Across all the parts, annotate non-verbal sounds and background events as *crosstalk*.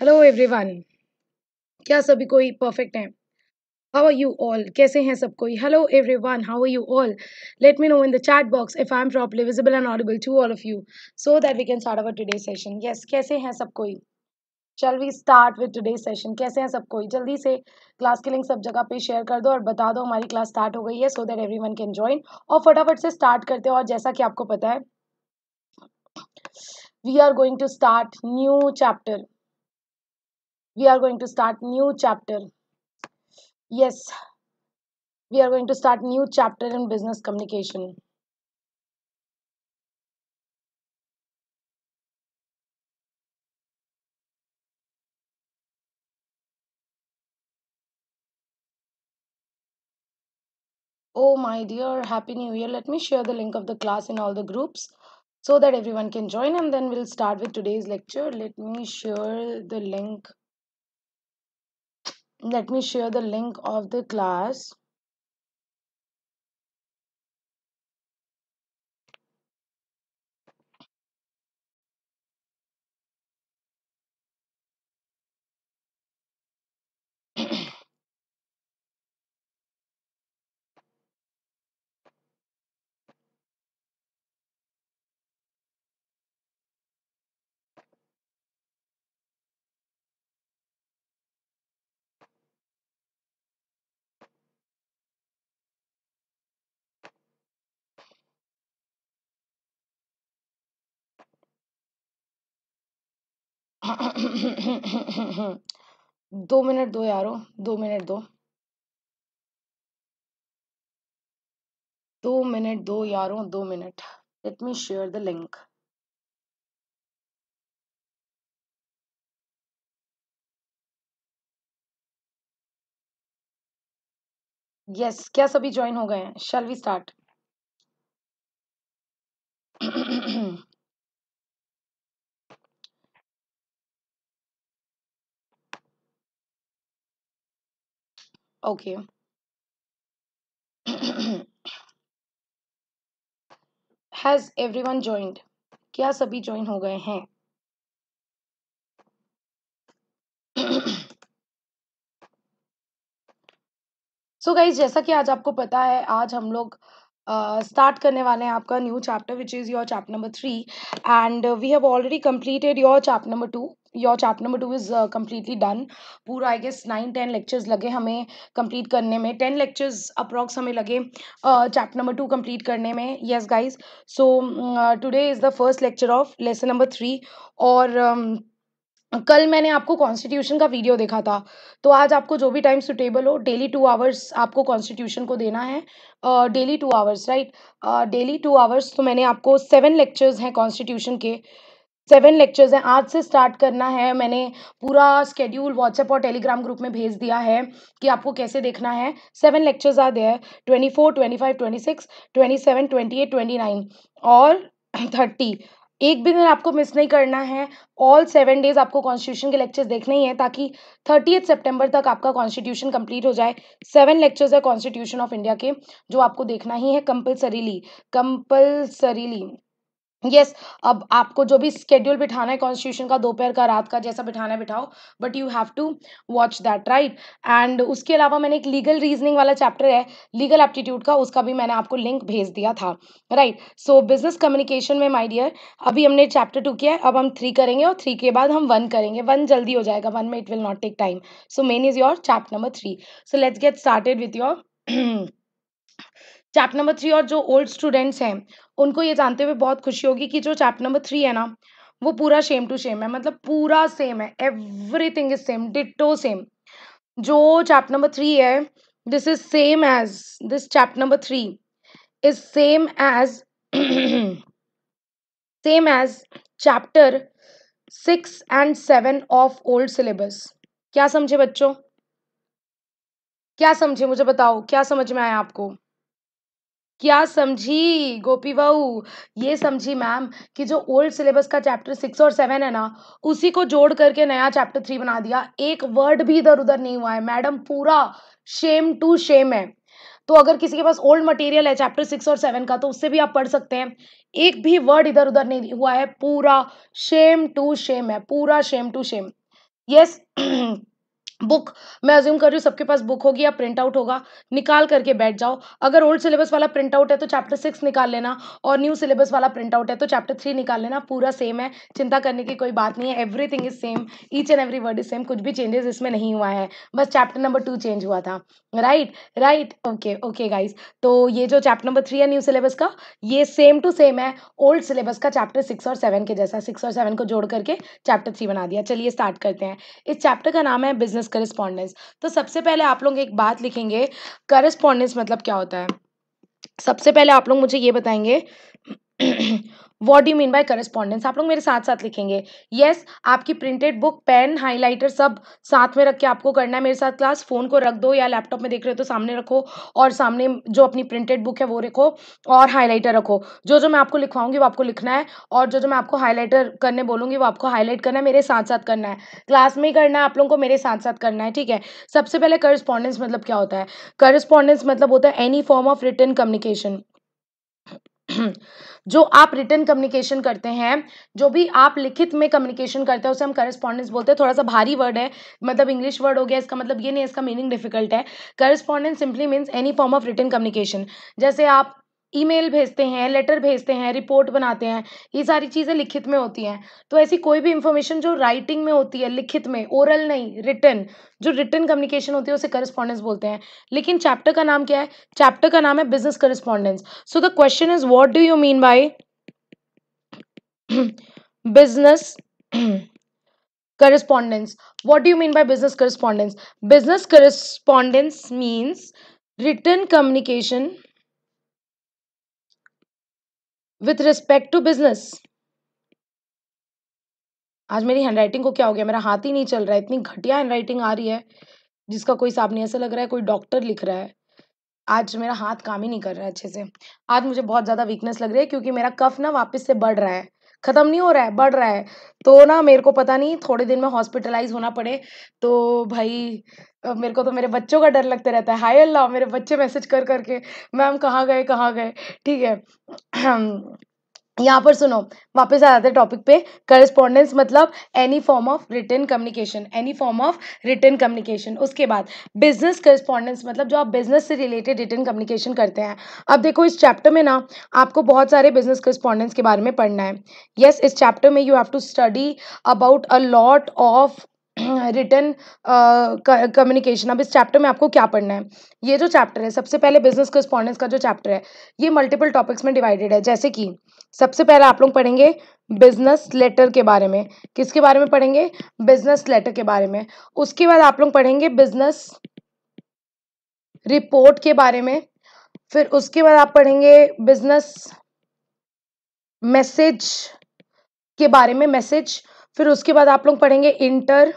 Hello everyone क्या सभी कोई परफेक्ट हैं हाउ आर यू ऑल कैसे हैं सब कोई hello everyone how are you all let me know in the chat box if I am properly visible and audible to all of you so that we can start our today session yes कैसे हैं सब कोई चल we start with today session कैसे हैं सब कोई जल्दी से क्लास की लिंक सब जगह पे शेयर कर दो और बता दो हमारी क्लास स्टार्ट हो गई है so that one can join और फटाफट से स्टार्ट करते हो और जैसा कि आपको पता है we are going to start new chapter we are going to start new chapter yes we are going to start new chapter in business communication oh my dear happy new year let me share the link of the class in all the groups so that everyone can join and then we'll start with today's lecture let me share the link let me share the link of the class *coughs* दो minute दो यारो दो minute दो दो minute दो यारो दो minute let me share the link yes क्या सभी ज्वाइन हो गए हैं shall we start Okay. Has every one क्या सभी ज्वाइन हो गए हैं सो *clears throat* so गाइज जैसा कि आज आपको पता है आज हम लोग स्टार्ट uh, करने वाले हैं आपका new chapter which is your chapter number three and we have already completed your chapter number two your chapter number two is completely done पूरा I guess nine ten lectures लगे हमें complete करने में ten lectures approx हमें लगे chapter number to complete करने में yes guys so today is the first lecture of lesson number three और um, कल मैंने आपको कॉन्स्टिट्यूशन का वीडियो देखा था तो आज आपको जो भी टाइम सुटेबल हो डेली टू आवर्स आपको कॉन्स्टिट्यूशन को देना है daily two hours right daily two hours तो मैंने आपको सेवन लेक्चर्स हैं कॉन्स्टिट्यूशन के सेवन लेक्चर्स हैं आज से स्टार्ट करना है मैंने पूरा स्केड्यूल व्हाट्सएप और टेलीग्राम ग्रुप में भेज दिया है कि आपको कैसे देखना है सेवन लेक्चर्स आ है twenty four twenty five twenty six twenty seven twenty eight twenty nine और थर्टी एक भी दिन आपको मिस नहीं करना है ऑल सेवन डेज आपको कॉन्स्टिट्यूशन के लेक्चर्स देखने ही हैं ताकि थर्टी सितंबर तक आपका कॉन्स्टिट्यूशन कंप्लीट हो जाए सेवन लेक्चर्स है कॉन्स्टिट्यूशन ऑफ इंडिया के जो आपको देखना ही है कंपलसरीली कंपलसरीली यस yes, अब आपको जो भी स्केड्यूल बिठाना है कॉन्स्टिट्यूशन का दोपहर का रात का जैसा बिठाना है बिठाओ but you have to watch that right and उसके अलावा मैंने एक लीगल रीजनिंग वाला चैप्टर है लीगल एप्टीट्यूड का उसका भी मैंने आपको लिंक भेज दिया था राइट सो बिजनेस कम्युनिकेशन में माई डियर अभी हमने चैप्टर टू किया है अब हम थ्री करेंगे और थ्री के बाद हम वन करेंगे वन जल्दी हो जाएगा वन में it will not take time so main is your chapter number three so let's get started with your chapter number three और जो ओल्ड स्टूडेंट्स हैं उनको ये जानते हुए बहुत खुशी होगी कि जो चैप्टर नंबर थ्री है ना वो पूरा सेम टू सेम है मतलब पूरा सेम है everything is same ditto same जो चैप्टर नंबर थ्री है this is same as this chapter number three is same as same as chapter six and seven of old syllabus क्या समझे बच्चों क्या समझे मुझे बताओ क्या समझ में आया आपको क्या समझी गोपी बहू ये समझी मैम कि जो ओल्ड सिलेबस का चैप्टर सिक्स और सेवन है ना उसी को जोड़ करके नया चैप्टर थ्री बना दिया एक वर्ड भी इधर उधर नहीं हुआ है मैडम पूरा शेम टू शेम है तो अगर किसी के पास ओल्ड मटेरियल है चैप्टर सिक्स और सेवन का तो उससे भी आप पढ़ सकते हैं एक भी वर्ड इधर उधर नहीं हुआ है पूरा शेम टू शेम है पूरा same to same yes book मैं अज्यूम कर रही हूँ सबके पास बुक होगी या प्रिंट आउट होगा निकाल करके बैठ जाओ अगर ओल्ड सिलेबस वाला प्रिंट आउट है तो चैप्टर सिक्स निकाल लेना और न्यू सिलेबस वाला प्रिंट आउट है तो चैप्टर थ्री निकाल लेना पूरा सेम है चिंता करने की कोई बात नहीं है everything is same each and every word is same कुछ भी चेंजेस इसमें नहीं हुआ है बस चैप्टर नंबर टू चेंज हुआ था right right okay okay guys तो ये जो चैप्टर नंबर थ्री है न्यू सिलेबस का ये सेम टू सेम है ओल्ड सिलेबस का चैप्टर सिक्स और सेवन के जैसा सिक्स और सेवन को जोड़ करके चैप्टर थ्री बना दिया चलिए स्टार्ट करते हैं इस चैप्टर का नाम है बिजनेस वर्सेस करस्पॉन्डेंस तो सबसे पहले आप लोग एक बात लिखेंगे करस्पॉन्डेंस मतलब क्या होता है सबसे पहले आप लोग मुझे ये बताएंगे what do mean by correspondence आप लोग मेरे साथ साथ लिखेंगे येस yes, आपकी प्रिंटेड बुक पेन हाईलाइटर सब साथ में रख के आपको करना है मेरे साथ क्लास फ़ोन को रख दो या लैपटॉप में देख रहे हो तो सामने रखो और सामने जो अपनी प्रिंटेड बुक है वो रखो और हाईलाइटर रखो जो जो मैं आपको लिखवाऊंगी वो आपको लिखना है और जो जो मैं आपको हाईलाइटर करने बोलूँगी वो आपको हाईलाइट करना है मेरे साथ साथ करना है क्लास में ही करना है आप लोगों को मेरे साथ साथ करना है ठीक है सबसे पहले करस्पॉन्डेंस मतलब क्या होता है करस्पॉन्डेंस मतलब होता है any form of return communication *clears throat* जो आप रिटर्न कम्युनिकेशन करते हैं जो भी आप लिखित में कम्युनिकेशन करते हैं उसे हम करस्पॉन्डेंस बोलते हैं थोड़ा सा भारी वर्ड है मतलब इंग्लिश वर्ड हो गया इसका मतलब ये नहीं इसका मीनिंग डिफिकल्ट है correspondence simply means any form of return communication जैसे आप ईमेल भेजते हैं लेटर भेजते हैं रिपोर्ट बनाते हैं ये सारी चीज़ें लिखित में होती हैं तो ऐसी कोई भी इंफॉर्मेशन जो राइटिंग में होती है लिखित में ओरल नहीं रिटर्न जो रिटर्न कम्युनिकेशन होती है उसे करस्पॉन्डेंस बोलते हैं लेकिन चैप्टर का नाम क्या है चैप्टर का नाम है business correspondence so the question is what do you mean by business correspondence what do you mean by business correspondence business correspondence means written communication with respect to business आज मेरी handwriting को क्या हो गया मेरा हाथ ही नहीं चल रहा है इतनी घटिया हैंडराइटिंग आ रही है जिसका कोई हिसाब नहीं ऐसा लग रहा है कोई डॉक्टर लिख रहा है आज मेरा हाथ काम ही नहीं कर रहा है अच्छे से आज मुझे बहुत ज़्यादा वीकनेस लग रही है क्योंकि मेरा कफ ना वापस से बढ़ रहा है ख़त्म नहीं हो रहा है बढ़ रहा है तो ना मेरे को पता नहीं थोड़े दिन में हॉस्पिटलाइज होना पड़े तो भाई मेरे को तो मेरे बच्चों का डर लगता रहता है हाय अल्लाह मेरे बच्चे मैसेज कर करके मैम कहाँ गए कहाँ गए ठीक है यहाँ पर सुनो वापस आ जाते हैं टॉपिक पे करस्पॉन्डेंस मतलब any form of return communication any form of return communication उसके बाद बिजनेस करस्पॉन्डेंस मतलब जो आप बिजनेस से रिलेटेड रिटर्न कम्युनिकेशन करते हैं अब देखो इस चैप्टर में ना आपको बहुत सारे बिजनेस करस्पॉन्डेंस के बारे में पढ़ना है यस yes, इस चैप्टर में you have to study about a lot of return communication अब इस चैप्टर में आपको क्या पढ़ना है ये जो चैप्टर है सबसे पहले बिजनेस करस्पॉन्डेंस का जो चैप्टर है ये मल्टीपल टॉपिक्स में डिवाइडेड है जैसे कि सबसे पहले आप लोग पढ़ेंगे बिजनेस लेटर के बारे में किसके बारे में पढ़ेंगे बिजनेस लेटर के बारे में उसके बाद आप लोग पढ़ेंगे बिजनेस रिपोर्ट के बारे में फिर उसके बाद आप पढ़ेंगे बिजनेस मैसेज के बारे में मैसेज फिर उसके बाद आप लोग पढ़ेंगे inter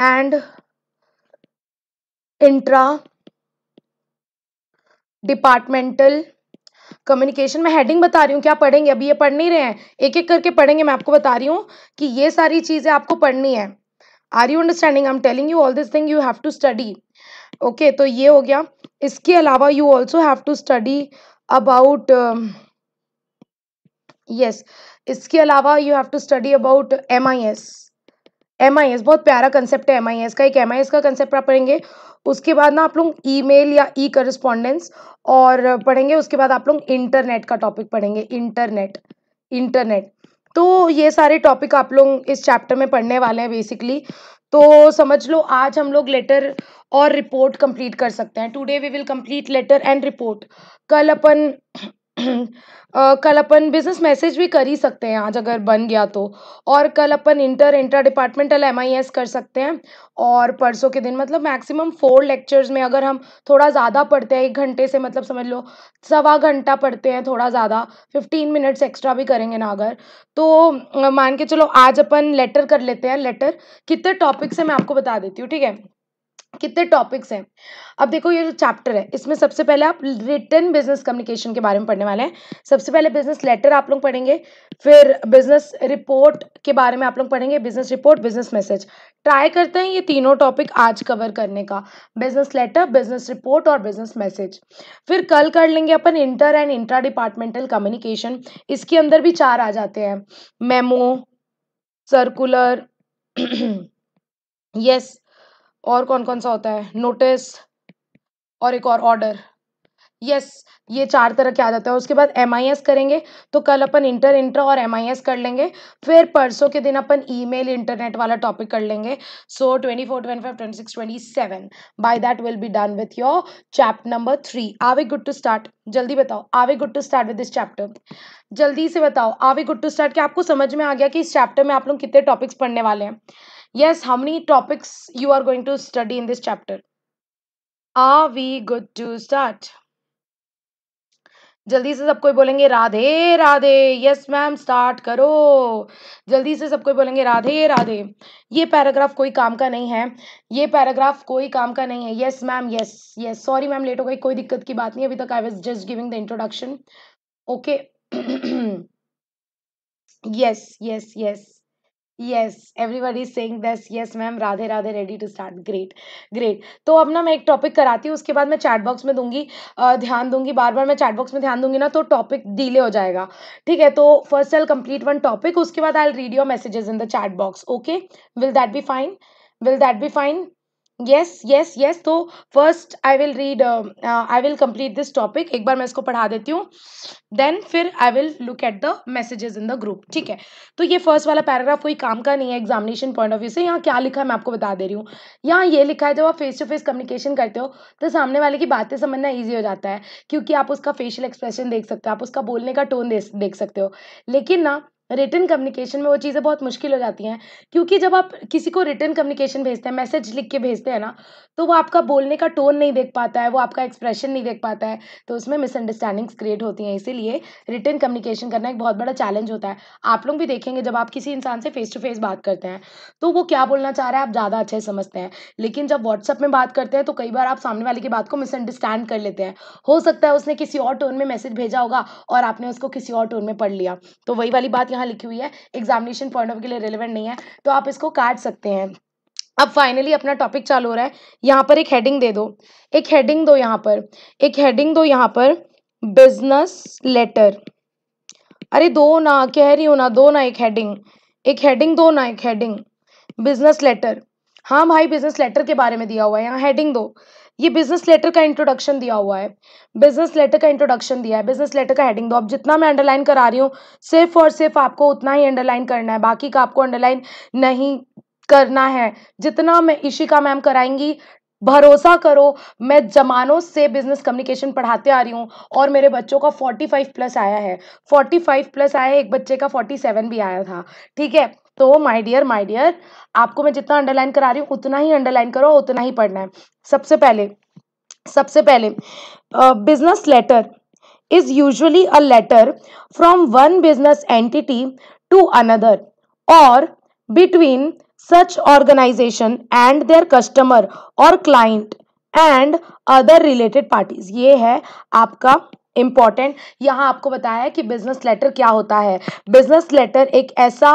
and intra departmental communication में हेडिंग बता रही हूँ क्या पढ़ेंगे अभी ये पढ़ नहीं रहे हैं एक एक करके पढ़ेंगे मैं आपको बता रही हूँ कि ये सारी चीज़ें आपको पढ़नी है are you understanding I am telling you all this thing you have to study okay तो ये हो गया इसके अलावा you also have to study about yes इसके अलावा you have to study about M I S M I S बहुत प्यारा कंसेप्ट है एम आई एस का एक एम आई एस का कंसेप्ट आप पढ़ेंगे उसके बाद ना आप लोग ईमेल या ई करस्पॉन्डेंस और पढ़ेंगे उसके बाद आप लोग इंटरनेट का टॉपिक पढ़ेंगे इंटरनेट इंटरनेट तो ये सारे टॉपिक आप लोग इस चैप्टर में पढ़ने वाले हैं बेसिकली तो समझ लो आज हम लोग लेटर और रिपोर्ट कंप्लीट कर सकते हैं today we will complete letter and report कल अपन *clears throat* कल अपन बिज़नेस मैसेज भी कर ही सकते हैं आज अगर बन गया तो और कल अपन inter intra departmental M I S कर सकते हैं और परसों के दिन मतलब मैक्सिमम फोर लेक्चर्स में अगर हम थोड़ा ज़्यादा पढ़ते हैं एक घंटे से मतलब समझ लो सवा घंटा पढ़ते हैं थोड़ा ज़्यादा फिफ्टीन मिनट्स एक्स्ट्रा भी करेंगे ना अगर तो मान के चलो आज अपन लेटर कर लेते हैं लेटर कितने टॉपिक से मैं आपको बता देती हूँ ठीक है कितने टॉपिक्स हैं अब देखो ये जो चैप्टर है इसमें सबसे पहले आप रिटर्न बिजनेस कम्युनिकेशन के बारे में पढ़ने वाले हैं सबसे पहले बिजनेस लेटर आप लोग पढ़ेंगे फिर बिजनेस रिपोर्ट के बारे में आप लोग पढ़ेंगे business report business message try करते हैं ये तीनों टॉपिक आज कवर करने का बिजनेस लेटर बिजनेस रिपोर्ट और बिजनेस मैसेज फिर कल कर लेंगे अपन inter and intra departmental communication इसके अंदर भी चार आ जाते हैं मेमो सर्कुलर यस yes, और कौन कौन सा होता है नोटिस और एक और ऑर्डर यस ये चार तरह के आ जाता है उसके बाद एम आई एस करेंगे तो कल अपन इंटर इंटर और एम आई एस कर लेंगे फिर परसों के दिन अपन ई मेल इंटरनेट वाला टॉपिक कर लेंगे so twenty four twenty five twenty six twenty seven by that will be done with your chapter number three are we good to start जल्दी बताओ are we good to start with this chapter जल्दी से बताओ are we good to start क्या आपको समझ में आ गया कि इस चैप्टर में आप लोग कितने टॉपिक्स पढ़ने वाले हैं Yes, how many topics you are going to study in this chapter? Are we good to start? जल्दी से सबको बोलेंगे Radhe Radhe yes ma'am start करो जल्दी से सबको बोलेंगे राधे राधे ये पैराग्राफ कोई काम का नहीं है ये पैराग्राफ कोई काम का नहीं है yes ma'am yes yes sorry ma'am late हो गई कोई दिक्कत की बात नहीं अभी तक I was just giving the introduction okay yes yes yes yes everybody saying this yes ma'am Radhe Radhe ready to start great great तो अब ना मैं एक टॉपिक कराती हूँ उसके बाद मैं चैट बॉक्स में दूंगी ध्यान दूंगी बार बार मैं चैट बॉक्स में ध्यान दूंगी ना तो टॉपिक डीले हो जाएगा ठीक है तो first I complete one topic उसके बाद I read your messages in the chat box okay will that be fine will that be fine yes yes yes तो first I will read I will complete this topic एक बार मैं इसको पढ़ा देती हूँ देन फिर I will look at the messages in the group ठीक है तो ये फर्स्ट वाला पैराग्राफ कोई काम का नहीं है एग्जामिनेशन पॉइंट ऑफ व्यू से यहाँ क्या लिखा है मैं आपको बता दे रही हूँ यहाँ ये लिखा है जब आप फेस टू फेस कम्युनिकेशन करते हो तो सामने वाले की बातें समझना ईजी हो जाता है क्योंकि आप उसका फेशियल एक्सप्रेशन देख सकते हो आप उसका बोलने का टोन देख सकते हो लेकिन ना रिटर्न कम्युनिकेशन में वो चीज़ें बहुत मुश्किल हो जाती हैं क्योंकि जब आप किसी को रिटर्न कम्युनिकेशन भेजते हैं मैसेज लिख के भेजते हैं ना तो वो आपका बोलने का टोन नहीं देख पाता है वो आपका एक्सप्रेशन नहीं देख पाता है तो उसमें मिसअंडरस्टैंडिंग्स क्रिएट होती हैं इसीलिए रिटर्न कम्युनिकेशन करना एक बहुत बड़ा चैलेंज होता है आप लोग भी देखेंगे जब आप किसी इंसान से फेस टू फेस बात करते हैं तो वो क्या बोलना चाह रहा है आप ज़्यादा अच्छे समझते हैं लेकिन जब व्हाट्सअप में बात करते हैं तो कई बार आप सामने वाले की बात को मिसअंडरस्टैंड कर लेते हैं हो सकता है उसने किसी और टोन में मैसेज भेजा होगा और आपने उसको किसी और टोन में पढ़ लिया तो वही वाली बात यहाँ यहाँ लिखी हुई है एग्जामिनेशन पॉइंट ऑफ के लिए रिलेवेंट नहीं है तो आप इसको काट सकते हैं अब फाइनली अपना टॉपिक चालू हो रहा है यहाँ पर एक हेडिंग दे दो एक हेडिंग दो यहाँ पर एक हेडिंग दो यहाँ पर बिजनेस लेटर अरे दो ना कह रही हो ना दो ना एक हेडिंग एक हेडिंग दो ना एक हेडिंग बिजनेस लेटर हाँ भाई बिजनेस लेटर के बारे में दिया हुआ है यहाँ हेडिंग दो ये बिजनेस लेटर का इंट्रोडक्शन दिया हुआ है बिजनेस लेटर का इंट्रोडक्शन दिया है बिजनेस लेटर का हेडिंग दो अब जितना मैं अंडरलाइन करा रही हूँ सिर्फ और सिर्फ आपको उतना ही अंडरलाइन करना है बाकी का आपको अंडरलाइन नहीं करना है जितना मैं ईशिका मैम कराएंगी भरोसा करो मैं जमानों से बिजनेस कम्युनिकेशन पढ़ाते आ रही हूँ और मेरे बच्चों का 45 प्लस आया है 45 प्लस आया है एक बच्चे का 47 भी आया था ठीक है तो माय डियर माय डियर आपको मैं जितना अंडरलाइन करा रही हूँ उतना ही अंडरलाइन करो उतना ही पढ़ना है सबसे पहले सबसे पहले business letter is usually a letter from one business entity to another और between such organization and their customer और client and other related parties ये है आपका इम्पॉर्टेंट यहाँ आपको बताया है कि बिजनेस लेटर क्या होता है बिजनेस लेटर एक ऐसा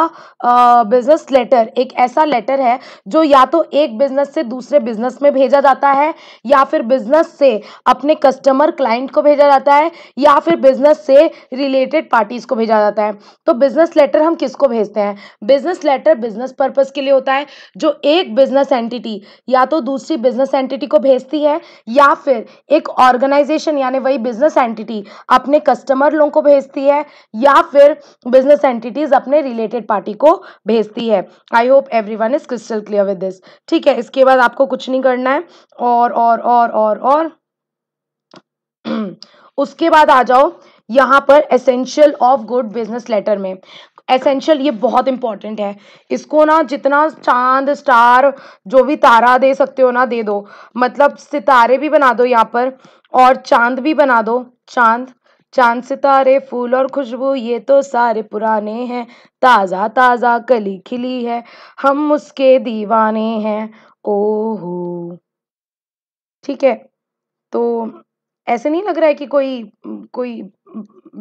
बिजनेस लेटर एक ऐसा लेटर है जो या तो एक बिजनेस से दूसरे बिजनेस में भेजा जाता है या फिर बिजनेस से अपने कस्टमर क्लाइंट को भेजा जाता है या फिर बिजनेस से रिलेटेड पार्टीज को भेजा जाता है तो बिजनेस लेटर हम किसको भेजते हैं बिजनेस लेटर बिजनेस पर्पज के लिए होता है जो एक बिजनेस एंटिटी या तो दूसरी बिजनेस एंटिटी को भेजती है या फिर एक ऑर्गेनाइजेशन यानी वही बिजनेस एंटिटी एंटिटी अपने कस्टमर लोगों को भेजती है या फिर बिजनेस एंटिटीज अपने रिलेटेड पार्टी को भेजती है I hope everyone is crystal clear with this ठीक है इसके बाद आपको कुछ नहीं करना है और और और और और *clears throat* उसके बाद आ जाओ यहाँ पर essential of good business letter में एसेंशियल ये बहुत इंपॉर्टेंट है इसको ना जितना चांद स्टार जो भी तारा दे सकते हो ना दे दो मतलब सितारे भी बना दो यहाँ पर और चांद भी बना दो चांद चांद सितारे फूल और खुशबू ये तो सारे पुराने हैं ताज़ा ताज़ा कली खिली है हम उसके दीवाने हैं ओहो ठीक है तो ऐसे नहीं लग रहा है कि कोई कोई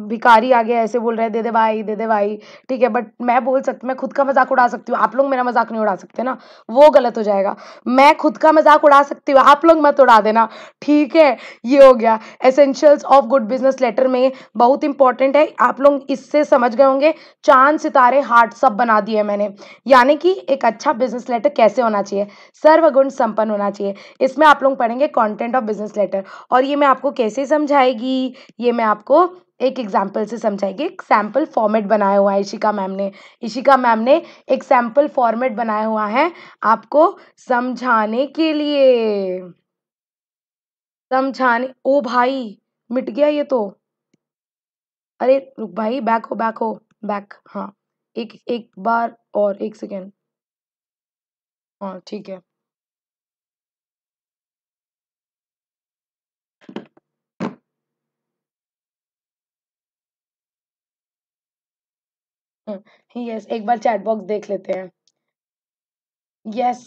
भिकारी आ गया ऐसे बोल रहे हैं दे दे भाई दे दे भाई ठीक है बट मैं बोल सकती मैं खुद का मजाक उड़ा सकती हूँ आप लोग मेरा मजाक नहीं उड़ा सकते ना वो गलत हो जाएगा मैं खुद का मजाक उड़ा सकती हूँ आप लोग मत उड़ा देना ठीक है ये हो गया essentials of good business letter में बहुत इंपॉर्टेंट है आप लोग इससे समझ गए होंगे चांद सितारे हार्ट सब बना दिए मैंने यानी कि एक अच्छा बिजनेस लेटर कैसे होना चाहिए सर्वगुण संपन्न होना चाहिए इसमें आप लोग पढ़ेंगे कॉन्टेंट ऑफ बिजनेस लेटर और ये मैं आपको कैसे समझाएगी ये मैं आपको एक एग्जाम्पल से समझाएगी एक सैम्पल फॉर्मेट बनाया हुआ है इशिका मैम ने इशिका मैम ने एक सैम्पल फॉर्मेट बनाया हुआ है आपको समझाने के लिए समझाने ओ भाई मिट गया ये तो अरे रुक भाई बैक हो बैक हो बैक हाँ एक एक बार और एक सेकेंड हाँ ठीक है यस हम्म, एक बार चैट बॉक्स देख लेते हैं यस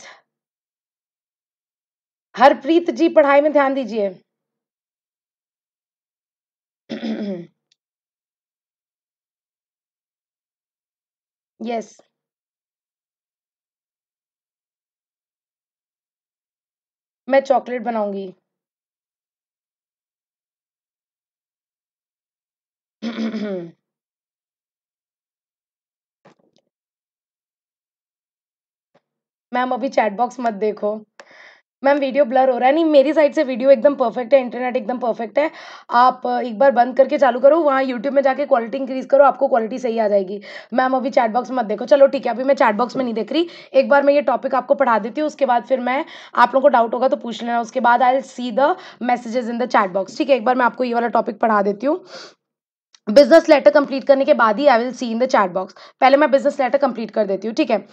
हरप्रीत जी पढ़ाई में ध्यान दीजिए यस मैं चॉकलेट बनाऊंगी *clears throat* मैम अभी चैट बॉक्स मत देखो मैम वीडियो ब्लर हो रहा है नहीं मेरी साइड से वीडियो एकदम परफेक्ट है इंटरनेट एकदम परफेक्ट है आप एक बार बंद करके चालू करो वहाँ यूट्यूब में जाके क्वालिटी इंक्रीज करो आपको क्वालिटी सही आ जाएगी मैम अभी चैट बॉक्स मत देखो चलो ठीक है अभी मैं चैट बॉक्स में नहीं देख रही एक बार मैं ये टॉपिक आपको पढ़ा देती हूँ उसके बाद फिर मैं आप लोगों को डाउट होगा तो पूछ लेना उसके बाद I see the messages in the chat box ठीक है एक बार मैं आपको ये वाला टॉपिक पढ़ा देती हूँ बिजनेस लेटर कंप्लीट करने के बाद ही I will see in the chat box पहले मैं बिजनेस लेटर कंप्लीट कर देती हूँ ठीक है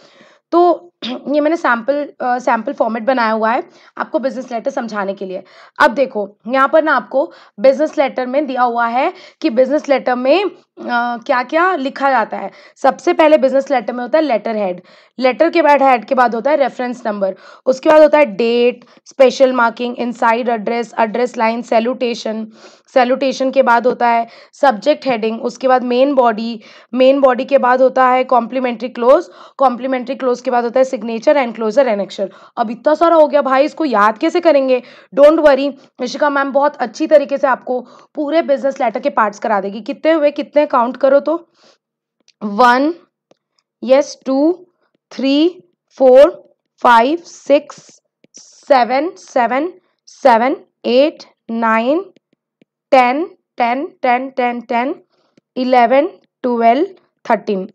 तो *clears throat* ये मैंने सैम्पल सैम्पल फॉर्मेट बनाया हुआ है आपको बिजनेस लेटर समझाने के लिए अब देखो यहाँ पर ना आपको बिजनेस लेटर में दिया हुआ है कि बिजनेस लेटर में आ, क्या क्या लिखा जाता है सबसे पहले बिजनेस लेटर में होता है लेटर हेड लेटर के बाद हेड के बाद होता है रेफरेंस नंबर उसके बाद होता है date special marking inside address address line salutation salutation के बाद होता है सब्जेक्ट हेडिंग उसके बाद मेन बॉडी मेन बॉडी के बाद होता है कॉम्प्लीमेंट्री क्लोज कॉम्प्लीमेंट्री क्लोज के बाद होता है है सिग्नेचर एंड एनक्लोजर एनेक्शर अब इतना सारा हो गया भाई इसको याद कैसे करेंगे डोंट वरी निशिका मैम बहुत अच्छी तरीके से आपको पूरे बिजनेस लेटर के पार्ट्स करा देगी कितने हुए कितने काउंट करो तो one yes two three four five six seven seven seven eight nine ten ten ten ten ten eleven twelve thirteen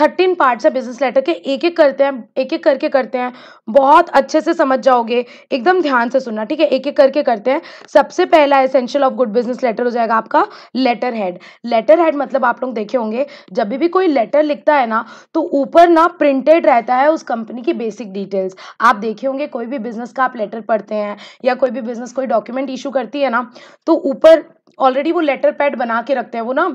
thirteen parts है बिजनेस लेटर के एक एक करते हैं एक एक करके करते हैं बहुत अच्छे से समझ जाओगे एकदम ध्यान से सुनना ठीक है एक एक करके करते हैं सबसे पहला essential of good business letter हो जाएगा आपका लेटर हेड लेटर हेड मतलब आप लोग देखे होंगे जब भी कोई लेटर लिखता है ना तो ऊपर ना प्रिंटेड रहता है उस कंपनी की बेसिक डिटेल्स आप देखे होंगे कोई भी बिजनेस का आप लेटर पढ़ते हैं या कोई भी बिजनेस कोई डॉक्यूमेंट इशू करती है ना तो ऊपर ऑलरेडी वो लेटर पैड बना के रखते हैं वो ना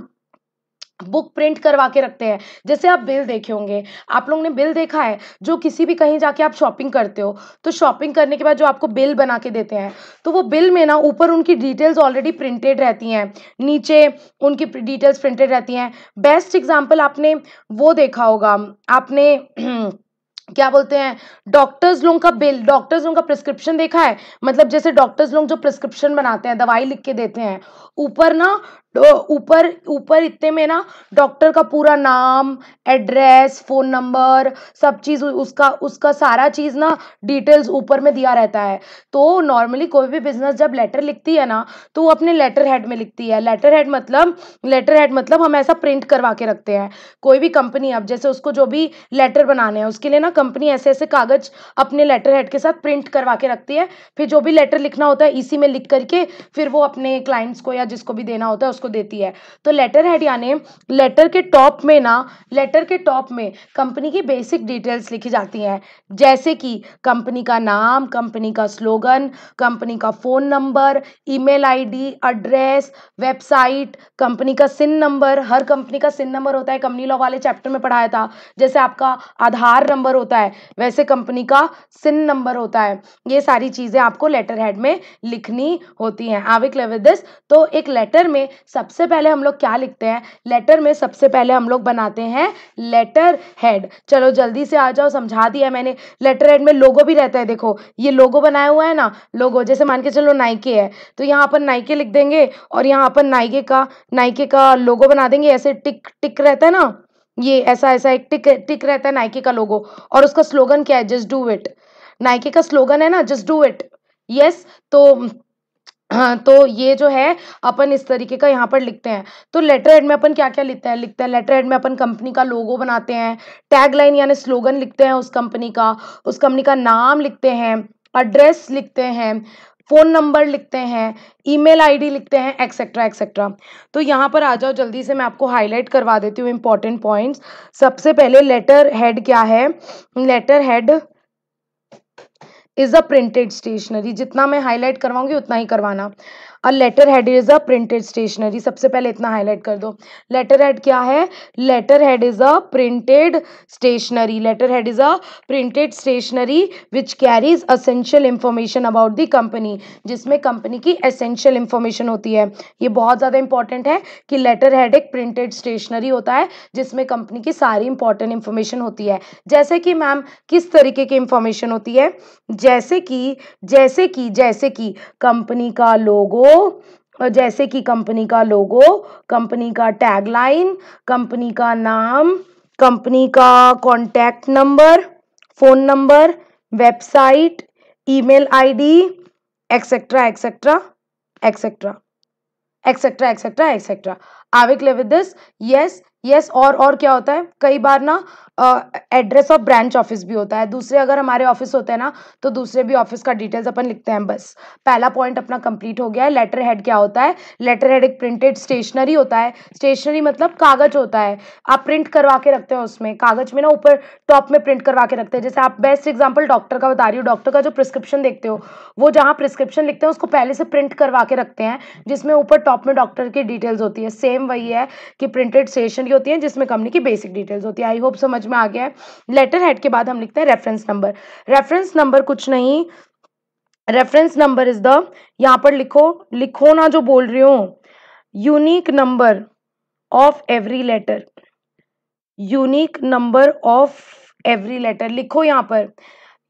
बुक प्रिंट करवा के रखते हैं जैसे आप बिल देखे होंगे आप लोगों ने बिल देखा है जो किसी भी कहीं जाके आप शॉपिंग करते हो तो शॉपिंग करने के बाद जो आपको बिल बना के देते हैं तो वो बिल में ना ऊपर उनकी डिटेल्स ऑलरेडी प्रिंटेड रहती हैं नीचे उनकी डिटेल्स प्रिंटेड रहती हैं बेस्ट एग्जाम्पल आपने वो देखा होगा आपने *clears throat* क्या बोलते हैं डॉक्टर्स लोगों का बिल डॉक्टर्स लोगों का प्रिस्क्रिप्शन देखा है मतलब जैसे डॉक्टर्स लोग जो प्रिस्क्रिप्शन बनाते हैं दवाई लिख के देते हैं ऊपर ना तो ऊपर ऊपर इतने में ना डॉक्टर का पूरा नाम एड्रेस फ़ोन नंबर सब चीज़ उसका उसका सारा चीज़ ना डिटेल्स ऊपर में दिया रहता है तो नॉर्मली कोई भी बिज़नेस जब लेटर लिखती है ना तो वो अपने लेटर हेड में लिखती है लेटर हेड मतलब लेटर हेड मतलब हम ऐसा प्रिंट करवा के रखते हैं कोई भी कंपनी अब जैसे उसको जो भी लेटर बनाने हैं उसके लिए ना कंपनी ऐसे ऐसे कागज़ अपने लेटर हेड के साथ प्रिंट करवा के रखती है फिर जो भी लेटर लिखना होता है इसी में लिख करके फिर वो अपने क्लाइंट्स को या जिसको भी देना होता है उसको देती है तो लेटर हेड यानी लेटर के टॉप में ना लेटर के टॉप में कंपनी की बेसिक डिटेल्स लिखी जाती हैं जैसे कि कंपनी का नाम कंपनी का स्लोगन कंपनी का phone number email ID address website company का सिन नंबर हर कंपनी का सिन नंबर होता है कंपनी लॉ वाले चैप्टर में पढ़ाया था जैसे आपका आधार नंबर होता है वैसे कंपनी का सिन नंबर होता है ये सारी चीज़ें आपको लेटर हेड में लिखनी होती हैं आविक लेवे दिस तो एक लेटर में सबसे पहले हम लोग क्या लिखते हैं लेटर में सबसे पहले हम लोग बनाते हैं लेटर हेड चलो जल्दी से आ जाओ समझा दिया मैंने लेटर हेड में लोगो भी रहता है देखो ये लोगो बनाया हुआ है ना लोगो जैसे मान के चलो नाइके है तो यहाँ पर नाइके लिख देंगे और यहाँ पर नाइके का नाइके का लोगो बना देंगे ऐसे टिक टिक रहता है ना ये ऐसा ऐसा एक टिक टिक रहता है नाइके का लोगो और उसका स्लोगन क्या है जस्ट डू इट नाइके का स्लोगन है ना जस्ट डू इट यस तो हाँ तो ये जो है अपन इस तरीके का यहाँ पर लिखते हैं तो लेटर हेड में अपन क्या क्या लिखते हैं लिखते हैं लेटर हेड में अपन कंपनी का लोगो बनाते हैं टैग लाइन यानी स्लोगन लिखते हैं उस कंपनी का उस कंपनी का नाम लिखते हैं एड्रेस लिखते हैं फ़ोन नंबर लिखते हैं ईमेल आईडी लिखते हैं एक्सेट्रा एक्सेट्रा तो यहाँ पर आ जाओ जल्दी से मैं आपको हाईलाइट करवा देती हूँ इंपॉर्टेंट पॉइंट्स सबसे पहले लेटर हेड क्या है letter head is a printed stationery जितना मैं हाईलाइट करवाऊंगी उतना ही करवाना a letter head is a printed stationery सबसे पहले इतना हाईलाइट कर दो लेटर हेड क्या है letter head is a printed stationery letter head is a printed stationery which carries essential information about the company जिसमें कंपनी की असेंशियल इंफॉर्मेशन होती है ये बहुत ज़्यादा इंपॉर्टेंट है कि लेटर हेड एक प्रिंटेड स्टेशनरी होता है जिसमें कंपनी की सारी इंपॉर्टेंट इंफॉर्मेशन होती है जैसे कि मैम किस तरीके की इंफॉर्मेशन होती है जैसे कि जैसे कि जैसे कि कंपनी का लोगो जैसे कि कंपनी का लोगो कंपनी का टैगलाइन कंपनी का नाम कंपनी का contact number phone number website email ID etcetera etcetera etcetera etcetera etcetera etcetera are we this yes yes और और क्या होता है कई बार ना एड्रेस ऑफ ब्रांच ऑफिस भी होता है दूसरे अगर हमारे ऑफिस होते हैं ना तो दूसरे भी ऑफिस का डिटेल्स अपन लिखते हैं बस पहला पॉइंट अपना कंप्लीट हो गया है लेटर हेड क्या होता है लेटर हेड एक प्रिंटेड स्टेशनरी होता है स्टेशनरी मतलब कागज होता है आप प्रिंट करवा के रखते हैं उसमें कागज में ना ऊपर टॉप में प्रिंट करवा के रखते हैं जैसे आप बेस्ट एग्जाम्पल डॉक्टर का बता रही हो डॉक्टर का जो प्रिस्क्रिप्शन देखते हो वो जहाँ प्रिस्क्रिप्शन लिखते हैं उसको पहले से प्रिंट करवा के रखते हैं जिसमें ऊपर टॉप में डॉक्टर की डिटेल्स होती है सेम वही है कि प्रिंटेड स्टेशनरी होती है जिसमें कंपनी की बेसिक डिटेल्स होती है आई होप समझ समझ में आ गया है लेटर हेड के बाद हम लिखते हैं रेफरेंस नंबर रेफरेंस नंबर कुछ नहीं रेफरेंस नंबर इज द यहाँ पर लिखो लिखो ना जो बोल रही हूँ unique number of every letter unique number of every letter लिखो यहाँ पर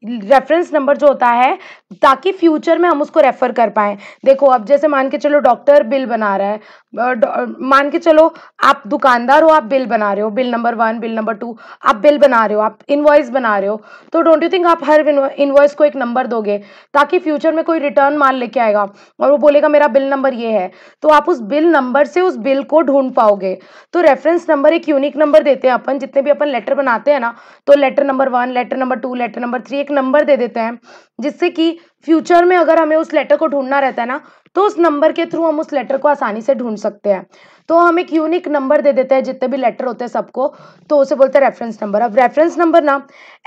रेफरेंस नंबर जो होता है ताकि फ्यूचर में हम उसको रेफ़र कर पाए देखो अब जैसे मान के चलो डॉक्टर बिल बना रहा है मान के चलो आप दुकानदार हो आप बिल बना रहे हो bill number one bill number two आप बिल बना रहे हो आप इनवॉइस बना रहे हो तो डोंट यू थिंक आप हर इनवॉइस को एक नंबर दोगे ताकि फ्यूचर में कोई रिटर्न माल लेके आएगा और वो बोलेगा मेरा बिल नंबर ये है तो आप उस बिल नंबर से उस बिल को ढूंढ पाओगे तो रेफरेंस नंबर एक यूनिक नंबर देते हैं अपन जितने भी अपन लेटर बनाते हैं ना तो letter number one letter number two letter number three एक नंबर दे देते हैं जिससे कि फ्यूचर में अगर हमें उस लेटर को ढूंढना रहता है ना तो उस नंबर के थ्रू हम उस लेटर को आसानी से ढूंढ सकते हैं तो हम एक यूनिक नंबर दे देते हैं जितने भी लेटर होते हैं सबको तो उसे बोलते हैं रेफरेंस नंबर अब रेफरेंस नंबर ना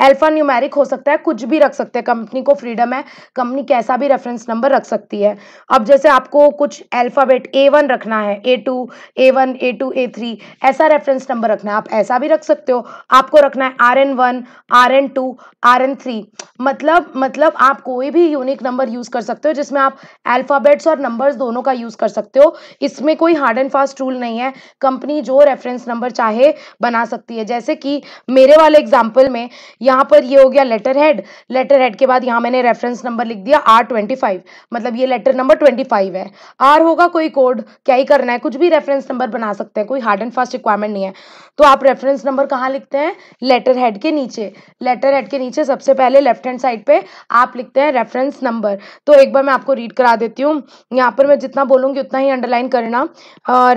एल्फा न्यूमेरिक हो सकता है कुछ भी रख सकते हैं कंपनी को फ्रीडम है कंपनी कैसा भी रेफरेंस नंबर रख सकती है अब जैसे आपको कुछ एल्फ़ाबेट ए वन रखना है A two A one A two A three ऐसा रेफरेंस नंबर रखना है आप ऐसा भी रख सकते हो आपको रखना है R N one R N two R N three मतलब मतलब आप कोई भी यूनिक नंबर यूज़ कर सकते हो जिसमें आप एल्फ़ाबेट्स और नंबर्स दोनों का यूज़ कर सकते हो इसमें कोई हार्ड एंड फास्ट रूल नहीं है कंपनी जो रेफरेंस नंबर चाहे बना सकती है जैसे कि मेरे वाले एग्जाम्पल में यहाँ पर ये हो गया लेटर हेड लेटर हेड के बाद यहाँ मैंने रेफरेंस नंबर लिख दिया आर ट्वेंटी फाइव मतलब ये लेटर नंबर ट्वेंटी फाइव है आर होगा कोई कोड क्या ही करना है कुछ भी रेफरेंस नंबर बना सकते हैं कोई हार्ड एंड फास्ट रिक्वायरमेंट नहीं है तो आप रेफरेंस नंबर कहाँ लिखते हैं लेटर हेड के नीचे लेटर हेड के नीचे सबसे पहले लेफ्ट हैंड साइड पर आप लिखते हैं रेफरेंस नंबर तो एक बार मैं आपको रीड करा देती हूँ यहाँ पर मैं जितना बोलूँगी उतना ही अंडरलाइन करना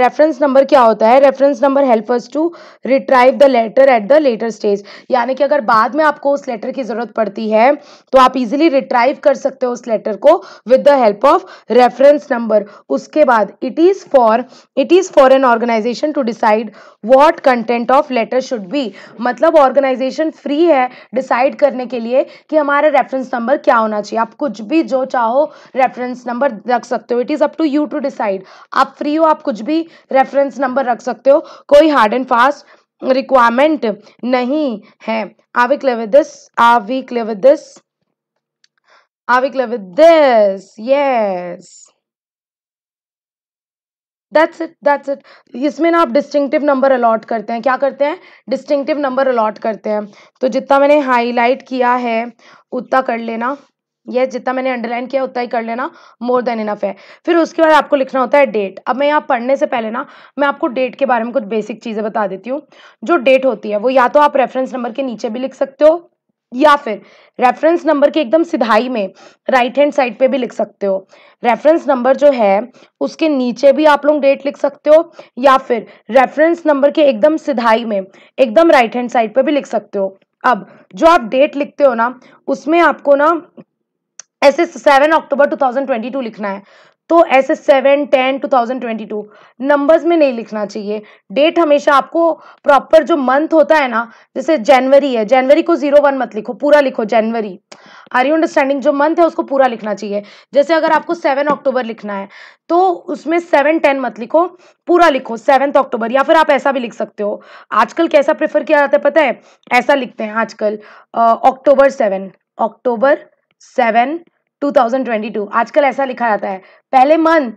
रेफरेंस रेफरेंस नंबर क्या होता है reference number helpers to retrieve the letter at the later stage यानी कि अगर बाद में आपको उस लेटर की ज़रूरत पड़ती है तो आप इजिली रिट्राइव कर सकते हो उस लेटर को with the help of reference number उसके बाद it is for it is for an organization to decide what content of letter should be मतलब ऑर्गेनाइजेशन फ्री है डिसाइड करने के लिए कि हमारा रेफरेंस नंबर क्या होना चाहिए आप कुछ भी जो चाहो रेफरेंस नंबर रख सकते हो it is up to you to decide आप फ्री हो आप कुछ भी रेफरेंस नंबर रख सकते हो कोई हार्ड एंड फास्ट रिक्वायरमेंट नहीं है are we clear this are we clear this this yes that's it that's it इसमें ना आप डिस्टिंगटिव नंबर अलॉट करते हैं क्या करते हैं डिस्टिंगटिव नंबर अलॉट करते हैं तो जितना मैंने हाईलाइट किया है उतना कर लेना यस जितना मैंने अंडरलाइन किया उतना ही कर लेना मोर देन इनफ है फिर उसके बाद आपको लिखना होता है डेट अब मैं यहाँ पढ़ने से पहले ना मैं आपको डेट के बारे में कुछ बेसिक चीज़ें बता देती हूँ जो डेट होती है वो या तो आप रेफरेंस नंबर के नीचे भी लिख सकते हो या फिर रेफरेंस नंबर के एकदम सिधाई में राइट हैंड साइड पे भी लिख सकते हो रेफरेंस नंबर जो है उसके नीचे भी आप लोग डेट लिख सकते हो या फिर रेफरेंस नंबर के एकदम सिधाई में एकदम राइट हैंड साइड पे भी लिख सकते हो अब जो आप डेट लिखते हो ना उसमें आपको ना ऐसे सेवन अक्टूबर टू लिखना है तो ऐसे seven ten two thousand twenty two numbers में नहीं लिखना चाहिए डेट हमेशा आपको प्रॉपर जो मंथ होता है ना जैसे जनवरी है जनवरी को जीरो वन मत लिखो पूरा लिखो जनवरी आर यू अंडरस्टैंडिंग जो मंथ है उसको पूरा लिखना चाहिए जैसे अगर आपको सेवन अक्टूबर लिखना है तो उसमें सेवन टेन मत लिखो पूरा लिखो सेवन्थ अक्टूबर या फिर आप ऐसा भी लिख सकते हो आजकल कैसा प्रेफर किया जाता है पता है ऐसा लिखते हैं आजकल अक्टूबर सेवन अक्टूबर सेवन 2022 आजकल ऐसा लिखा जाता है पहले मंथ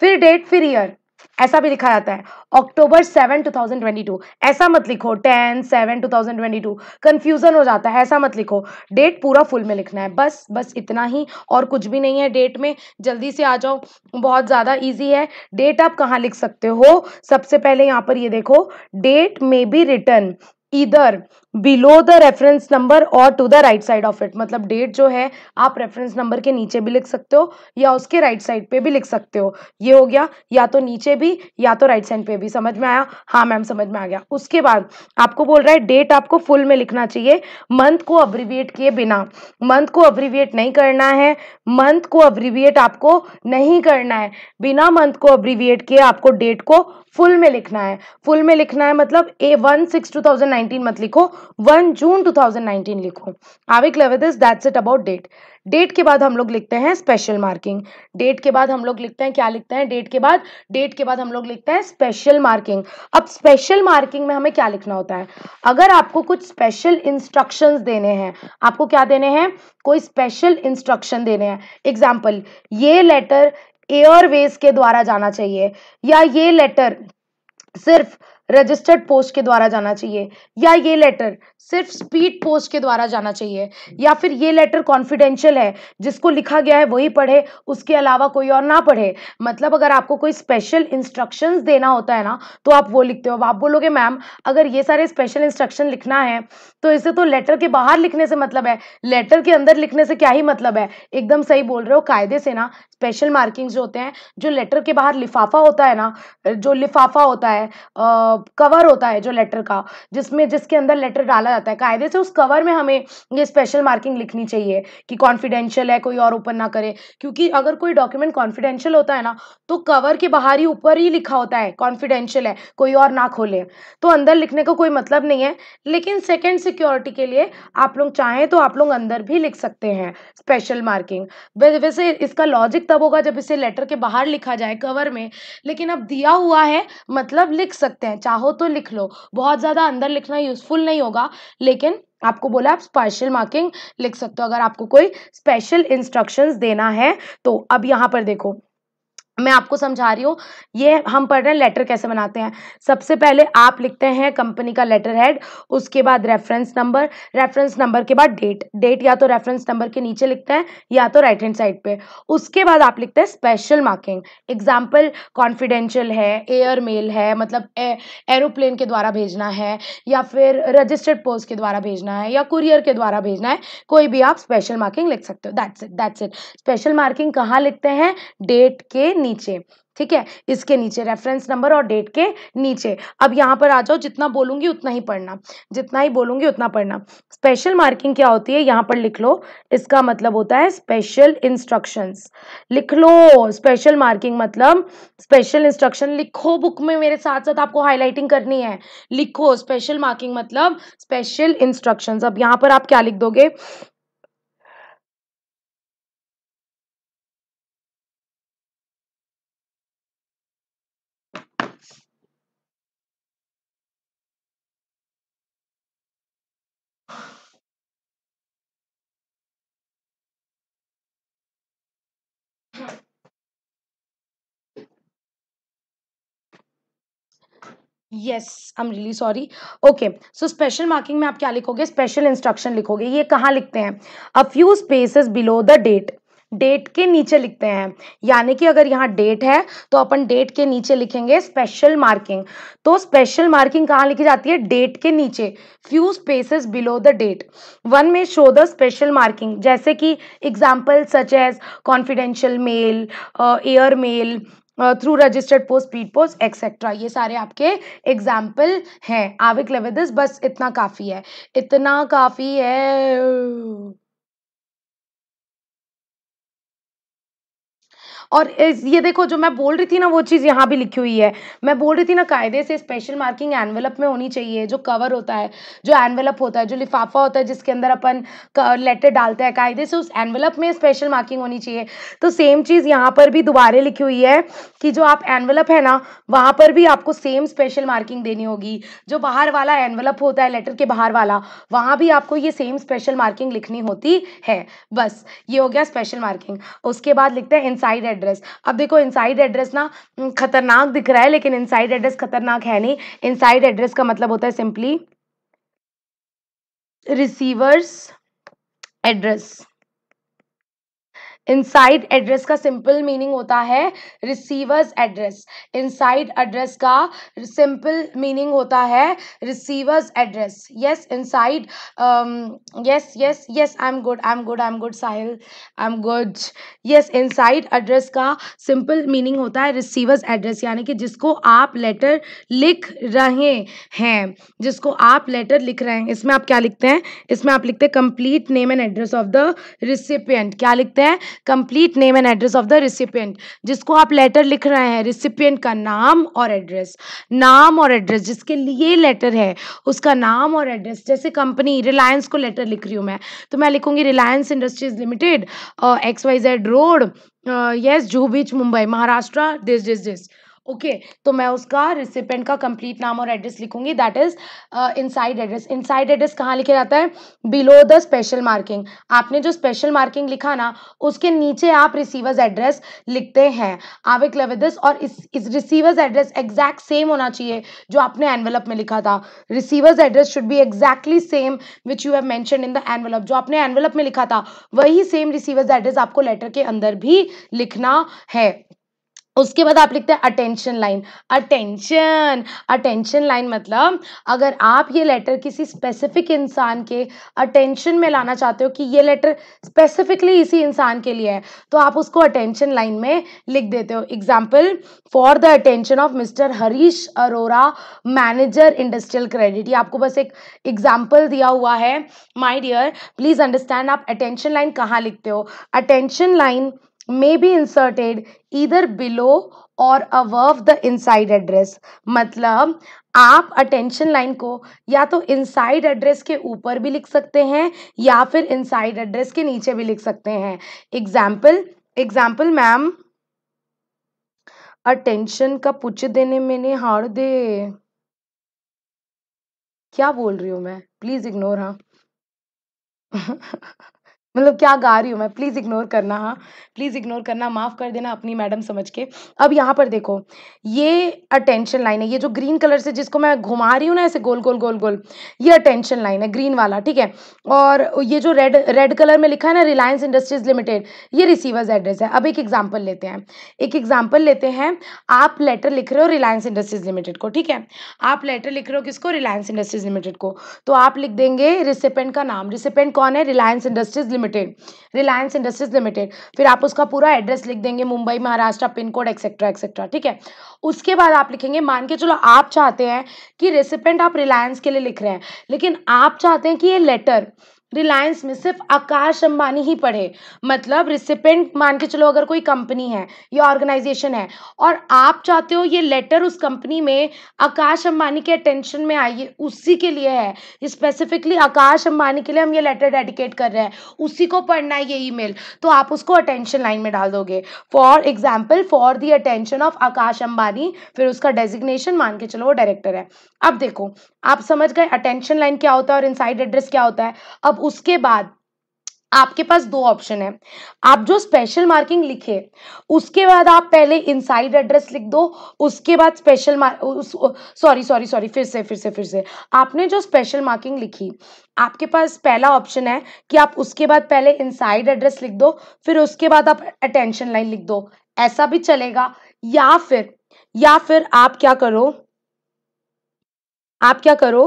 फिर डेट फिर ईयर ऐसा भी लिखा जाता है October seven two thousand twenty two ऐसा मत लिखो ten seven two thousand twenty two confusion हो जाता है ऐसा मत लिखो डेट पूरा फुल में लिखना है बस बस इतना ही और कुछ भी नहीं है डेट में जल्दी से आ जाओ बहुत ज़्यादा इजी है डेट आप कहाँ लिख सकते हो सबसे पहले यहाँ पर ये देखो डेट में बी रिटर्न इधर बिलो द रेफरेंस नंबर और to the right side of it मतलब डेट जो है आप रेफरेंस नंबर के नीचे भी लिख सकते हो या उसके राइट right साइड पे भी लिख सकते हो ये हो गया या तो नीचे भी या तो राइट right साइड पे भी समझ में आया हाँ मैम समझ में आ गया उसके बाद आपको बोल रहा है डेट आपको फुल में लिखना चाहिए मंथ को अब्रीविएट किए बिना मंथ को अब्रीविएट नहीं करना है मंथ को अब्रीविएट आपको नहीं करना है बिना मंथ को अब्रीविएट किए आपको डेट को फुल में लिखना है फुल में लिखना है मतलब A one six two thousand nineteen मत लिखो one June two thousand nineteen लिखो आविक this that's it about date date के बाद हम लोग लिखते हैं स्पेशल मार्किंग डेट के बाद हम लोग लिखते हैं क्या लिखते हैं डेट के बाद डेट के बाद हम लोग लिखते हैं स्पेशल मार्किंग अब स्पेशल मार्किंग में हमें क्या लिखना होता है अगर आपको कुछ स्पेशल इंस्ट्रक्शंस देने हैं आपको क्या देने हैं कोई स्पेशल इंस्ट्रक्शन देने हैं एग्जाम्पल ये लेटर एयरवेज के द्वारा जाना चाहिए या ये लेटर सिर्फ रजिस्टर्ड पोस्ट के द्वारा जाना चाहिए या ये लेटर सिर्फ स्पीड पोस्ट के द्वारा जाना चाहिए या फिर ये लेटर कॉन्फिडेंशियल है जिसको लिखा गया है वही पढ़े उसके अलावा कोई और ना पढ़े मतलब अगर आपको कोई स्पेशल इंस्ट्रक्शंस देना होता है ना तो आप वो लिखते हो आप बोलोगे मैम अगर ये सारे स्पेशल इंस्ट्रक्शन लिखना है तो इसे तो लेटर के बाहर लिखने से मतलब है लेटर के अंदर लिखने से क्या ही मतलब है एकदम सही बोल रहे हो कायदे से ना स्पेशल मार्किंग्स जो होते हैं जो लेटर के बाहर लिफाफा होता है ना जो लिफाफा होता है कवर होता है जो लेटर का जिसमें जिसके अंदर लेटर डाला जाता है कायदे से उस कवर में हमें ये स्पेशल मार्किंग लिखनी चाहिए कि कॉन्फिडेंशियल है कोई और ओपन ना करे क्योंकि अगर कोई डॉक्यूमेंट कॉन्फिडेंशियल होता है ना तो कवर के बाहर ही ऊपर ही लिखा होता है कॉन्फिडेंशियल है कोई और ना खोले तो अंदर लिखने का कोई मतलब नहीं है लेकिन सेकेंड सिक्योरिटी के लिए आप लोग चाहें तो आप लोग अंदर भी लिख सकते हैं स्पेशल मार्किंग वैसे इसका लॉजिक तब होगा जब इसे लेटर के बाहर लिखा जाए कवर में लेकिन अब दिया हुआ है मतलब लिख सकते हैं चाहो तो लिख लो बहुत ज़्यादा अंदर लिखना यूज़फुल नहीं होगा लेकिन आपको बोला आप स्पेशल मार्किंग लिख सकते हो अगर आपको कोई स्पेशल इंस्ट्रक्शंस देना है तो अब यहाँ पर देखो मैं आपको समझा रही हूँ ये हम पढ़ रहे हैं लेटर कैसे बनाते हैं सबसे पहले आप लिखते हैं कंपनी का लेटर हेड उसके बाद रेफरेंस नंबर रेफरेंस नंबर के बाद डेट डेट या तो रेफरेंस नंबर के नीचे लिखते हैं या तो राइट हैंड साइड पे उसके बाद आप लिखते हैं स्पेशल मार्किंग एग्जाम्पल कॉन्फिडेंशियल है एयर मेल है मतलब एरोप्लेन के द्वारा भेजना है या फिर रजिस्टर्ड पोस्ट के द्वारा भेजना है या कुरियर के द्वारा भेजना है कोई भी आप स्पेशल मार्किंग लिख सकते हो that's it that's it special marking कहाँ लिखते हैं डेट के नीचे ठीक है इसके नीचे रेफरेंस नंबर और डेट के नीचे अब यहाँ पर आ जाओ जितना बोलूंगी उतना ही पढ़ना जितना ही बोलूंगी उतना पढ़ना स्पेशल मार्किंग क्या होती है यहाँ पर लिख लो इसका मतलब होता है स्पेशल इंस्ट्रक्शंस लिख लो स्पेशल मार्किंग मतलब स्पेशल इंस्ट्रक्शन लिखो बुक में मेरे साथ साथ आपको हाईलाइटिंग करनी है लिखो स्पेशल मार्किंग मतलब स्पेशल इंस्ट्रक्शन अब यहाँ पर आप क्या लिख दोगे yes I am really sorry okay so special marking में आप क्या लिखोगे स्पेशल इंस्ट्रक्शन लिखोगे ये कहाँ लिखते हैं a few spaces below the date date के नीचे लिखते हैं यानी कि अगर यहाँ डेट है तो अपन डेट के नीचे लिखेंगे स्पेशल मार्किंग तो स्पेशल मार्किंग कहाँ लिखी जाती है डेट के नीचे few spaces below the date one में शो द स्पेशल मार्किंग जैसे कि example such as confidential mail air mail through registered post speed post etcetera ये सारे आपके एग्जाम्पल हैं आविक लेवेदिस बस इतना काफ़ी है इतना काफ़ी है और ये देखो जो मैं बोल रही थी ना वो चीज़ यहाँ भी लिखी हुई है मैं बोल रही थी ना कायदे से स्पेशल मार्किंग एनवेलप में होनी चाहिए जो कवर होता है जो एनवेलप होता है जो लिफाफा होता है जिसके अंदर अपन लेटर डालते हैं कायदे से उस एनवेलप में स्पेशल मार्किंग होनी चाहिए तो सेम चीज़ यहाँ पर भी दोबारा लिखी हुई है कि जो आप एनवेलप है ना वहाँ पर भी आपको सेम स्पेशल मार्किंग देनी होगी जो बाहर वाला एनवेलप होता है लेटर के बाहर वाला वहाँ भी आपको ये सेम स्पेशल मार्किंग लिखनी होती है बस ये हो गया स्पेशल मार्किंग उसके बाद लिखते हैं इनसाइड एड्रेस अब देखो इनसाइड एड्रेस ना हम्म, खतरनाक दिख रहा है लेकिन इनसाइड एड्रेस खतरनाक है नहीं इनसाइड एड्रेस का मतलब होता है simply receiver's address inside address का सिंपल मीनिंग होता है रिसीवर्स एड्रेस इनसाइड एड्रेस का सिंपल मीनिंग होता है receiver's address yes inside yes yes yes I am good I am good I am good Sahil I am good yes inside address का simple meaning होता है receiver's address यानी कि जिसको आप लेटर लिख रहे हैं जिसको आप लेटर लिख रहे हैं इसमें आप क्या लिखते हैं इसमें आप लिखते हैं complete name and address of the recipient क्या लिखते हैं complete name and address of the recipient जिसको आप लेटर लिख रहे हैं रिसिपियंट का नाम और एड्रेस नाम और एड्रेस जिसके लिए लेटर है उसका नाम और एड्रेस जैसे कंपनी रिलायंस को लेटर लिख रही हूँ मैं तो मैं लिखूंगी Reliance Industries Limited X Y Z road yes Juhu beach Mumbai Maharashtra this this this okay okay, तो मैं उसका रिसिपेंट का कंप्लीट नाम और एड्रेस लिखूंगी that is inside address inside address कहाँ लिखा जाता है बिलो द स्पेशल मार्किंग आपने जो स्पेशल मार्किंग लिखा ना उसके नीचे आप रिसीवर्स एड्रेस लिखते हैं आविक दिस और इस इस रिसीवर्स एड्रेस एग्जैक्ट सेम होना चाहिए जो आपने एनवेलप में लिखा था receiver's address should be exactly same which you have mention in the envelope जो आपने एनवेलप में लिखा था वही सेम रिसीवर्स एड्रेस आपको लेटर के अंदर भी लिखना है उसके बाद आप लिखते हैं attention line attention attention line मतलब अगर आप ये लेटर किसी स्पेसिफिक इंसान के अटेंशन में लाना चाहते हो कि ये लेटर स्पेसिफिकली इसी इंसान के लिए है तो आप उसको अटेंशन लाइन में लिख देते हो example for the attention of mister Harish Arora manager industrial credit ये आपको बस एक एग्जाम्पल दिया हुआ है माई डियर प्लीज़ अंडरस्टैंड आप अटेंशन लाइन कहाँ लिखते हो attention line may be inserted either below और अवव द इनसाइड एड्रेस मतलब आप अटेंशन लाइन को या तो इनसाइड एड्रेस के ऊपर भी लिख सकते हैं या फिर इनसाइड एड्रेस के नीचे भी लिख सकते हैं एग्जाम्पल एग्जाम्पल मैम अटेंशन का पुछ देने मैंने हार दे क्या बोल रही हूँ मैं प्लीज इग्नोर हाँ *laughs* मतलब क्या गा रही हूँ मैं प्लीज़ इग्नोर करना हाँ प्लीज़ इग्नोर करना माफ़ कर देना अपनी मैडम समझ के अब यहाँ पर देखो ये अटेंशन लाइन है ये जो ग्रीन कलर से जिसको मैं घुमा रही हूँ ना ऐसे गोल गोल गोल गोल ये अटेंशन लाइन है ग्रीन वाला ठीक है और ये जो रेड रेड कलर में लिखा है ना रिलायंस इंडस्ट्रीज लिमिटेड ये रिसीवर्स एड्रेस है अब एक एग्जाम्पल लेते हैं एक एग्जाम्पल लेते हैं आप लेटर लिख रहे हो रिलायंस इंडस्ट्रीज लिमिटेड को ठीक है आप लेटर लिख रहे हो किसको रिलायंस इंडस्ट्रीज लिमिटेड को तो आप लिख देंगे रिसिपेंट का नाम रिसिपेंट कौन है रिलायंस इंडस्ट्रीज लिमिटेड लिमिटेड रिलायंस इंडस्ट्रीज लिमिटेड फिर आप उसका पूरा एड्रेस लिख देंगे Mumbai Maharashtra pin code etcetera etcetera ठीक है उसके बाद आप लिखेंगे मान के चलो आप चाहते हैं कि रेसिपेंट आप रिलायंस के लिए लिख रहे हैं लेकिन आप चाहते हैं कि ये लेटर रिलायंस में सिर्फ आकाश अंबानी ही पढ़े मतलब रिसिपेंट मान के चलो अगर कोई कंपनी है या ऑर्गेनाइजेशन है और आप चाहते हो ये लेटर उस कंपनी में आकाश अंबानी के अटेंशन में आइए उसी के लिए है स्पेसिफिकली आकाश अंबानी के लिए हम ये लेटर डेडिकेट कर रहे हैं उसी को पढ़ना है ये ई तो आप उसको अटेंशन लाइन में डाल दोगे for example for the attention of Akash Ambani फिर उसका डेजिग्नेशन मान के चलो वो डायरेक्टर है अब देखो आप समझ गए अटेंशन लाइन क्या होता है और इनसाइड एड्रेस क्या होता है अब उसके बाद आपके पास दो ऑप्शन है आप जो स्पेशल मार्किंग लिखे उसके बाद आप पहले इनसाइड एड्रेस लिख दो उसके बाद स्पेशल सॉरी सॉरी सॉरी फिर से फिर से फिर से आपने जो स्पेशल मार्किंग लिखी आपके पास पहला ऑप्शन है कि आप उसके बाद पहले इनसाइड एड्रेस लिख दो फिर उसके बाद आप अटेंशन लाइन लिख दो ऐसा भी चलेगा या फिर या फिर आप क्या करो आप क्या करो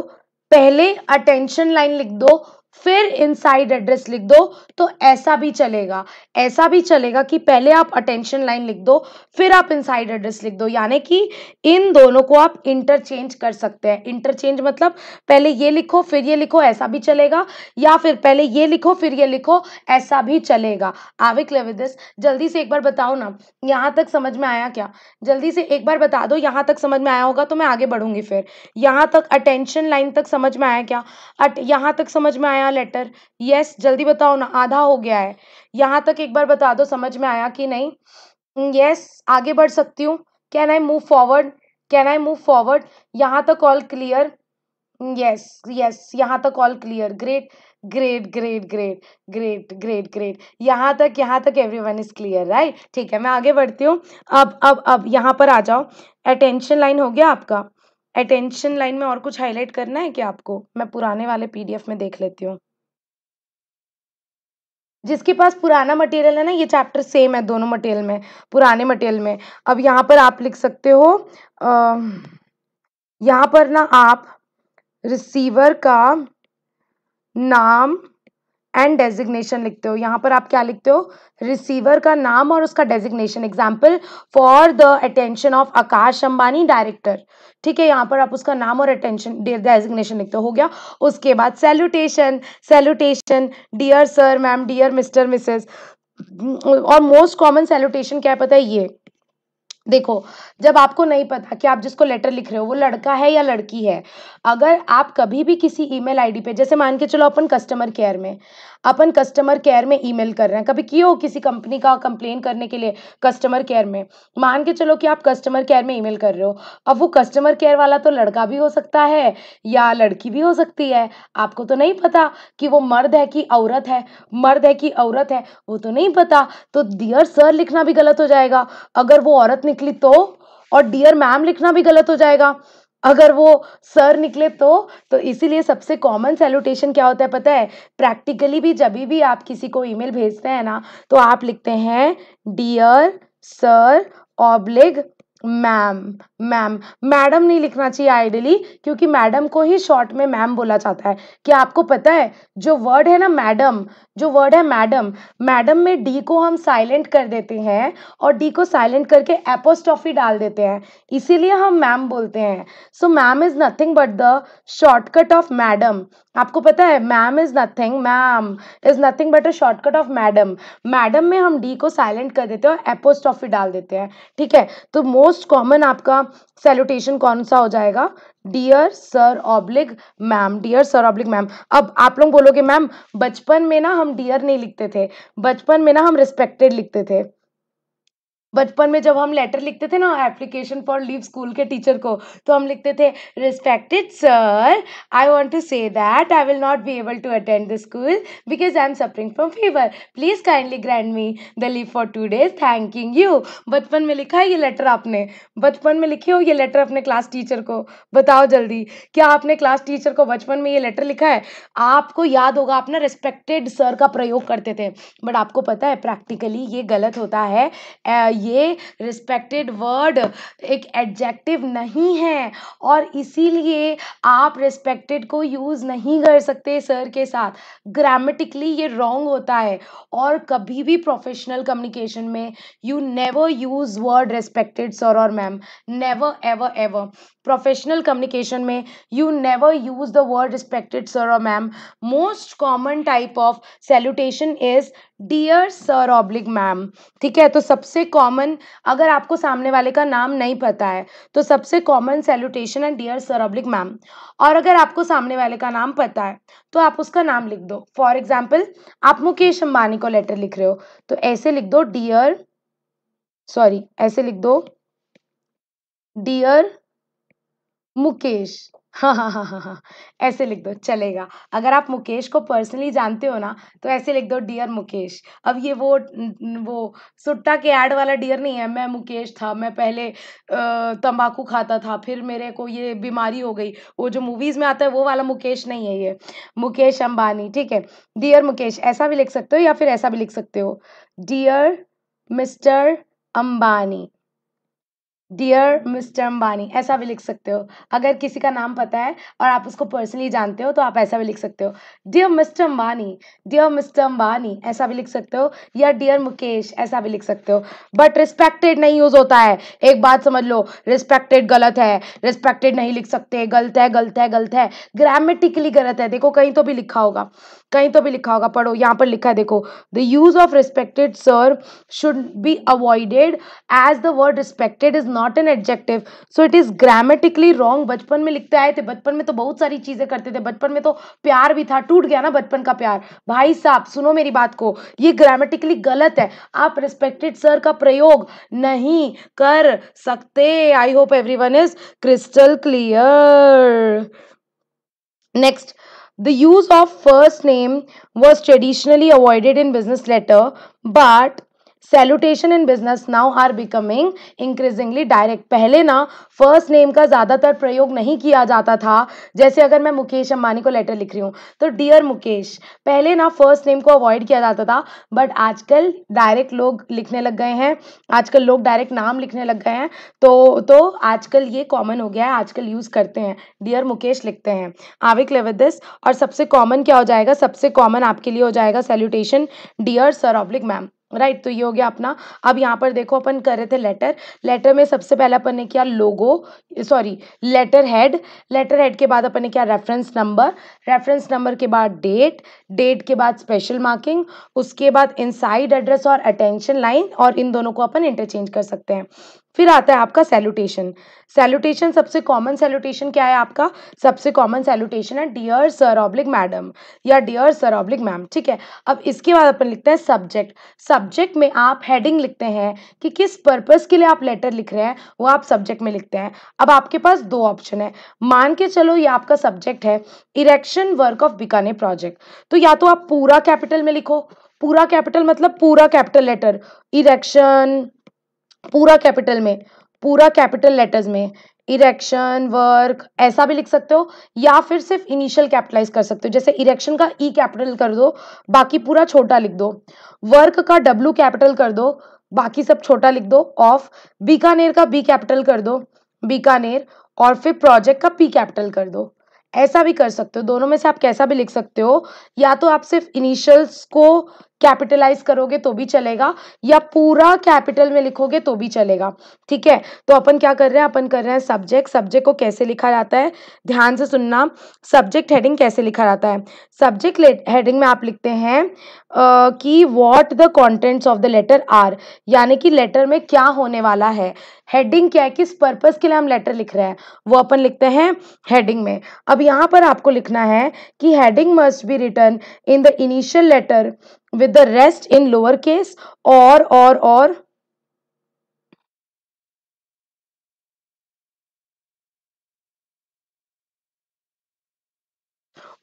पहले अटेंशन लाइन लिख दो फिर इनसाइड एड्रेस लिख दो तो ऐसा भी चलेगा ऐसा भी चलेगा कि पहले आप अटेंशन लाइन लिख दो फिर आप इनसाइड एड्रेस लिख दो यानी कि इन दोनों को आप इंटरचेंज कर सकते हैं इंटरचेंज मतलब पहले ये लिखो फिर ये लिखो ऐसा भी चलेगा या फिर पहले ये लिखो फिर ये लिखो ऐसा भी चलेगा आविक क्लेविदिस जल्दी से एक बार बताओ ना यहाँ तक समझ में आया क्या जल्दी से एक बार बता दो यहाँ तक समझ में आया होगा तो मैं आगे बढ़ूंगी फिर यहाँ तक अटेंशन लाइन तक समझ में आया क्या यहाँ तक समझ में आया आया लेटर यस जल्दी बताओ ना आधा हो गया है यहाँ तक एक बार बता दो समझ में आया कि नहीं यस mm, आगे बढ़ सकती हूँ can I move forward can I move forward यहाँ तक ऑल क्लियर यस यस यहाँ तक all clear great great great great great great great यहाँ तक यहाँ तक everyone is clear right ठीक है मैं आगे बढ़ती हूँ अब अब अब यहाँ पर आ जाओ अटेंशन लाइन हो गया आपका अटेंशन लाइन में और कुछ हाईलाइट करना है क्या आपको मैं पुराने वाले पीडीएफ में देख लेती हूँ जिसके पास पुराना मटेरियल है ना ये चैप्टर सेम है दोनों मटेरियल में पुराने मटेरियल में अब यहाँ पर आप लिख सकते हो यहाँ पर ना आप रिसीवर का नाम एंड डेजिग्नेशन लिखते हो यहाँ पर आप क्या लिखते हो रिसीवर का नाम और उसका designation example for the attention of Akash Ambani director ठीक है यहाँ पर आप उसका नाम और अटेंशन डेजिग्नेशन लिखते हो हो गया उसके बाद salutation salutation dear sir ma'am dear mister missus और मोस्ट कॉमन सैल्यूटेशन क्या पता है ये देखो जब आपको नहीं पता कि आप जिसको लेटर लिख रहे हो वो लड़का है या लड़की है अगर आप कभी भी किसी ईमेल आईडी पे जैसे मान के चलो अपन कस्टमर केयर में अपन कस्टमर केयर में ईमेल कर रहे हैं कभी किए हो किसी कंपनी का कंप्लेन करने के लिए कस्टमर केयर में मान के चलो कि आप कस्टमर केयर में ईमेल कर रहे हो अब वो कस्टमर केयर वाला तो लड़का भी हो सकता है या लड़की भी हो सकती है आपको तो नहीं पता कि वो मर्द है कि औरत है मर्द है कि औरत है वो तो नहीं पता तो डियर सर लिखना भी गलत हो जाएगा अगर वो औरत निकली तो और डियर मैम लिखना भी गलत हो जाएगा अगर वो सर निकले तो तो इसीलिए सबसे कॉमन सैल्यूटेशन क्या होता है पता है प्रैक्टिकली भी जब भी आप किसी को ईमेल भेजते हैं ना तो आप लिखते हैं dear sir oblique ma'am ma'am madam नहीं लिखना चाहिए आइडियली क्योंकि मैडम को ही शॉर्ट में मैम बोला जाता है क्या आपको पता है जो वर्ड है ना मैडम जो वर्ड है मैडम मैडम में डी को हम साइलेंट कर देते हैं और डी को साइलेंट करके एपोस्टॉफी डाल देते हैं इसीलिए हम मैम बोलते हैं so ma'am is nothing but the shortcut of madam आपको पता है ma'am is nothing ma'am is nothing but a shortcut of madam madam में हम डी को साइलेंट कर देते हैं और एपोस्टॉफी डाल देते हैं ठीक है तो मोस्ट कॉमन आपका सेलुटेशन कौन सा हो जाएगा dear sir oblique ma'am dear sir oblique ma'am अब आप लोग बोलोगे मैम बचपन में ना हम डियर नहीं लिखते थे बचपन में ना हम रिस्पेक्टेड लिखते थे बचपन में जब हम लेटर लिखते थे ना एप्लीकेशन फॉर लीव स्कूल के टीचर को तो हम लिखते थे respected sir I want to say that I will not be able to attend the school because I am suffering from fever please kindly grant me the leave for two days thanking you बचपन में लिखा है ये letter आपने बचपन में लिखे हो ये लेटर अपने क्लास टीचर को बताओ जल्दी क्या आपने क्लास टीचर को बचपन में ये लेटर लिखा है आपको याद होगा आप ना रिस्पेक्टेड सर का प्रयोग करते थे बट आपको पता है प्रैक्टिकली ये गलत होता है ये रिस्पेक्टेड वर्ड एक एडजेक्टिव नहीं है और इसीलिए आप रिस्पेक्टेड को यूज़ नहीं कर सकते सर के साथ ग्रामेटिकली ये रॉन्ग होता है और कभी भी प्रोफेशनल कम्युनिकेशन में you never use word respected sir और ma'am never ever ever professional communication में you never use the word respected sir और ma'am most common type of salutation is dear sir oblique ma'am ठीक है तो सबसे common अगर आपको सामने वाले का नाम नहीं पता है तो सबसे कॉमन सैल्यूटेशन है डियर सर ऑब्लिक मैम और अगर आपको सामने वाले का नाम पता है तो आप उसका नाम लिख दो फॉर एग्जाम्पल आप मुकेश अंबानी को लेटर लिख रहे हो तो ऐसे लिख दो डियर सॉरी ऐसे लिख दो डियर मुकेश हाँ हाँ हाँ हाँ हाँ ऐसे लिख दो चलेगा अगर आप मुकेश को पर्सनली जानते हो ना तो ऐसे लिख दो डियर मुकेश अब ये वो वो सुट्टा के ऐड वाला डियर नहीं है मैं मुकेश था मैं पहले तंबाकू खाता था फिर मेरे को ये बीमारी हो गई वो जो मूवीज़ में आता है वो वाला मुकेश नहीं है ये मुकेश अंबानी ठीक है डियर मुकेश ऐसा भी लिख सकते हो या फिर ऐसा भी लिख सकते हो dear mister Ambani dear mister Ambani ऐसा भी लिख सकते हो अगर किसी का नाम पता है और आप उसको पर्सनली जानते हो तो आप ऐसा भी लिख सकते हो dear mister Ambani dear mister Ambani ऐसा भी लिख सकते हो या डियर मुकेश ऐसा भी लिख सकते हो बट रिस्पेक्टेड नहीं यूज़ होता है एक बात समझ लो रिस्पेक्टेड गलत है रिस्पेक्टेड नहीं लिख सकते गलत है गलत है गलत है ग्रामेटिकली गलत है देखो कहीं तो भी लिखा होगा कहीं तो भी लिखा होगा पढ़ो यहाँ पर लिखा है देखो the use of respected sir should be avoided as the word respected is not an adjective so it is grammatically wrong बचपन में लिखते आए थे बचपन में तो बहुत सारी चीजें करते थे बचपन में तो प्यार भी था टूट गया ना बचपन का प्यार भाई साहब सुनो मेरी बात को ये ग्रामेटिकली गलत है आप रिस्पेक्टेड सर का प्रयोग नहीं कर सकते I hope everyone is crystal clear next The use of first name was traditionally avoided in business letter, but salutation in business now are becoming increasingly direct पहले ना फर्स्ट नेम का ज़्यादातर प्रयोग नहीं किया जाता था जैसे अगर मैं मुकेश अंबानी को लेटर लिख रही हूँ तो डियर मुकेश पहले ना फर्स्ट नेम को अवॉइड किया जाता था बट आजकल डायरेक्ट लोग लिखने लग गए हैं आजकल लोग डायरेक्ट नाम लिखने लग गए हैं तो तो आजकल ये कॉमन हो गया है आजकल यूज़ करते हैं डियर मुकेश लिखते हैं आविक लेविदिस और सबसे कॉमन क्या हो जाएगा सबसे कॉमन आपके लिए हो जाएगा salutation dear sir oblique ma'am right तो ये हो गया अपना अब यहाँ पर देखो अपन कर रहे थे लेटर लेटर में सबसे पहले अपन ने किया logo sorry letter head letter head के बाद अपन ने किया रेफरेंस नंबर रेफरेंस नंबर के बाद डेट डेट के बाद स्पेशल मार्किंग उसके बाद इनसाइड एड्रेस और अटेंशन लाइन और इन दोनों को अपन इंटरचेंज कर सकते हैं फिर आता है आपका सैल्यूटेशन सैल्यूटेशन सबसे कॉमन सैल्यूटेशन क्या है आपका सबसे कॉमन सैल्यूटेशन है डियर सर ऑब्लिक मैडम या डियर सर ऑब्लिक मैम ठीक है अब इसके बाद अपन लिखते हैं सब्जेक्ट सब्जेक्ट में आप हेडिंग लिखते हैं कि किस पर्पस के लिए आप लेटर लिख रहे हैं वो आप सब्जेक्ट में लिखते हैं अब आपके पास दो ऑप्शन है मान के चलो ये आपका सब्जेक्ट है erection work of Bikaner project तो या तो आप पूरा कैपिटल में लिखो पूरा कैपिटल मतलब पूरा कैपिटल लेटर इरेक्शन पूरा कैपिटल में पूरा कैपिटल लेटर्स में इरेक्शन वर्क ऐसा भी लिख सकते हो या फिर सिर्फ इनिशियल कैपिटलाइज कर सकते हो जैसे इरेक्शन का ई e कैपिटल कर दो बाकी पूरा छोटा लिख दो वर्क का डब्ल्यू कैपिटल कर दो बाकी सब छोटा लिख दो ऑफ बीकानेर का बी कैपिटल कर दो बीकानेर और फिर प्रोजेक्ट का पी कैपिटल कर दो ऐसा भी कर सकते हो दोनों में से आप कैसा भी लिख सकते हो या तो आप सिर्फ इनिशियल्स को कैपिटलाइज करोगे तो भी चलेगा या पूरा कैपिटल में लिखोगे तो भी चलेगा ठीक है तो अपन क्या कर रहे हैं अपन कर रहे हैं सब्जेक्ट सब्जेक्ट को कैसे लिखा जाता है ध्यान से सुनना सब्जेक्ट हेडिंग कैसे लिखा जाता है सब्जेक्ट हेडिंग में आप लिखते हैं आ, कि what the contents of the letter are यानी कि लेटर में क्या होने वाला है हेडिंग क्या है किस पर्पज के लिए हम लेटर लिख रहे हैं वो अपन लिखते हैं हेडिंग में अब यहाँ पर आपको लिखना है कि heading must be written in the initial letter with the rest in lowercase or or or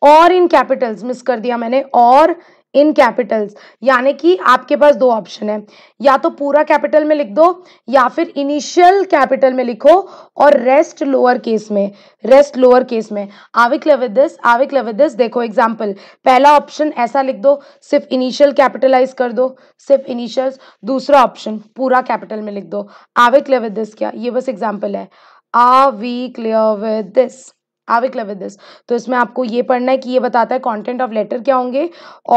और इन कैपिटल्स मिस कर दिया मैंने और इन कैपिटल्स यानी कि आपके पास दो ऑप्शन है या तो पूरा कैपिटल में लिख दो या फिर इनिशियल कैपिटल में लिखो और रेस्ट लोअर केस में रेस्ट लोअर केस में आविक लविदिस आविक लविदिस देखो एग्जाम्पल पहला ऑप्शन ऐसा लिख दो सिर्फ इनिशियल कैपिटलाइज कर दो सिर्फ इनिशियल दूसरा ऑप्शन पूरा कैपिटल में लिख दो आविक लविदिस क्या ये बस एग्जाम्पल है are we clear with this आविक दिस तो इसमें आपको ये पढ़ना है कि ये बताता है कंटेंट ऑफ लेटर क्या होंगे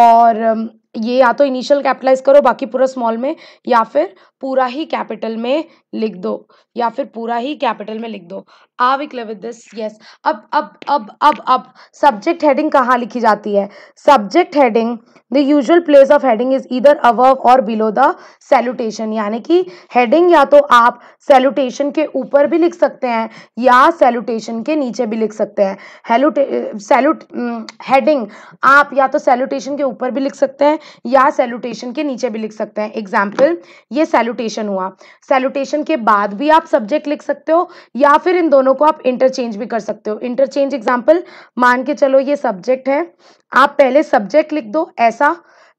और ये या तो इनिशियल कैपिटलाइज करो बाकी पूरा स्मॉल में या फिर पूरा ही कैपिटल में लिख दो या फिर पूरा ही कैपिटल में लिख दो are we clear with this yes अब अब अब अब अब सब्जेक्ट हेडिंग कहाँ लिखी जाती है subject heading the usual place of heading is इधर अव और बिलो द सेलुटेशन यानी कि हेडिंग या तो आप सेलुटेशन के ऊपर भी लिख सकते हैं या सेलुटेशन के नीचे भी लिख सकते हैं हेलुटे सेलुट हेडिंग आप या तो सेलुटेशन के ऊपर भी लिख सकते हैं या सेलुटेशन के नीचे भी लिख सकते हैं एग्जाम्पल ये सेलुटेशन हुआ सेलुटेशन क्वेश्चन के बाद भी आप सब्जेक्ट लिख सकते हो या फिर इन दोनों को आप इंटरचेंज भी कर सकते हो इंटरचेंज एग्जाम्पल मान के चलो ये सब्जेक्ट है आप पहले सब्जेक्ट लिख दो ऐसा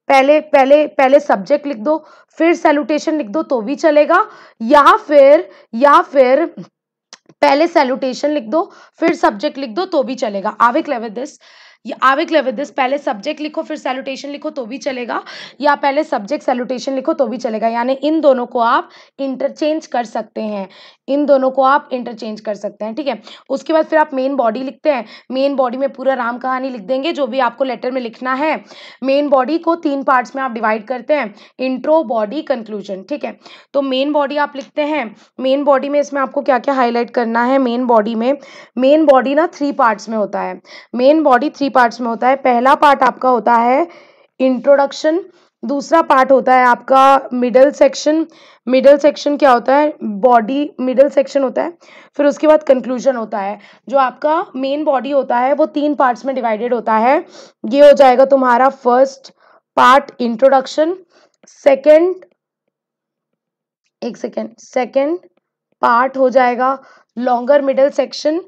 पहले पहले पहले सब्जेक्ट लिख दो फिर सैल्यूटेशन लिख दो तो भी चलेगा या फिर या फिर पहले सैल्यूटेशन लिख दो फिर सब्जेक्ट लिख दो तो भी चलेगा आवे क्लेवर दिस ये आविक दिस पहले सब्जेक्ट लिखो फिर सैल्यूटेशन लिखो तो भी चलेगा या पहले सब्जेक्ट सैल्यूटेशन लिखो तो भी चलेगा यानी इन दोनों को आप इंटरचेंज कर सकते हैं इन दोनों को आप इंटरचेंज कर सकते हैं ठीक है उसके बाद फिर आप मेन बॉडी लिखते हैं मेन बॉडी में पूरा राम कहानी लिख देंगे जो भी आपको लेटर में लिखना है मेन बॉडी को तीन पार्ट्स में आप डिवाइड करते हैं इंट्रो बॉडी कंक्लूजन ठीक है तो मेन बॉडी आप लिखते हैं मेन बॉडी में इसमें आपको क्या क्या हाईलाइट करना है मेन बॉडी में मेन बॉडी ना थ्री पार्ट्स में होता है main body three three parts में होता है पहला पार्ट आपका होता है इंट्रोडक्शन दूसरा पार्ट होता है आपका मिडल सेक्शन मिडल सेक्शन क्या होता है बॉडी मिडल सेक्शन होता है फिर उसके बाद कंक्लूजन होता है जो आपका मेन बॉडी होता है वो तीन पार्ट्स में डिवाइडेड होता है ये हो जाएगा तुम्हारा फर्स्ट पार्ट इंट्रोडक्शन सेकंड एक सेकंड सेकंड पार्ट हो जाएगा लॉन्गर मिडल सेक्शन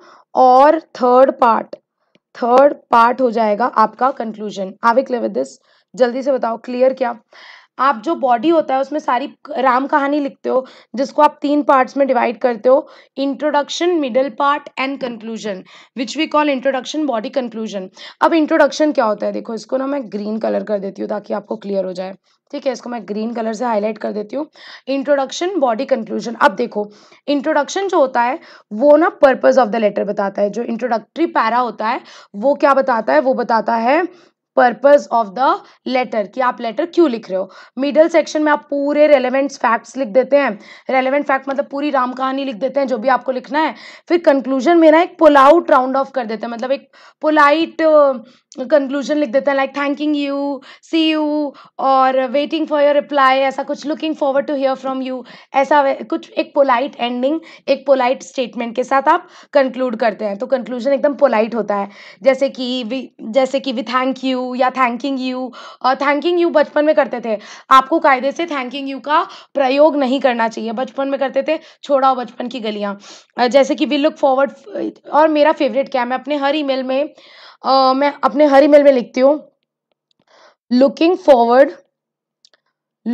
और थर्ड पार्ट थर्ड पार्ट हो जाएगा आपका conclusion are we clear with this जल्दी से बताओ क्लियर क्या आप जो बॉडी होता है उसमें सारी राम कहानी लिखते हो जिसको आप तीन पार्ट्स में डिवाइड करते हो introduction middle part and conclusion which we call introduction body conclusion अब इंट्रोडक्शन क्या होता है देखो इसको ना मैं ग्रीन कलर कर देती हूँ ताकि आपको क्लियर हो जाए ठीक है इसको मैं ग्रीन कलर से हाईलाइट कर देती हूँ इंट्रोडक्शन बॉडी कंक्लूजन अब देखो इंट्रोडक्शन जो होता है वो ना पर्पज ऑफ द लेटर बताता है जो इंट्रोडक्टरी पैरा होता है वो क्या बताता है वो बताता है पर्पज ऑफ द लेटर कि आप लेटर क्यों लिख रहे हो मिडल सेक्शन में आप पूरे रेलिवेंट फैक्ट्स लिख देते हैं रेलिवेंट फैक्ट मतलब पूरी राम कहानी लिख देते हैं जो भी आपको लिखना है फिर कंक्लूजन में ना एक पुलाउट राउंड ऑफ कर देते हैं मतलब एक पोलाइट कंक्लूजन लिख देते हैं like thanking you see you और वेटिंग फॉर योर रिप्लाई ऐसा कुछ looking forward to hear from you ऐसा कुछ एक पोलाइट एंडिंग एक पोलाइट स्टेटमेंट के साथ आप कंक्लूड करते हैं तो कंक्लूजन एकदम पोलाइट होता है जैसे कि वी जैसे कि वी थैंक यू या थैंकिंग यू और थैंकिंग यू बचपन में करते थे आपको कायदे से थैंकिंग यू का प्रयोग नहीं करना चाहिए बचपन में करते थे छोड़ाओ बचपन की गलियाँ जैसे कि वी लुक फॉरवर्ड और मेरा फेवरेट क्या है मैं अपने हर ईमेल में मैं अपने हर ईमेल में लिखती हूँ looking forward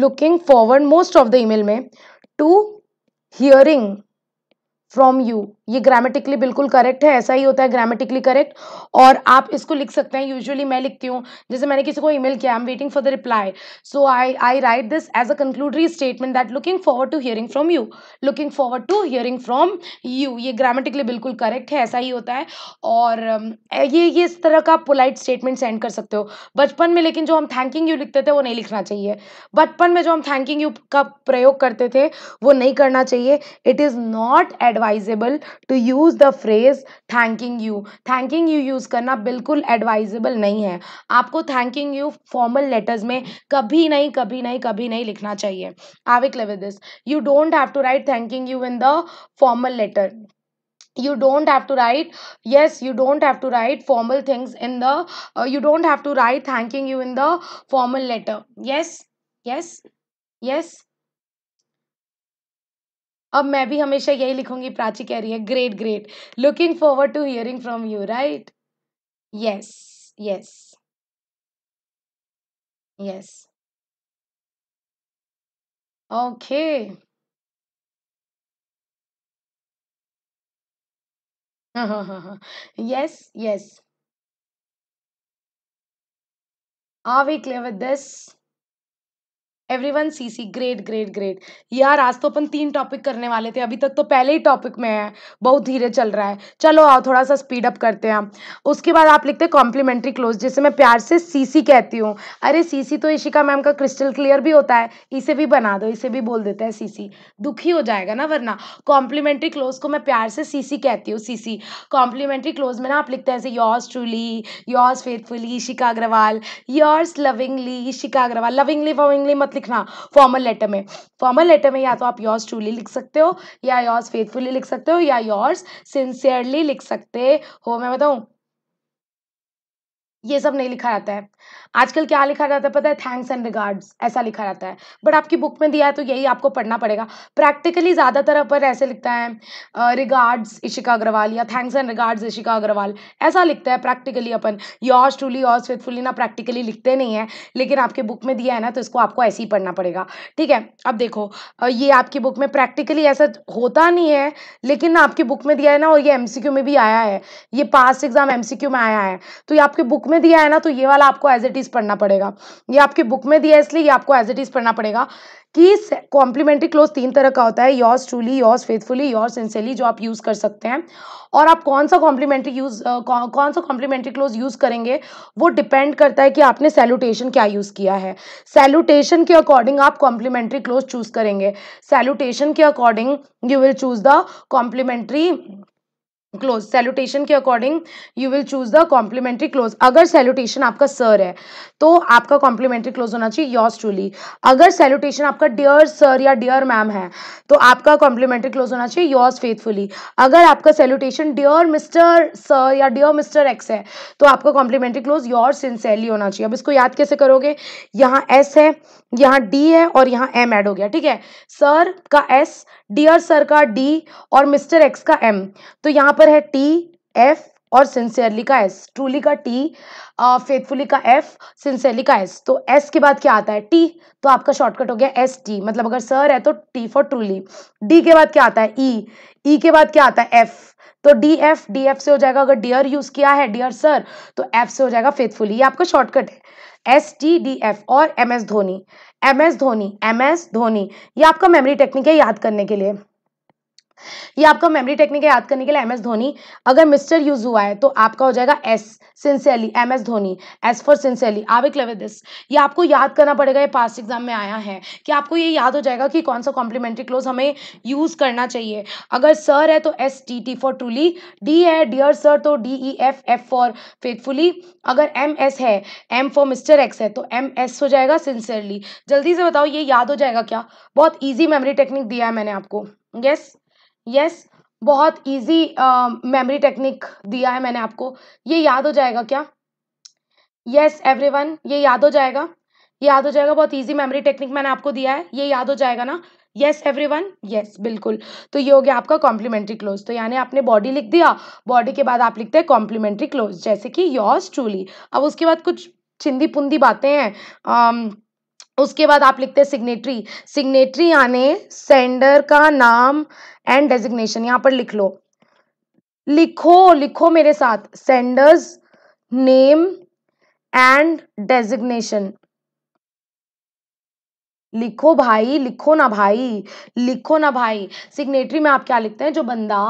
looking forward most of the email में टू हियरिंग फ्रॉम यू ये ग्रामेटिकली बिल्कुल करेक्ट है ऐसा ही होता है ग्रामेटिकली करेक्ट और आप इसको लिख सकते हैं यूजुअली मैं लिखती हूँ जैसे मैंने किसी को ईमेल किया I am waiting for the reply so I I write this as a conclusory statement that looking forward to hearing from you looking forward to hearing from you ये ग्रामेटिकली बिल्कुल करेक्ट है ऐसा ही होता है और um, ये ये इस तरह का पोलाइट स्टेटमेंट सेंड कर सकते हो बचपन में लेकिन जो हम थैंकिंग यू लिखते थे वो नहीं लिखना चाहिए बचपन में जो हम थैंकिंग यू का प्रयोग करते थे वो नहीं करना चाहिए it is not advisable to use the phrase thanking you thanking you use करना बिल्कुल एडवाइजेबल नहीं है आपको थैंकिंग यू फॉर्मल लेटर्स में कभी नहीं कभी नहीं कभी नहीं लिखना चाहिए आविक लेविदिस you don't have to write thanking you in the formal letter you don't have to write yes you don't have to write formal things in the uh, you don't have to write thanking you in the formal letter yes yes yes अब मैं भी हमेशा यही लिखूंगी प्राची कह रही है great great looking forward to hearing from you right yes yes yes okay yes yes are we clear with this everyone see see great great great यार आज तो अपन तीन टॉपिक करने वाले थे अभी तक तो पहले ही टॉपिक में है बहुत धीरे चल रहा है चलो आओ थोड़ा सा स्पीड अप करते हैं उसके बाद आप लिखते हैं कॉम्प्लीमेंट्री क्लोज जैसे मैं प्यार से सी सी कहती हूँ अरे सी सी तो ईशिका मैम का क्रिस्टल क्लियर भी होता है इसे भी बना दो इसे भी बोल देते हैं सी सी दुखी हो जाएगा ना वरना कॉम्प्लीमेंट्री क्लोज को मैं प्यार से सी सी कहती हूँ सी सी कॉम्प्लीमेंट्री क्लोज में ना आप लिखते हैं ऐसे yours truly yours faithfully Ishika Agarwal yours lovingly Ishika Agarwal lovingly वविंगली मतलब लिखना फॉर्मल लेटर में फॉर्मल लेटर में या तो आप योर्स ट्रूली लिख सकते हो या योर्स फेथफुली लिख सकते हो या योर्स सिंसियरली लिख सकते हो मैं बताऊँ ये सब नहीं लिखा जाता है आजकल क्या लिखा जाता है पता है थैंक्स एंड रिगार्ड्स ऐसा लिखा जाता है बट आपकी बुक में दिया है तो यही आपको पढ़ना पड़ेगा प्रैक्टिकली ज़्यादातर अपन ऐसे लिखता है रिगार्ड्स इशिका अग्रवाल या thanks and regards Ishika Agarwal ऐसा लिखता है प्रैक्टिकली अपन योर्स ट्रूली योर्स फेथफुली ना प्रैक्टिकली लिखते नहीं है लेकिन आपकी बुक में दिया है ना तो इसको आपको ऐसे ही पढ़ना पड़ेगा ठीक है अब देखो ये आपकी बुक में प्रैक्टिकली ऐसा होता नहीं है लेकिन आपकी बुक में दिया है ना और ये एम में भी आया है ये पास्ट एग्जाम एम में आया है तो ये आपकी बुक बुक में दिया है ना तो ये वाला आपको एज इट इज़ पढ़ना पड़ेगा ये आपकी बुक में दिया है इसलिए ये आपको एज इट इज़ पढ़ना पड़ेगा कि कॉम्प्लीमेंट्री क्लोज तीन तरह का होता है yours truly yours faithfully your sincerely जो आप यूज़ कर सकते हैं और आप कौन सा कॉम्प्लीमेंट्री यूज़ कौन, कौन सा कॉम्प्लीमेंट्री क्लोज यूज़ करेंगे वो डिपेंड करता है कि आपने सैल्यूटेशन क्या यूज़ किया है सैल्यूटेशन के अकॉर्डिंग आप कॉम्प्लीमेंट्री क्लोज चूज़ करेंगे सैल्यूटेशन के according you will choose the complimentary close salutation के according you will choose the complimentary close अगर सैल्यूटेशन आपका सर है तो आपका कॉम्प्लीमेंट्री क्लोज होना चाहिए योर्स ट्रूली अगर सैल्यूटेशन आपका डियर सर या डियर मैम है तो आपका कॉम्प्लीमेंट्री क्लोज होना चाहिए योर्स फेथफुली अगर आपका सैल्यूटेशन डियर मिस्टर सर या डियर मिस्टर एक्स है तो आपका कॉम्प्लीमेंट्री क्लोज योर सिंसेरली होना चाहिए अब इसको याद कैसे करोगे यहाँ एस है यहाँ डी है और यहाँ एम एड हो गया ठीक है सर का एस डियर सर का डी और मिस्टर एक्स का एम तो यहाँ पर है टी एफ और सिंसियरली का एस ट्रूली का टी फेथफुली का एफ सिंसियरली का एस तो एस के बाद क्या आता है टी तो आपका शॉर्टकट हो गया एस टी मतलब अगर सर है तो टी फॉर ट्रूली डी के बाद क्या आता है ई e. ई e के बाद क्या आता है एफ तो डी एफ डी एफ से हो जाएगा अगर डियर यूज किया है डियर सर तो एफ से हो जाएगा फेथफुली ये आपका शॉर्टकट है एस टी डी एफ और M S Dhoni M S Dhoni M S Dhoni ये आपका मेमोरी टेक्निक है याद करने के लिए ये आपका मेमोरी टेक्निक है याद करने के लिए एम एस धोनी अगर मिस्टर यूज हुआ है तो आपका हो जाएगा S sincerely M S Dhoni S for sincerely are we clear with this ये आपको याद करना पड़ेगा ये पास्ट एग्जाम में आया है कि आपको ये याद हो जाएगा कि कौन सा कॉम्प्लीमेंट्री क्लोज हमें यूज़ करना चाहिए अगर सर है तो S T T for truly D है डियर सर तो D E F F for faithfully अगर एम एस है एम फॉर मिस्टर एक्स है तो एम एस हो जाएगा सिंसियरली जल्दी से बताओ ये याद हो जाएगा क्या बहुत ईजी मेमरी टेक्निक दिया है मैंने आपको यस यस बहुत इजी मेमोरी टेक्निक दिया है मैंने आपको ये याद हो जाएगा क्या यस एवरीवन ये याद हो जाएगा याद हो जाएगा बहुत इजी मेमोरी टेक्निक मैंने आपको दिया है ये याद हो जाएगा ना यस एवरी वन यस बिल्कुल तो ये हो गया आपका कॉम्प्लीमेंट्री क्लोज तो यानी आपने बॉडी लिख दिया बॉडी के बाद आप लिखते हैं कॉम्प्लीमेंट्री क्लोज जैसे कि योर्स ट्रूली अब उसके बाद कुछ छिंदी पुंदी बातें हैं um, उसके बाद आप लिखते हैं सिग्नेट्री सिग्नेट्री यानी सेंडर का नाम एंड डेजिग्नेशन यहां पर लिख लो लिखो लिखो मेरे साथ सेंडर्स नेम एंड डेजिग्नेशन लिखो भाई लिखो ना भाई लिखो ना भाई सिग्नेटरी में आप क्या लिखते हैं जो बंदा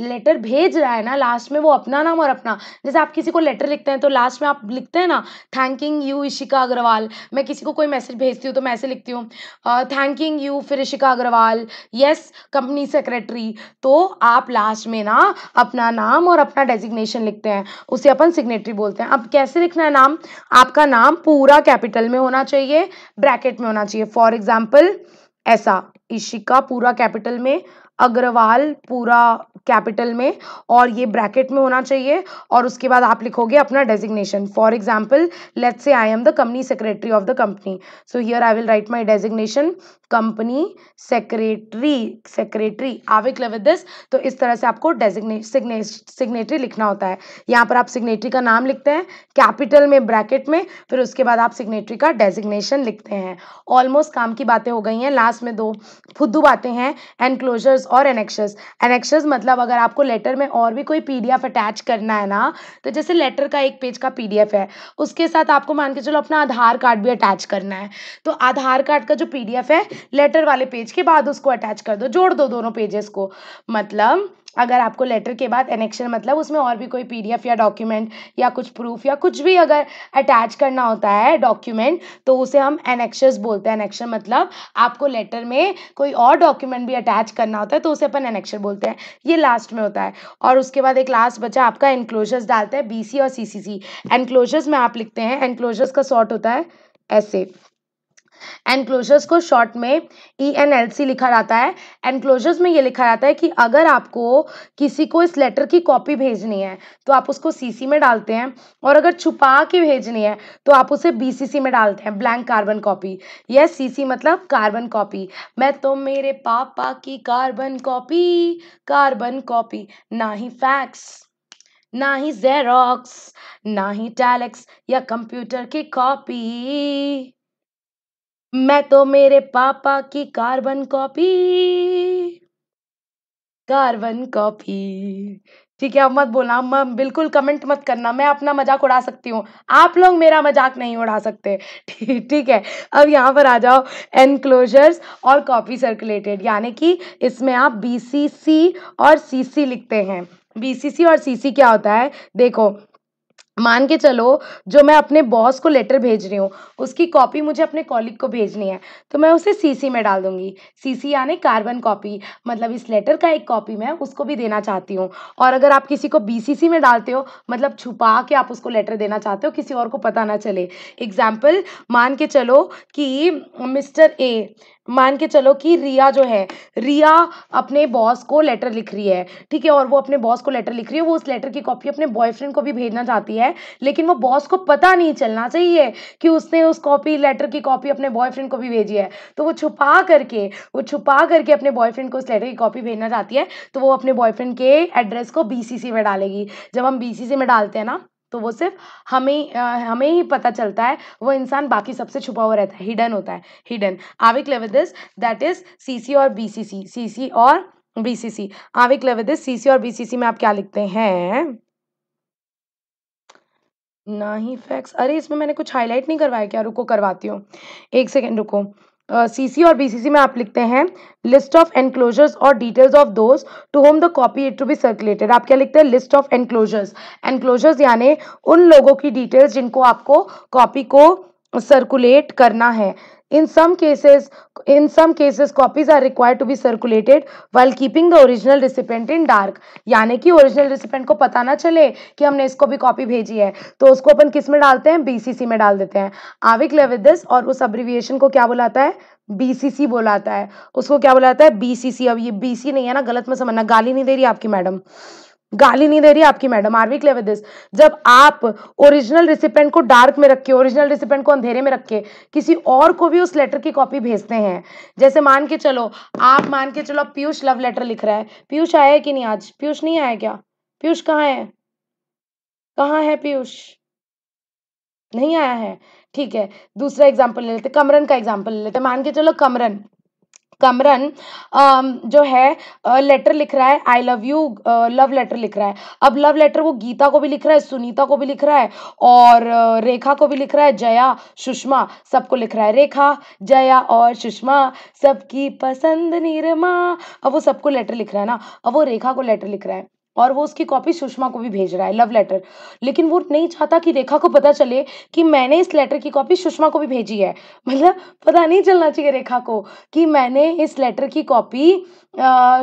लेटर भेज रहा है ना लास्ट में वो अपना नाम और अपना जैसे आप किसी को लेटर लिखते हैं तो लास्ट में आप लिखते हैं ना थैंकिंग यू इशिका अग्रवाल मैं किसी को कोई मैसेज भेजती हूँ तो मैं ऐसे लिखती हूँ थैंकिंग यू फिर Ishika Agarwal yes company secretary तो आप लास्ट में ना अपना नाम और अपना डेजिग्नेशन लिखते हैं उसे अपन सिग्नेटरी बोलते हैं अब कैसे लिखना है नाम आपका नाम पूरा कैपिटल में होना चाहिए ब्रैकेट में होना चाहिए फॉर फॉर एग्जाम्पल ऐसा इशिका पूरा कैपिटल में अग्रवाल पूरा कैपिटल में और ये ब्रैकेट में होना चाहिए और उसके बाद आप लिखोगे अपना designation for example let's say I am the company secretary of the company so here I will write my designation company secretary secretary are we clear this तो इस तरह से आपको डेजिग्ने सिग्नेटरी लिखना होता है यहाँ पर आप सिग्नेटरी का नाम लिखते हैं कैपिटल में ब्रैकेट में फिर उसके बाद आप सिग्नेटरी का डेजिग्नेशन लिखते हैं ऑलमोस्ट काम की बातें हो गई हैं लास्ट में दो फुद्दू बातें हैं एनक्लोजर्स और एनेक्शस एनेक्शस मतलब अगर आपको लेटर में और भी कोई पी अटैच करना है ना तो जैसे लेटर का एक पेज का पी है उसके साथ आपको मान के चलो अपना आधार कार्ड भी अटैच करना है तो आधार कार्ड का जो पी है लेटर वाले पेज के बाद उसको अटैच कर दो जोड़ दो दोनों पेजेस को मतलब अगर आपको लेटर के बाद एनेक्शन मतलब उसमें और भी कोई पीडीएफ या डॉक्यूमेंट या कुछ प्रूफ या कुछ भी अगर अटैच करना होता है डॉक्यूमेंट तो उसे हम एनेक्शन बोलते हैं एनेक्शन मतलब आपको लेटर में कोई और डॉक्यूमेंट भी अटैच करना होता है तो उसे अपन एनेक्शन बोलते हैं ये लास्ट में होता है और उसके बाद एक लास्ट बचा आपका एनक्लोजर्स डालते हैं बी और सी एनक्लोजर्स में आप लिखते हैं एनक्लोजर्स का शॉर्ट होता है ऐसे एनक्लोजर्स को शॉर्ट में ई एन एल सी लिखा जाता है एनक्लोजर्स में ये लिखा जाता है कि अगर आपको किसी को इस लेटर की कॉपी भेजनी है तो आप उसको सी सी में डालते हैं और अगर छुपा के भेजनी है तो आप उसे बी सी सी में डालते हैं ब्लैंक कार्बन कॉपी यह सी सी मतलब कार्बन कॉपी मैं तो मेरे पापा की कार्बन कॉपी कार्बन कॉपी ना ही फैक्स ना ही जेरोक्स ना ही टैलेक्स या कंप्यूटर की कॉपी मैं तो मेरे पापा की कार्बन कॉपी कार्बन कॉपी ठीक है अब मत बोलना मैं बिल्कुल कमेंट मत करना मैं अपना मजाक उड़ा सकती हूँ आप लोग मेरा मजाक नहीं उड़ा सकते *laughs* ठीक है अब यहाँ पर आ जाओ एनक्लोजर्स और कॉपी सर्कुलेटेड यानी कि इसमें आप बीसीसी और सीसी लिखते हैं बीसीसी और सीसी क्या होता है देखो मान के चलो जो मैं अपने बॉस को लेटर भेज रही हूँ उसकी कॉपी मुझे अपने कॉलिग को भेजनी है तो मैं उसे सीसी में डाल दूँगी सीसी यानी कार्बन कॉपी मतलब इस लेटर का एक कॉपी मैं उसको भी देना चाहती हूँ और अगर आप किसी को बीसीसी में डालते हो मतलब छुपा के आप उसको लेटर देना चाहते हो किसी और को पता ना चले एग्जाम्पल मान के चलो कि मिस्टर ए मान के चलो कि रिया जो है रिया अपने बॉस को लेटर लिख रही है ठीक है और वो अपने बॉस को लेटर लिख रही है वो उस लेटर की कॉपी अपने बॉयफ्रेंड को भी भेजना चाहती है लेकिन वो बॉस को पता नहीं चलना चाहिए कि उसने उस कॉपी लेटर की कॉपी अपने बॉयफ्रेंड को भी भेजी है तो वो छुपा करके वो छुपा करके अपने बॉयफ्रेंड को उस लेटर की कॉपी भेजना चाहती है तो वो अपने बॉयफ्रेंड के एड्रेस को बी में डालेगी जब हम बी में डालते हैं ना तो वो सिर्फ हमें हमें ही पता चलता है वो इंसान बाकी सबसे छुपा हुआ रहता है हिडन होता है hidden are we clear with this that is C और सी सी और सी आविक सी सी और बीसीसी में आप क्या लिखते हैं ना ही फैक्स अरे इसमें मैंने कुछ हाईलाइट नहीं करवाया क्या रुको करवाती हूँ एक सेकेंड रुको सीसी और बीसीसी में आप लिखते हैं लिस्ट ऑफ एनक्लोजर्स और details of those to whom the copy it to be circulated आप क्या लिखते हैं लिस्ट ऑफ एनक्लोजर्स एनक्लोजर्स यानी उन लोगों की डिटेल्स जिनको आपको कॉपी को सर्कुलेट करना है In some cases, in some cases, copies are required to be circulated while keeping the original recipient in dark. यानी कि original recipient को पता ना चले कि हमने इसको भी कॉपी भेजी है तो उसको अपन किस में डालते हैं बीसीसी में डाल देते हैं आविक लेविदिस और उस अब्रिविएशन को क्या बुलाता है बीसीसी बोलाता है उसको क्या बुलाता है बीसीसी अब ये बीसी नहीं है ना गलत में समझना गाली नहीं दे रही आपकी मैडम गाली नहीं दे रही आपकी madam are we clear with this जब आप ओरिजिनल रिसिपेंट को डार्क में रखे ओरिजिनल रिसिपेंट को अंधेरे में रखे किसी और को भी उस लेटर की कॉपी भेजते हैं जैसे मान के चलो आप मान के चलो पीयूष लव लेटर लिख रहा है पीयूष आया है कि नहीं आज पीयूष नहीं आया क्या पीयूष कहाँ है कहाँ है पीयूष नहीं आया है ठीक है दूसरा एग्जाम्पल ले लेते कमरन का एग्जाम्पल ले लेते मान के चलो कमरन कमरन जो है लेटर लिख रहा है I love you love letter लिख रहा है अब लव लेटर वो गीता को भी लिख रहा है सुनीता को भी लिख रहा है और रेखा को भी लिख रहा है जया सुषमा सबको लिख रहा है रेखा जया और सुषमा सबकी पसंद निरमा अब वो सबको लेटर लिख रहा है ना अब वो रेखा को लेटर लिख रहा है और वो उसकी कॉपी सुषमा को भी भेज रहा है लव लेटर लेकिन वो नहीं चाहता कि रेखा को पता चले कि मैंने इस लेटर की कॉपी सुषमा को भी भेजी है मतलब पता नहीं चलना चाहिए रेखा को कि मैंने इस लेटर की कॉपी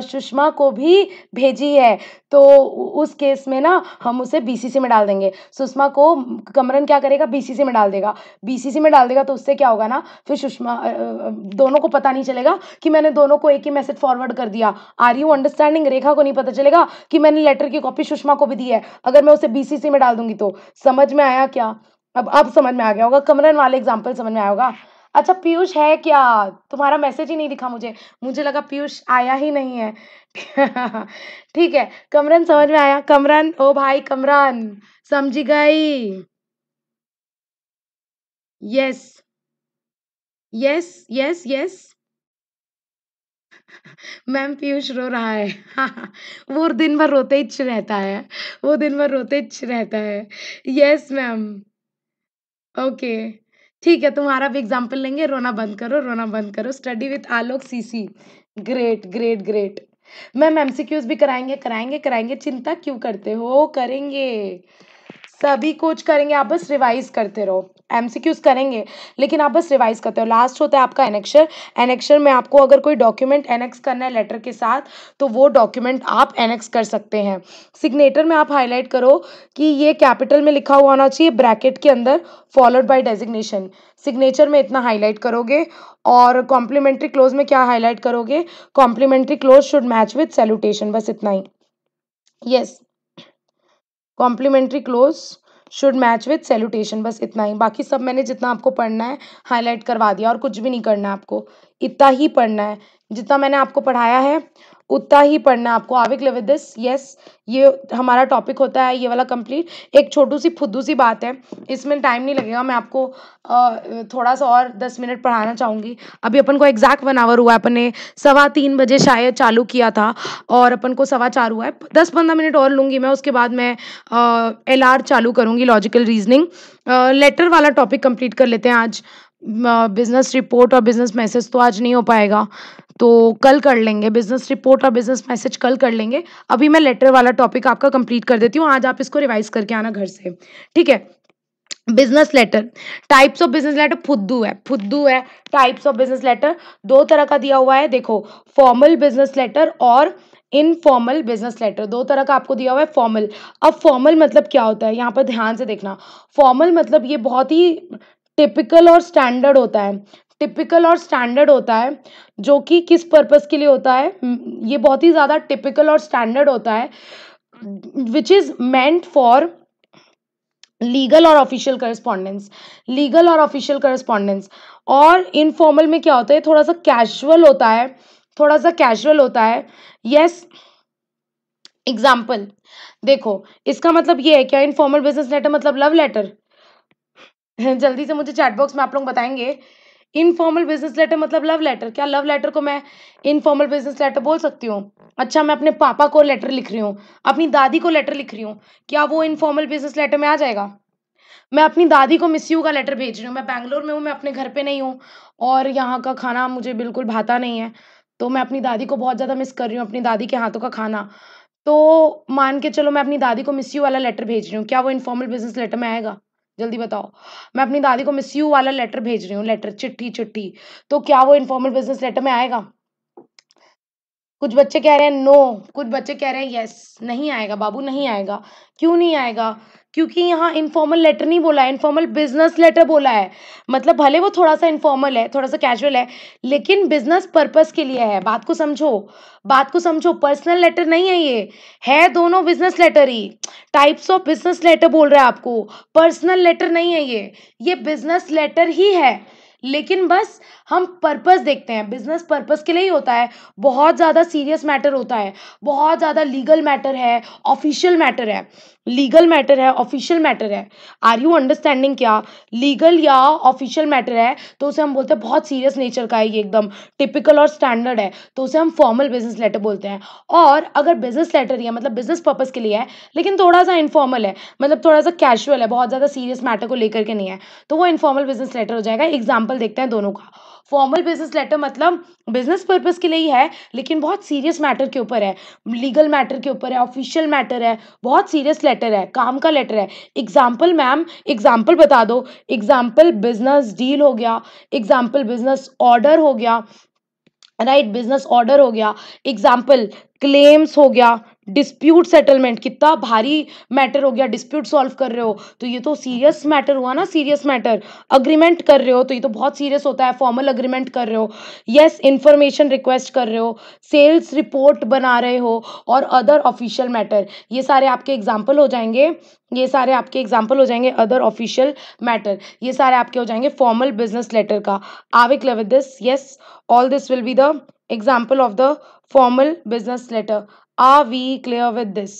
सुषमा को भी भेजी है तो उस केस में ना हम उसे बी सी सी में डाल देंगे सुषमा को कमरन क्या करेगा बी सी सी में डाल देगा बी सी सी में डाल देगा तो उससे क्या होगा ना फिर सुषमा दोनों को पता नहीं चलेगा कि मैंने दोनों को एक ही मैसेज फॉरवर्ड कर दिया आर यू अंडरस्टैंडिंग रेखा को नहीं पता चलेगा कि मैंने लेटर की कॉपी सुषमा को भी दी है अगर मैं उसे बी सी सी में डाल दूंगी तो समझ में आया क्या अब अब समझ में आ गया होगा कमरन वाले एग्जाम्पल समझ में आया होगा अच्छा पीयूष है क्या तुम्हारा मैसेज ही नहीं दिखा मुझे मुझे लगा पीयूष आया ही नहीं है *laughs* ठीक है कमरन समझ में आया कमरन ओ भाई कमरन समझी गई yes yes yes yes ma'am Piyush रो रहा है *laughs* वो दिन भर रोते ही रहता है वो दिन भर रोते ही रहता है यस मैम ओके ठीक है तुम्हारा भी एग्जाम्पल लेंगे रोना बंद करो रोना बंद करो study with Alok CC great great great ma'am MCQs भी कराएंगे कराएंगे कराएंगे चिंता क्यों करते हो करेंगे सभी कोच करेंगे आप बस रिवाइज करते रहो एम करेंगे लेकिन आप बस रिवाइज करते हो लास्ट होता है आपका एनेक्शर एनेक्शर में आपको अगर कोई डॉक्यूमेंट एनेक्स करना है लेटर के साथ तो वो डॉक्यूमेंट आप एनेक्स कर सकते हैं सिग्नेटर में आप हाईलाइट करो कि ये कैपिटल में लिखा हुआ होना चाहिए ब्रैकेट के अंदर फॉलोड बाय डेजिग्नेशन सिग्नेचर में इतना हाईलाइट करोगे और कॉम्प्लीमेंट्री क्लोज में क्या हाईलाइट करोगे complimentary close should match with salutation बस इतना ही yes yes. Complimentary close should match with salutation बस इतना ही बाकी सब मैंने जितना आपको पढ़ना है हाईलाइट करवा दिया और कुछ भी नहीं करना है आपको इतना ही पढ़ना है जितना मैंने आपको पढ़ाया है उतना ही पढ़ना है आपको are we clear with this yes ये हमारा टॉपिक होता है ये वाला कंप्लीट एक छोटू सी फुद्दू सी बात है इसमें टाइम नहीं लगेगा मैं आपको थोड़ा सा और दस मिनट पढ़ाना चाहूँगी अभी अपन को एग्जैक्ट वन आवर हुआ है अपन ने सवा तीन बजे शायद चालू किया था और अपन को सवा चार हुआ है दस पंद्रह मिनट और लूँगी मैं उसके बाद मैं एल आर चालू करूँगी लॉजिकल रीजनिंग लेटर वाला टॉपिक कंप्लीट कर लेते हैं आज बिज़नेस रिपोर्ट और बिज़नेस मैसेज तो आज नहीं हो पाएगा तो कल कर लेंगे बिजनेस रिपोर्ट और बिजनेस मैसेज कल कर लेंगे अभी मैं लेटर वाला टॉपिक आपका कंप्लीट कर देती हूँ आज आप इसको रिवाइज करके आना घर से ठीक है business letter types of business letter फुद्दू है फुद्दू है टाइप्स ऑफ बिजनेस लेटर दो तरह का दिया हुआ है देखो फॉर्मल बिजनेस लेटर और इनफॉर्मल बिजनेस लेटर दो तरह का आपको दिया हुआ है फॉर्मल अब फॉर्मल मतलब क्या होता है यहाँ पर ध्यान से देखना फॉर्मल मतलब ये बहुत ही टिपिकल और स्टैंडर्ड होता है टिपिकल और स्टैंडर्ड होता है जो कि किस पर्पज़ के लिए होता है हम्म, ये बहुत ही ज़्यादा टिपिकल और स्टैंडर्ड होता है which is meant for legal और ऑफिशियल करस्पॉन्डेंस लीगल और ऑफिशियल करस्पॉन्डेंस और इनफॉर्मल में क्या होता है थोड़ा सा कैजुअल होता है थोड़ा सा कैजुअल होता है यस एग्जाम्पल देखो इसका मतलब ये है क्या इनफॉर्मल बिजनेस लेटर मतलब लव लेटर *laughs* जल्दी से मुझे चैटबॉक्स में आप लोग बताएंगे इनफॉर्मल बिजनेस लेटर मतलब लव लेटर क्या लव लेटर को मैं इनफॉर्मल बिजनेस लेटर बोल सकती हूँ अच्छा मैं अपने पापा को लेटर लिख रही हूँ अपनी दादी को लेटर लिख रही हूँ क्या वो इनफॉर्मल बिजनेस लेटर में आ जाएगा मैं अपनी दादी को मिस यू का लेटर भेज रही हूँ मैं बैंगलोर में हूँ मैं अपने घर पे नहीं हूँ और यहाँ का खाना मुझे बिल्कुल भाता नहीं है तो मैं अपनी दादी को बहुत ज़्यादा मिस कर रही हूँ अपनी दादी के हाथों का खाना तो मान के चलो मैं अपनी दादी को मिस यू वाला लेटर भेज रही हूँ क्या वो इनफॉर्मल बिजनेस लेटर में आएगा जल्दी बताओ मैं अपनी दादी को मिस यू वाला लेटर भेज रही हूँ लेटर चिट्ठी चिट्ठी तो क्या वो इन्फॉर्मल बिजनेस लेटर में आएगा कुछ बच्चे कह रहे हैं नो कुछ बच्चे कह रहे हैं यस नहीं आएगा बाबू नहीं आएगा क्यों नहीं आएगा क्योंकि यहाँ इनफॉर्मल लेटर नहीं बोला है इनफॉर्मल बिजनेस लेटर बोला है मतलब भले वो थोड़ा सा इनफॉर्मल है थोड़ा सा कैजुअल है लेकिन बिजनेस पर्पस के लिए है बात को समझो बात को समझो पर्सनल लेटर नहीं है ये है दोनों बिजनेस लेटर ही टाइप्स ऑफ बिजनेस लेटर बोल रहा है आपको पर्सनल लेटर नहीं है ये ये बिजनेस लेटर ही है लेकिन बस हम पर्पस देखते हैं बिजनेस पर्पस के लिए ही होता है बहुत ज़्यादा सीरियस मैटर होता है बहुत ज़्यादा लीगल मैटर है ऑफिशियल मैटर है लीगल मैटर है ऑफिशियल मैटर है आर यू अंडरस्टैंडिंग क्या लीगल या ऑफिशियल मैटर है तो उसे हम बोलते हैं बहुत सीरियस नेचर का है ये एकदम टिपिकल और स्टैंडर्ड है तो उसे हम फॉर्मल बिजनेस लेटर बोलते हैं और अगर बिजनेस लेटर ही है मतलब बिजनेस पर्पज़ के लिए है लेकिन थोड़ा सा इनफॉर्मल है मतलब थोड़ा सा कैशुअल है बहुत ज़्यादा सीरियस मैटर को लेकर के नहीं है तो वो इनफॉर्मल बिजनेस लेटर हो जाएगा एग्जाम्पल देखते हैं दोनों का फॉर्मल बिजनेस लेटर मतलब बिजनेस पर्पज़ के लिए ही है लेकिन बहुत सीरियस मैटर के ऊपर है लीगल मैटर के ऊपर है ऑफिशियल मैटर है बहुत सीरियस लेटर है काम का लेटर है एग्जाम्पल मैम एग्जाम्पल बता दो एग्जाम्पल बिजनेस डील हो गया एग्जाम्पल बिजनेस ऑर्डर हो गया राइट बिजनेस ऑर्डर हो गया एग्जाम्पल क्लेम्स हो गया डिस्प्यूट सेटलमेंट कितना भारी मैटर हो गया डिस्प्यूट सॉल्व कर रहे हो तो ये तो सीरियस मैटर हुआ ना सीरियस मैटर अग्रीमेंट कर रहे हो तो ये तो बहुत सीरियस होता है फॉर्मल अग्रीमेंट कर रहे हो येस इंफॉर्मेशन रिक्वेस्ट कर रहे हो सेल्स रिपोर्ट बना रहे हो और अदर ऑफिशियल मैटर ये सारे आपके एग्जाम्पल हो जाएंगे ये सारे आपके एग्जाम्पल हो जाएंगे अदर ऑफिशियल मैटर ये सारे आपके हो जाएंगे फॉर्मल बिजनेस लेटर का are we clear this yes all this will be the example of the formal business letter are we clear with this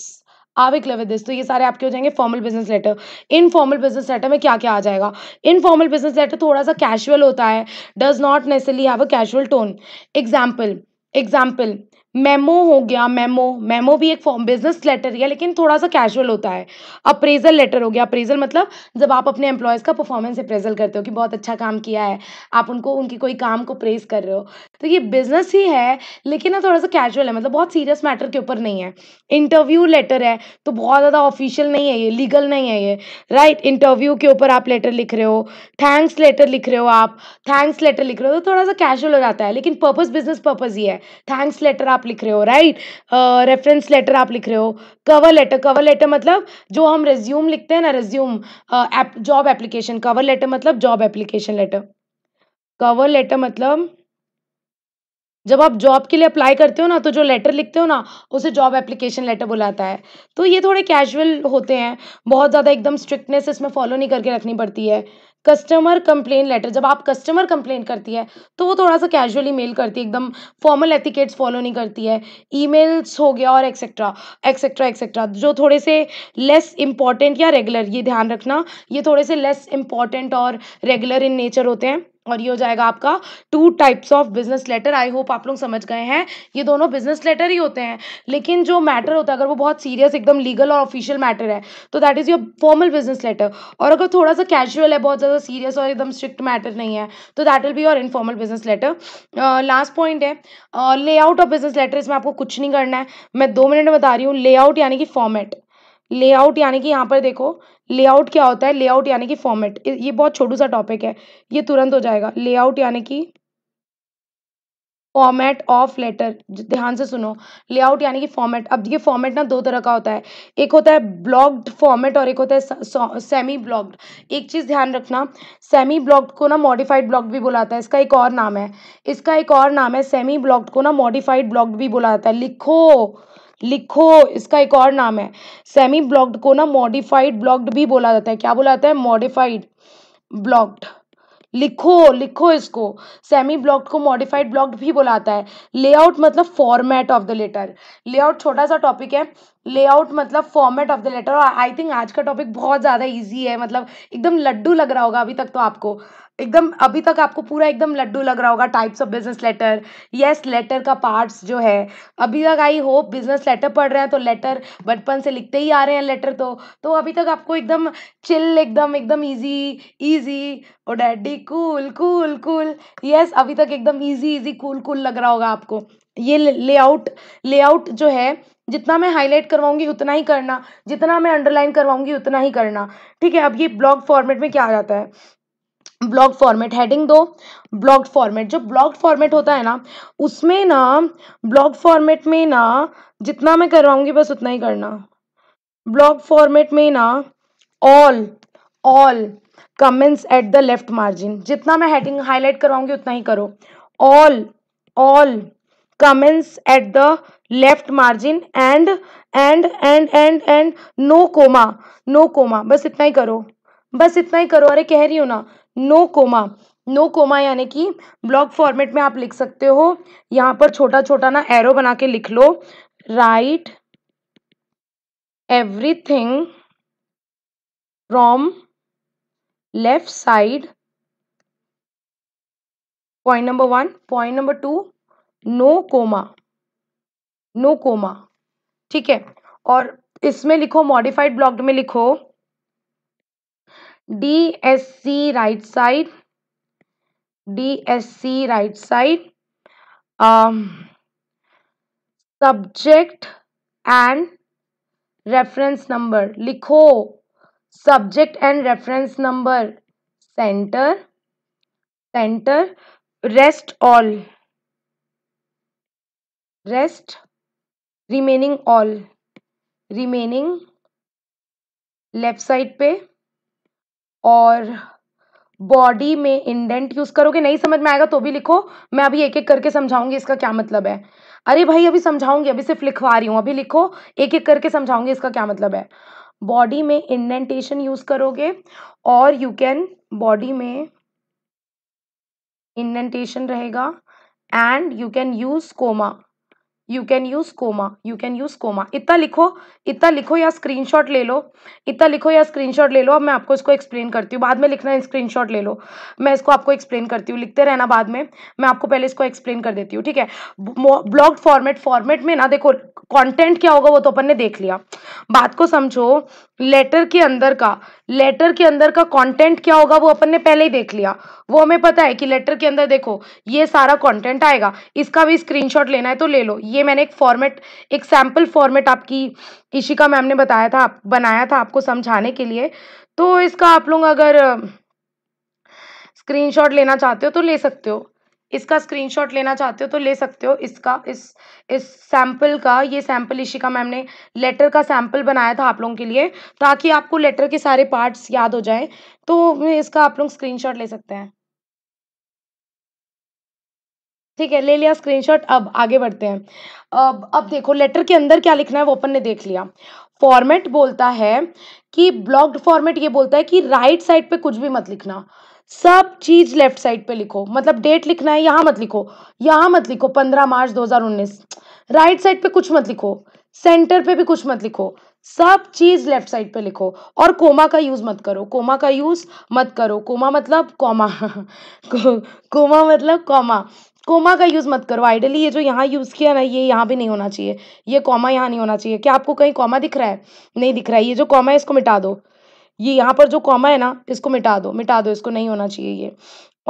are we clear with this तो ये सारे आपके हो जाएंगे formal business letter informal business letter में क्या क्या आ जाएगा इन फॉर्मल बिजनेस लेटर थोड़ा सा कैशुअल होता है does not necessarily have a casual tone example example memo हो गया मेमो मेमो भी एक फॉर्म बिजनेस लेटर है लेकिन थोड़ा सा कैजुअल होता है अप्रेजल लेटर हो गया अप्रेजल मतलब जब आप अपने एम्प्लॉयज़ का परफॉर्मेंस अप्रेजल करते हो कि बहुत अच्छा काम किया है आप उनको उनकी कोई काम को प्रेज कर रहे हो तो ये बिजनेस ही है लेकिन ना थोड़ा सा कैजुअल है मतलब बहुत सीरियस मैटर के ऊपर नहीं है इंटरव्यू लेटर है तो बहुत ज़्यादा ऑफिशियल नहीं है ये लीगल नहीं है ये राइट right? इंटरव्यू के ऊपर आप लेटर लिख रहे हो थैंक्स लेटर लिख रहे हो आप थैंक्स लेटर लिख रहे हो तो थोड़ा सा कैजुअल हो जाता है लेकिन पर्पज़ बिजनेस पर्पज़ ही है थैंक्स लेटर आप लिख रहे हो राइट रेफरेंस लेटर आप लिख रहे हो कवर लेटर कवर लेटर मतलब जो हम रेज्यूम लिखते हैं ना resume job application cover letter मतलब job application letter cover letter मतलब जब आप जॉब के लिए अप्लाई करते हो ना तो जो लेटर लिखते हो ना उसे जॉब एप्लीकेशन लेटर बुलाता है तो ये थोड़े कैजुअल होते हैं बहुत ज़्यादा एकदम स्ट्रिक्टनेस इसमें फॉलो नहीं करके रखनी पड़ती है कस्टमर कंप्लेन लेटर जब आप कस्टमर कंप्लेन करती है तो वो थोड़ा सा कैजुअली मेल करती है एकदम फॉर्मल एथिकेट्स फॉलो नहीं करती है ईमेल्स हो गया और एक्सेट्रा एक्सेट्रा एक्सेट्रा जो थोड़े से लेस इंपॉर्टेंट या रेगुलर ये ध्यान रखना ये थोड़े से लेस इम्पॉर्टेंट और रेगुलर इन नेचर होते हैं और ये हो जाएगा आपका two types of business letter I hope आप लोग समझ गए हैं ये दोनों बिजनेस लेटर ही होते हैं लेकिन जो मैटर होता है अगर वो बहुत सीरियस एकदम लीगल और ऑफिशियल मैटर है तो that is your formal business letter और अगर थोड़ा सा कैजुअल है बहुत ज़्यादा सीरियस और एकदम स्ट्रिक्ट मैटर नहीं है तो that will be your informal business letter last point है लेआउट ऑफ बिजनेस लेटर इसमें आपको कुछ नहीं करना है मैं दो मिनट में बता रही हूँ लेआउट यानी कि फॉर्मेट लेआउट यानी कि यहाँ पर देखो लेआउट क्या होता है लेआउट यानी कि फॉर्मेट ये बहुत छोटू सा टॉपिक है ये तुरंत हो जाएगा लेआउट यानी कि फॉर्मेट ऑफ लेटर ध्यान से सुनो लेआउट यानी कि फॉर्मेट अब ये फॉर्मेट ना दो तरह का होता है एक होता है ब्लॉग्ड फॉर्मेट और एक होता है सेमी ब्लॉक्ड एक चीज़ ध्यान रखना सेमी ब्लॉक्ड को ना मॉडिफाइड ब्लॉग भी बुलाता है इसका एक और नाम है इसका एक और नाम है सेमी ब्लॉक्ड को ना मॉडिफाइड ब्लॉग्ड भी बुलाता है लिखो लिखो इसका एक और नाम है सेमी ब्लॉक्ड को ना मॉडिफाइड ब्लॉक्ड भी बोला जाता है क्या बोला जाता है मॉडिफाइड ब्लॉक्ड लिखो लिखो इसको सेमी ब्लॉक्ड को मॉडिफाइड ब्लॉक्ड भी बुलाता है लेआउट मतलब format of the letter layout छोटा सा टॉपिक है लेआउट मतलब फॉर्मेट ऑफ द लेटर और आई थिंक आज का टॉपिक बहुत ज़्यादा इजी है मतलब एकदम लड्डू लग रहा होगा अभी तक तो आपको एकदम अभी तक आपको पूरा एकदम लड्डू लग रहा होगा types of business letter yes letter का पार्ट्स जो है अभी तक आई होप बिजनेस लेटर पढ़ रहे हैं तो लेटर बचपन से लिखते ही आ रहे हैं लेटर तो तो अभी तक आपको एकदम चिल एकदम एकदम easy easy oh daddy cool cool cool yes अभी तक एकदम इजी इजी कूल कूल लग रहा होगा आपको ये लेआउट लेआउट जो है जितना मैं हाईलाइट करवाऊंगी उतना ही करना जितना मैं अंडरलाइन करवाऊंगी उतना ही करना ठीक है अब ये ब्लॉग फॉर्मेट में क्या आ जाता है ब्लॉग फॉर्मेट हेडिंग दो ब्लॉग फॉर्मेट जो ब्लॉग फॉर्मेट होता है ना उसमें ना ब्लॉग फॉर्मेट में ना जितना मैं करवाऊंगी बस उतना ही करना ब्लॉग फॉर्मेट में ना all all comments at the left margin जितना मैं हेडिंग हाईलाइट करवाऊंगी उतना ही करो all all comments at the left margin and and and and and no comma no comma बस इतना ही करो बस इतना ही करो अरे कह रही हूँ ना नो कोमा नो कोमा यानी कि ब्लॉक फॉर्मेट में आप लिख सकते हो यहाँ पर छोटा छोटा ना एरो बना के लिख लो right everything from left side point number one point number two no comma no comma ठीक है और इसमें लिखो मॉडिफाइड ब्लॉक में लिखो D S C right side D S C right side subject and reference number लिखो subject and reference number centre center rest all rest remaining all remaining left side पे और बॉडी में indent use करोगे नहीं समझ में आएगा तो भी लिखो मैं अभी एक एक करके समझाऊंगी इसका क्या मतलब है अरे भाई अभी समझाऊंगी अभी सिर्फ लिखवा रही हूँ अभी लिखो एक एक करके समझाऊंगी इसका क्या मतलब है बॉडी में इंडेंटेशन यूज़ करोगे और यू कैन बॉडी में इंडेंटेशन रहेगा and you can use comma you can use comma you can use comma इतना लिखो इतना लिखो या स्क्रीनशॉट ले लो इतना लिखो या स्क्रीनशॉट ले लो अब मैं आपको इसको एक्सप्लेन करती हूँ बाद में लिखना स्क्रीनशॉट ले लो मैं इसको आपको एक्सप्लेन करती हूँ लिखते रहना बाद में मैं आपको पहले इसको एक्सप्लेन कर देती हूँ ठीक है ब्लॉग फॉर्मेट फॉर्मेट में ना देखो कॉन्टेंट क्या होगा वो तो अपन ने देख लिया बात को समझो लेटर के अंदर का लेटर के अंदर का कंटेंट क्या होगा वो अपन ने पहले ही देख लिया वो हमें पता है कि लेटर के अंदर देखो ये सारा कंटेंट आएगा इसका भी स्क्रीनशॉट लेना है तो ले लो ये मैंने एक फॉर्मेट एक सैम्पल फॉर्मेट आपकी इशिका मैम ने बताया था आप बनाया था आपको समझाने के लिए तो इसका आप लोग अगर स्क्रीनशॉट लेना चाहते हो तो ले सकते हो इसका स्क्रीनशॉट लेना चाहते हो तो ले सकते हो इसका इस इस सैंपल का ये सैम्पल इशिका मैम ने लेटर का सैंपल बनाया था आप लोगों के लिए ताकि आपको लेटर के सारे पार्ट्स याद हो जाए तो इसका आप लोग स्क्रीनशॉट ले सकते हैं ठीक है ले लिया स्क्रीनशॉट अब आगे बढ़ते हैं अब अब देखो लेटर के अंदर क्या लिखना है वो अपन ने देख लिया फॉर्मेट बोलता है कि ब्लॉक्ड फॉर्मेट ये बोलता है कि राइट साइड पे कुछ भी मत लिखना सब चीज लेफ्ट साइड पे लिखो मतलब डेट लिखना है यहाँ मत लिखो यहाँ मत लिखो पंद्रह मार्च दो हज़ार उन्नीस राइट साइड पे कुछ मत लिखो सेंटर पे भी कुछ मत लिखो सब चीज लेफ्ट साइड पे लिखो और कोमा का यूज मत करो कोमा का यूज मत करो कोमा मतलब कॉमा कोमा *laughs* मतलब कॉमा कोमा का यूज़ मत करो आइडली ये जो यहाँ यूज़ किया ना ये यहाँ भी नहीं होना चाहिए ये कोमा यहाँ नहीं होना चाहिए क्या आपको कहीं कोमा दिख रहा है नहीं दिख रहा है ये जो कॉमा है इसको मिटा दो ये यहाँ पर जो कॉमा है ना इसको मिटा दो मिटा दो इसको नहीं होना चाहिए ये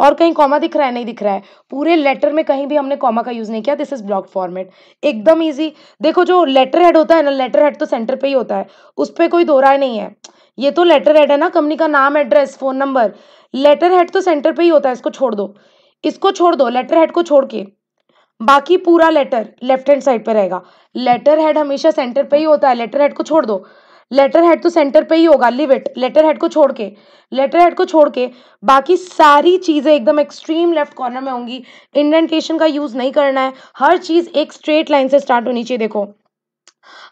और कहीं कॉमा दिख रहा है नहीं दिख रहा है पूरे लेटर में कहीं भी हमने कॉमा का यूज़ नहीं किया दिस इज़ ब्लॉक फॉर्मेट एकदम इजी देखो जो लेटर हेड होता है ना लेटर हेड तो सेंटर पे ही होता है उस पर कोई दो राय नहीं है ये तो लेटर हेड है ना कंपनी का नाम address phone number letter head तो सेंटर पे ही होता है इसको छोड़ दो इसको छोड़ दो लेटर हेड को छोड़ के बाकी पूरा लेटर लेफ्ट हैंड साइड पर रहेगा लेटर हेड हमेशा सेंटर पे ही होता है लेटर हेड को छोड़ दो लेटर हेड तो सेंटर पे ही होगा लिव इट लेटर हेड को छोड़ के लेटर हेड को छोड़ के बाकी सारी चीज़ें एकदम एक्सट्रीम लेफ्ट कॉर्नर में होंगी इंडेंटेशन का यूज़ नहीं करना है हर चीज़ एक स्ट्रेट लाइन से स्टार्ट होनी चाहिए देखो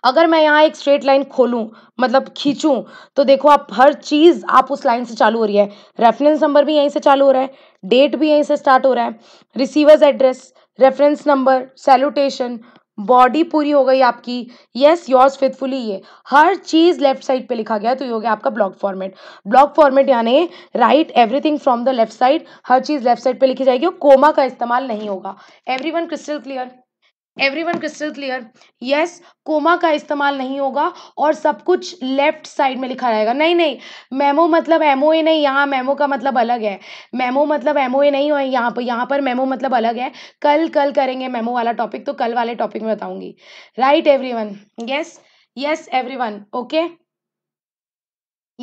अगर मैं यहाँ एक स्ट्रेट लाइन खोलूँ मतलब खींचूँ तो देखो आप हर चीज़ आप उस लाइन से चालू हो रही है रेफरेंस नंबर भी यहीं से चालू हो रहा है डेट भी यहीं से स्टार्ट हो रहा है receiver's address reference number salutation body पूरी हो गई आपकी येस योर्स फेथफुली ये हर चीज़ लेफ्ट साइड पे लिखा गया तो ये हो गया आपका ब्लॉक फॉर्मेट ब्लॉक फॉर्मेट यानी right everything from the left side हर चीज़ लेफ्ट साइड पे लिखी जाएगी और कोमा का इस्तेमाल नहीं होगा everyone crystal clear everyone crystal clear yes comma का इस्तेमाल नहीं होगा और सब कुछ लेफ्ट साइड में लिखा जाएगा नहीं नहीं मेमो मतलब एम ओ ए नहीं यहाँ मेमो का मतलब अलग है मेमो मतलब एम ओ ए नहीं है यहाँ पर यहाँ पर मेमो मतलब अलग है कल कल करेंगे मेमो वाला टॉपिक तो कल वाले टॉपिक में बताऊंगी right everyone yes yes everyone okay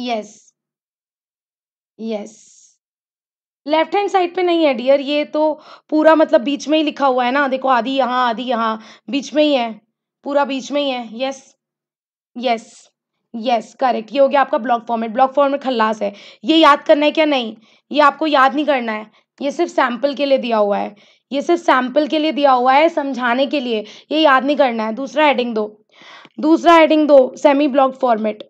yes yes left hand side पे नहीं है डियर ये तो पूरा मतलब बीच में ही लिखा हुआ है ना देखो आधी यहाँ आधी यहाँ बीच में ही है पूरा बीच में ही है यस यस यस करेक्ट ये हो गया आपका ब्लॉक फॉर्मेट ब्लॉक फॉर्मेट खल्लास है ये याद करना है क्या नहीं ये आपको याद नहीं करना है ये सिर्फ सैम्पल के लिए दिया हुआ है ये सिर्फ सैम्पल के लिए दिया हुआ है समझाने के लिए ये याद नहीं करना है दूसरा हेडिंग दो दूसरा हेडिंग दो semi block format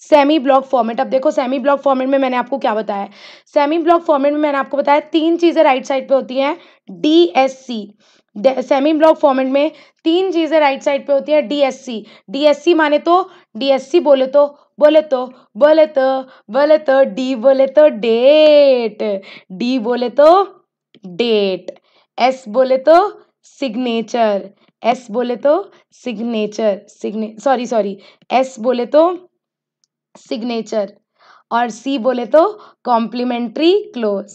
semi block format अब देखो सेमी ब्लॉक फॉर्मेट में मैंने आपको क्या बताया सेमी ब्लॉक फॉर्मेट में मैंने आपको बताया तीन चीज़ें राइट साइड पे होती हैं D S C semi block format में तीन चीज़ें राइट साइड पे होती हैं डीएससी डीएससी माने तो डीएससी बोले तो बोले तो बोले तो बोले तो डी बोले तो डेट डी बोले तो डेट एस बोले तो सिग्नेचर एस बोले तो सिग्नेचर सिग्ने सॉरी सॉरी एस बोले तो सिग्नेचर और सी बोले तो complimentary close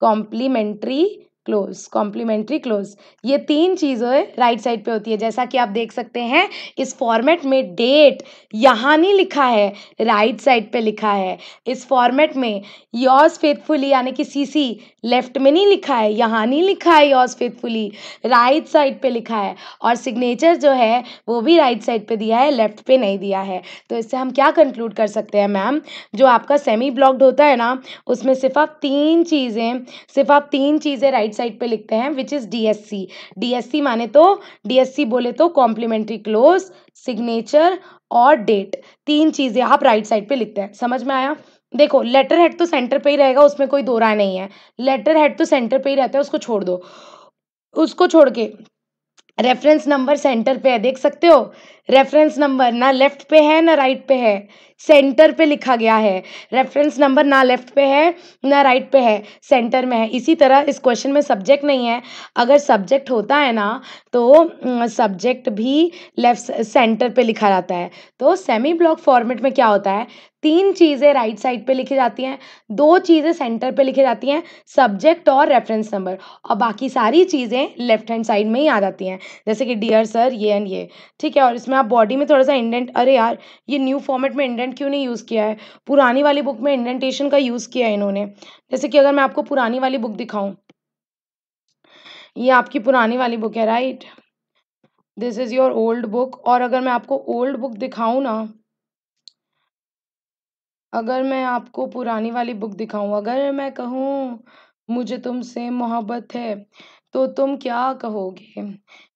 complimentary close complimentary close ये तीन चीज़ें राइट साइड पे होती है जैसा कि आप देख सकते हैं इस फॉर्मेट में डेट यहाँ नहीं लिखा है राइट साइड पे लिखा है इस फॉर्मेट में योर्स फेथफुली यानी कि सीसी लेफ्ट में नहीं लिखा है यहाँ नहीं लिखा है योर्स फेथफुली राइट साइड पे लिखा है और सिग्नेचर जो है वो भी राइट साइड पे दिया है लेफ्ट पे नहीं दिया है तो इससे हम क्या कंक्लूड कर सकते हैं मैम जो आपका सेमी ब्लॉक्ड होता है ना उसमें सिर्फ आप तीन चीज़ें सिर्फ आप तीन चीज़ें राइट साइड पे लिखते हैं विच इज़ डीएससी डीएससी माने तो डीएससी बोले तो कॉम्प्लीमेंट्री क्लोज सिग्नेचर और डेट तीन चीज़ें आप राइट right साइड पे लिखते हैं समझ में आया देखो लेटर हेड तो सेंटर पे ही रहेगा उसमें कोई दो राय नहीं है लेटर हेड तो सेंटर पे ही रहता है उसको छोड़ दो उसको छोड़ के रेफरेंस नंबर सेंटर पे है देख सकते हो रेफरेंस नंबर ना लेफ्ट पे है ना राइट पे है सेंटर पे लिखा गया है रेफरेंस नंबर ना लेफ्ट पे है ना राइट पे है सेंटर में है इसी तरह इस क्वेश्चन में सब्जेक्ट नहीं है अगर सब्जेक्ट होता है ना तो सब्जेक्ट भी लेफ्ट सेंटर पे लिखा जाता है तो सेमी ब्लॉक फॉर्मेट में क्या होता है तीन चीज़ें राइट साइड पे लिखी जाती हैं दो चीज़ें सेंटर पे लिखी जाती हैं सब्जेक्ट और रेफरेंस नंबर और बाकी सारी चीज़ें लेफ्ट हैंड साइड में ही आ जाती हैं जैसे कि डियर सर ये एंड ये ठीक है और इसमें आप बॉडी में थोड़ा सा इंडेंट अरे यार ये न्यू फॉर्मेट में इंडेंट क्यों नहीं यूज़ किया है पुरानी वाली बुक में इंडेंटेशन का यूज़ किया है इन्होंने जैसे कि अगर मैं आपको पुरानी वाली बुक दिखाऊँ ये आपकी पुरानी वाली बुक है right this is your old book और अगर मैं आपको ओल्ड बुक दिखाऊँ ना अगर मैं आपको पुरानी वाली बुक दिखाऊँ अगर मैं कहूँ मुझे तुमसे मोहब्बत है तो तुम क्या कहोगे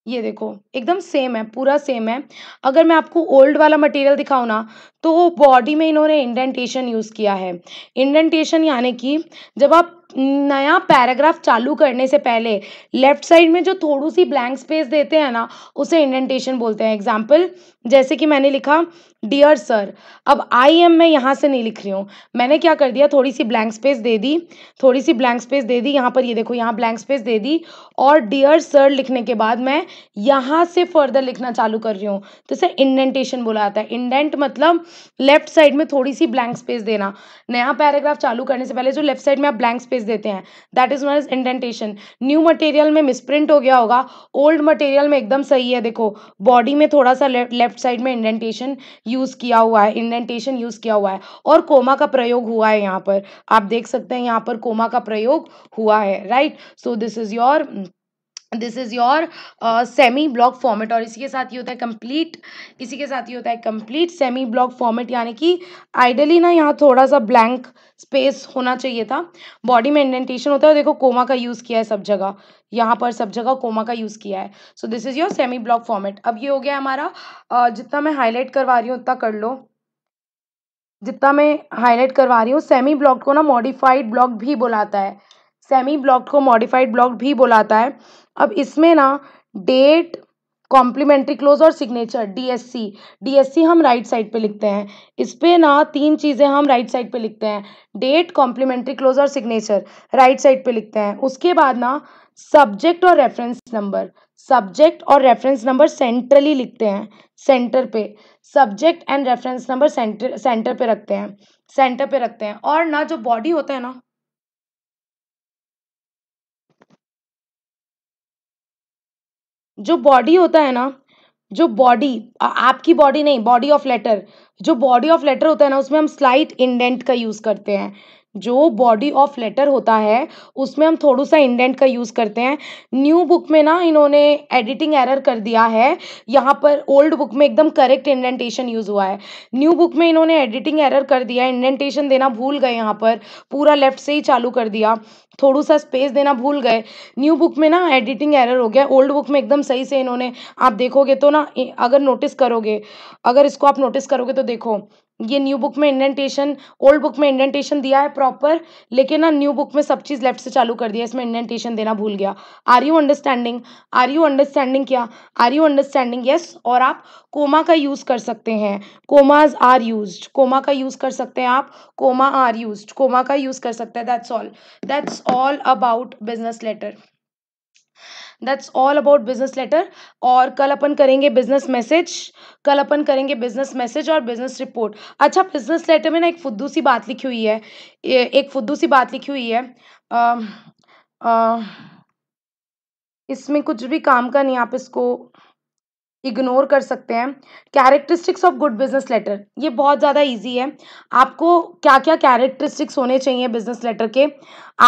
ये देखो एकदम सेम है पूरा सेम है अगर मैं आपको ओल्ड वाला मटेरियल दिखाऊँ ना तो बॉडी में इन्होंने इंडेंटेशन यूज़ किया है इंडेंटेशन यानी कि जब आप नया पैराग्राफ चालू करने से पहले लेफ्ट साइड में जो थोड़ी सी ब्लैंक स्पेस देते हैं ना उसे इंडेंटेशन बोलते हैं एग्जाम्पल जैसे कि मैंने लिखा डियर सर अब आई एम मैं यहाँ से नहीं लिख रही हूँ मैंने क्या कर दिया थोड़ी सी ब्लैंक स्पेस दे दी थोड़ी सी ब्लैंक स्पेस दे दी यहाँ पर ये यह देखो यहाँ ब्लैंक स्पेस दे दी और डियर सर लिखने के बाद मैं यहाँ से फर्दर लिखना चालू कर रही हूँ तो इसे इंडेंटेशन बोला जाता है इंडेंट मतलब लेफ्ट साइड में थोड़ी सी ब्लैंक स्पेस देना नया पैराग्राफ चालू करने से पहले जो लेफ्ट साइड में आप ब्लैंक स्पेस स्पेस देते हैं that is not as indentation new material में मिसप्रिंट हो गया होगा ओल्ड मटेरियल में एकदम सही है देखो बॉडी में थोड़ा सा लेफ्ट साइड में इंडेंटेशन यूज़ किया हुआ है इंडेंटेशन यूज़ किया हुआ है और कोमा का प्रयोग हुआ है यहाँ पर आप देख सकते हैं यहाँ पर कोमा का प्रयोग हुआ है right so this is your this is your semi block format और इसी के साथ ये होता है कंप्लीट इसी के साथ ये होता है कंप्लीट सेमी ब्लॉक फॉर्मेट यानी कि आइडली ना यहाँ थोड़ा सा ब्लैंक स्पेस होना चाहिए था बॉडी में इंडेंटेशन होता है और देखो कोमा का यूज़ किया है सब जगह यहाँ पर सब जगह कोमा का यूज़ किया है so this is your semi block format अब ये हो गया हमारा uh, जितना मैं हाईलाइट करवा रही हूँ उतना कर लो जितना मैं हाईलाइट करवा रही हूँ सेमी ब्लॉक को ना मॉडिफाइड ब्लॉक भी बुलाता है सेमी ब्लॉक को मॉडिफाइड ब्लॉक भी बुलाता है अब इसमें ना डेट कॉम्प्लीमेंट्री क्लोज और सिग्नेचर डीएससी डीएससी हम राइट साइड पे लिखते हैं इस पर ना तीन चीज़ें हम राइट साइड पे लिखते हैं डेट कॉम्प्लीमेंट्री क्लोज और सिग्नेचर राइट साइड पे लिखते हैं उसके बाद ना सब्जेक्ट और रेफरेंस नंबर सब्जेक्ट और रेफरेंस नंबर सेंट्रली लिखते हैं सेंटर पे subject and reference number centre centre पे रखते हैं सेंटर पे रखते हैं और ना जो बॉडी होता है ना जो बॉडी होता है ना जो बॉडी आपकी बॉडी नहीं बॉडी ऑफ लेटर जो बॉडी ऑफ लेटर होता है ना उसमें हम स्लाइट इंडेंट का यूज़ करते हैं जो बॉडी ऑफ लेटर होता है उसमें हम थोड़ा सा इंडेंट का यूज़ करते हैं न्यू बुक में ना इन्होंने एडिटिंग एरर कर दिया है यहाँ पर ओल्ड बुक में एकदम करेक्ट इंडेंटेशन यूज़ हुआ है न्यू बुक में इन्होंने एडिटिंग एरर कर दिया इंडेंटेशन देना भूल गए यहाँ पर पूरा लेफ्ट से ही चालू कर दिया थोड़ा सा स्पेस देना भूल गए न्यू बुक में ना एडिटिंग एरर हो गया ओल्ड बुक में एकदम सही से इन्होंने आप देखोगे तो ना अगर नोटिस करोगे अगर इसको आप नोटिस करोगे तो देखो ये न्यू बुक में इंडेंटेशन ओल्ड बुक में इंडेंटेशन दिया है प्रॉपर लेकिन ना न्यू बुक में सब चीज़ लेफ्ट से चालू कर दिया इसमें इंडेंटेशन देना भूल गया are you understanding are you understanding क्या आर यू अंडरस्टैंडिंग यस और आप कोमा का यूज़ कर सकते हैं कोमाज आर यूज कोमा का यूज़ कर सकते हैं आप कोमा आर यूज कोमा का यूज़ कर सकते हैं that's all that's all about business letter that's all about business letter और कल अपन करेंगे बिजनेस मैसेज कल अपन करेंगे बिजनेस मैसेज और बिजनेस रिपोर्ट अच्छा बिजनेस लेटर में ना एक फुद्दू सी बात लिखी हुई है एक फुद्दू सी बात लिखी हुई है इसमें कुछ भी काम का नहीं आप इसको इग्नोर कर सकते हैं characteristics of good business letter ये बहुत ज़्यादा इजी है आपको क्या क्या कैरेक्टरिस्टिक्स होने चाहिए बिजनेस लेटर के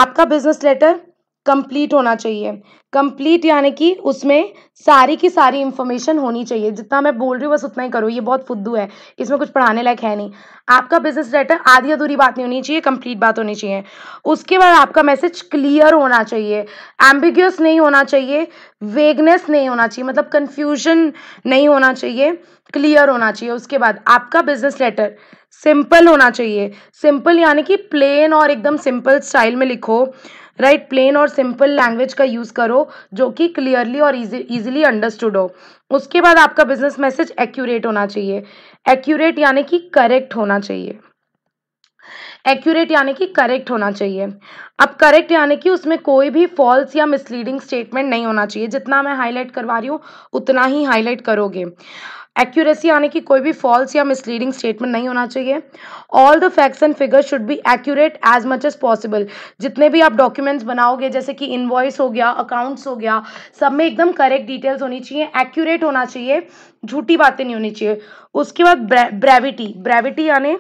आपका बिजनेस लेटर कंप्लीट होना चाहिए कंप्लीट यानी कि उसमें सारी की सारी इंफॉर्मेशन होनी चाहिए जितना मैं बोल रही हूँ बस उतना ही करो ये बहुत फुद्दू है इसमें कुछ पढ़ाने लायक है नहीं आपका बिजनेस लेटर आधी अधूरी बात नहीं होनी चाहिए कंप्लीट बात होनी चाहिए उसके बाद आपका मैसेज क्लियर होना चाहिए एम्बिग्यूस नहीं होना चाहिए वेगनेस नहीं होना चाहिए मतलब कन्फ्यूजन नहीं होना चाहिए क्लियर होना चाहिए उसके बाद आपका बिजनेस लेटर सिंपल होना चाहिए सिंपल यानी कि प्लेन और एकदम सिंपल स्टाइल में लिखो राइट प्लेन और सिंपल लैंग्वेज का यूज़ करो जो कि क्लियरली और इजिली अंडरस्टूड हो उसके बाद आपका बिजनेस मैसेज एक्यूरेट होना चाहिए एक्यूरेट यानी कि करेक्ट होना चाहिए एक्यूरेट यानी कि करेक्ट होना चाहिए अब करेक्ट यानी कि उसमें कोई भी फॉल्स या मिसलीडिंग स्टेटमेंट नहीं होना चाहिए जितना मैं हाईलाइट करवा रही हूँ उतना ही हाईलाइट करोगे एक्यूरेसी यानी कि कोई भी फॉल्स या मिसलीडिंग स्टेटमेंट नहीं होना चाहिए all the facts and figures should be accurate as much as possible जितने भी आप डॉक्यूमेंट्स बनाओगे जैसे कि इन्वॉइस हो गया अकाउंट्स हो गया सब में एकदम करेक्ट डिटेल्स होनी चाहिए एक्यूरेट होना चाहिए झूठी बातें नहीं होनी चाहिए उसके बाद ब्रेविटी ब्रेविटी यानी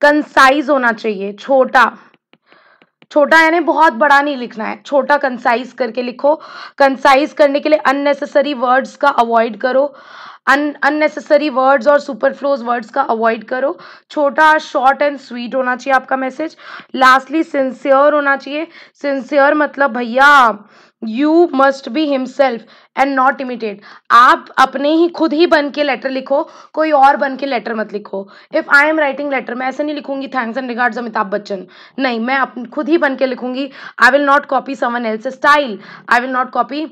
कंसाइज होना चाहिए छोटा छोटा यानी बहुत बड़ा नहीं लिखना है छोटा कंसाइज करके लिखो कंसाइज करने के लिए अननेसेसरी वर्ड्स का अवॉइड करो अननेसेसरी वर्ड्स और सुपरफ्लोज वर्ड्स का अवॉइड करो छोटा शॉर्ट एंड स्वीट होना चाहिए आपका मैसेज लास्टली सिंसियर होना चाहिए सिंसियर मतलब भैया you must be himself and not imitate आप अपने ही खुद ही बन के लेटर लिखो कोई और बन के लेटर मत लिखो if I am writing letter मैं ऐसे नहीं लिखूंगी thanks and regards Amitabh Bachchan नहीं मैं अपने खुद ही बन के लिखूंगी I will not copy someone else style I will not copy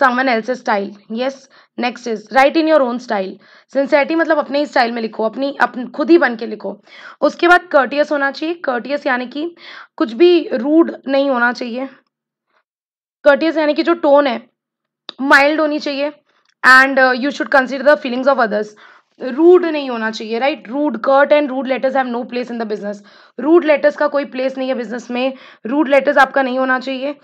someone else style yes next is write in your own style sincerity मतलब अपने ही स्टाइल में लिखो अपनी अपन खुद ही बन के लिखो उसके बाद कर्टियस होना चाहिए कर्टियस यानी कि कुछ भी रूड नहीं होना चाहिए कर्टियस यानी कि जो टोन है माइल्ड होनी चाहिए and you should consider the feelings of others rude नहीं होना चाहिए right rude curt and rude letters have no place in the business rude letters का कोई प्लेस नहीं है बिजनेस में रूड लेटर्स आपका नहीं होना चाहिए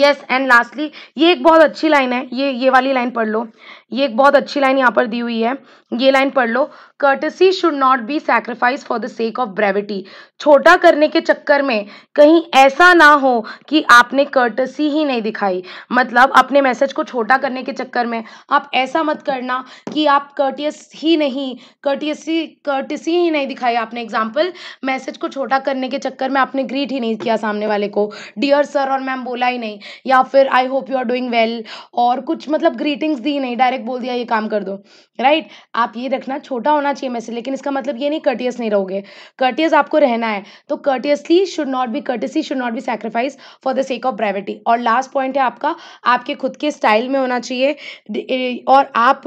येस एंड लास्टली ये एक बहुत अच्छी लाइन है ये ये वाली लाइन पढ़ लो ये एक बहुत अच्छी लाइन यहाँ पर दी हुई है ये लाइन पढ़ लो courtesy should not be sacrifice for the sake of brevity छोटा करने के चक्कर में कहीं ऐसा ना हो कि आपने कर्टसी ही नहीं दिखाई मतलब अपने मैसेज को छोटा करने के चक्कर में आप ऐसा मत करना कि आप कर्टियस ही नहीं कर्टियसी कर्टसी ही नहीं दिखाई आपने एग्जाम्पल मैसेज को छोटा करने के चक्कर में आपने ग्रीट ही नहीं किया सामने वाले को डियर सर और मैम बोला ही नहीं या फिर I hope you are doing well और कुछ मतलब ग्रीटिंग्स दी नहीं डायरेक्ट डायरेक्ट बोल दिया ये काम कर दो राइट right? आप ये रखना छोटा होना चाहिए मैसेज लेकिन इसका मतलब ये नहीं कर्टियस नहीं रहोगे कर्टियस आपको रहना है तो courteously should not be courteously should not be sacrifice for the sake of brevity और लास्ट पॉइंट है आपका आपके खुद के स्टाइल में होना चाहिए और आप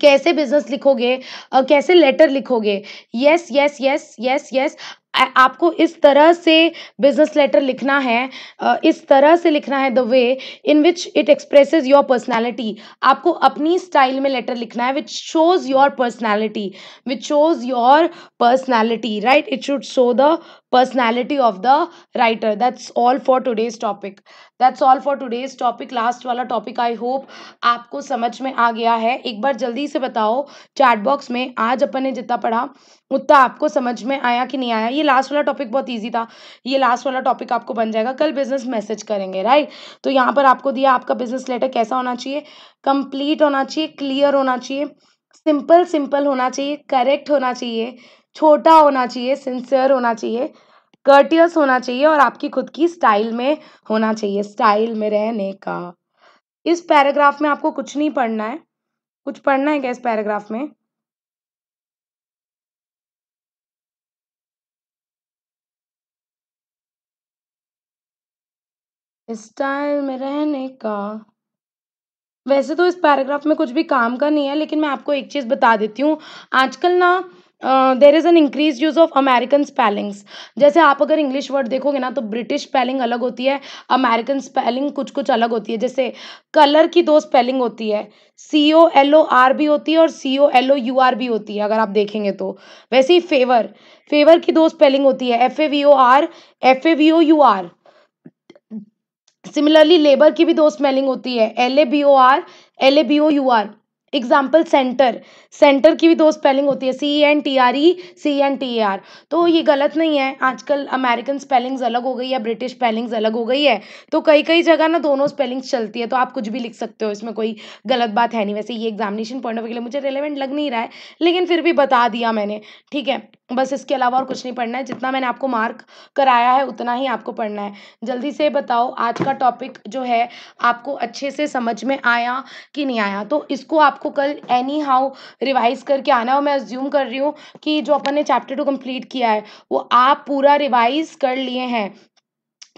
कैसे बिजनेस लिखोगे कैसे लेटर लिखोगे yes yes yes yes yes आपको इस तरह से बिजनेस लेटर लिखना है इस तरह से लिखना है the way in which it expresses your personality आपको अपनी स्टाइल में लेटर लिखना है which shows your personality which shows your personality right it should show the personality of the writer that's all for today's topic that's all for today's topic last वाला topic I hope आपको समझ में आ गया है एक बार जल्दी से बताओ चैट बॉक्स में आज अपन ने जितना पढ़ा उतना आपको समझ में आया कि नहीं आया ये लास्ट वाला टॉपिक बहुत ईजी था ये लास्ट वाला टॉपिक आपको बन जाएगा कल बिजनेस मैसेज करेंगे राइट तो यहाँ पर आपको दिया आपका बिजनेस लेटर कैसा होना चाहिए कंप्लीट होना चाहिए क्लियर होना चाहिए सिंपल सिंपल होना चाहिए करेक्ट होना चाहिए छोटा होना चाहिए सिंसियर होना चाहिए कर्टियस होना चाहिए और आपकी खुद की स्टाइल में होना चाहिए स्टाइल में रहने का इस पैराग्राफ में आपको कुछ नहीं पढ़ना है कुछ पढ़ना है क्या इस पैराग्राफ में स्टाइल में रहने का वैसे तो इस पैराग्राफ में कुछ भी काम का नहीं है लेकिन मैं आपको एक चीज़ बता देती हूँ आजकल ना there is an increase use of American spellings जैसे आप अगर इंग्लिश वर्ड देखोगे ना तो ब्रिटिश स्पेलिंग अलग होती है अमेरिकन स्पेलिंग कुछ कुछ अलग होती है जैसे कलर की दो स्पेलिंग होती है सी ओ एल ओ आर भी होती है और C O L O U R भी होती है अगर आप देखेंगे तो वैसे ही फेवर फेवर की दो स्पेलिंग होती है F A V O R F A V O U R similarly labour की भी दो स्पेलिंग होती है L A B O R L A B O U R example centre centre की भी दो स्पेलिंग होती है C N T R E C N T A R तो ये गलत नहीं है आजकल अमेरिकन स्पेलिंग्स अलग हो गई है ब्रिटिश स्पेलिंग्स अलग हो गई है तो कई कई जगह ना दोनों स्पेलिंग्स चलती है तो आप कुछ भी लिख सकते हो इसमें कोई गलत बात है नहीं वैसे ये एग्जामिनेशन पॉइंट ऑफ के लिए मुझे रिलेवेंट लग नहीं रहा है लेकिन फिर भी बता दिया मैंने ठीक है बस इसके अलावा और कुछ नहीं पढ़ना है जितना मैंने आपको मार्क कराया है उतना ही आपको पढ़ना है जल्दी से बताओ आज का टॉपिक जो है आपको अच्छे से समझ में आया कि नहीं आया तो इसको आपको कल एनी हाउ रिवाइज़ करके आना और मैं अज्यूम कर रही हूँ कि जो अपन ने चैप्टर टू कंप्लीट किया है वो आप पूरा रिवाइज़ कर लिए हैं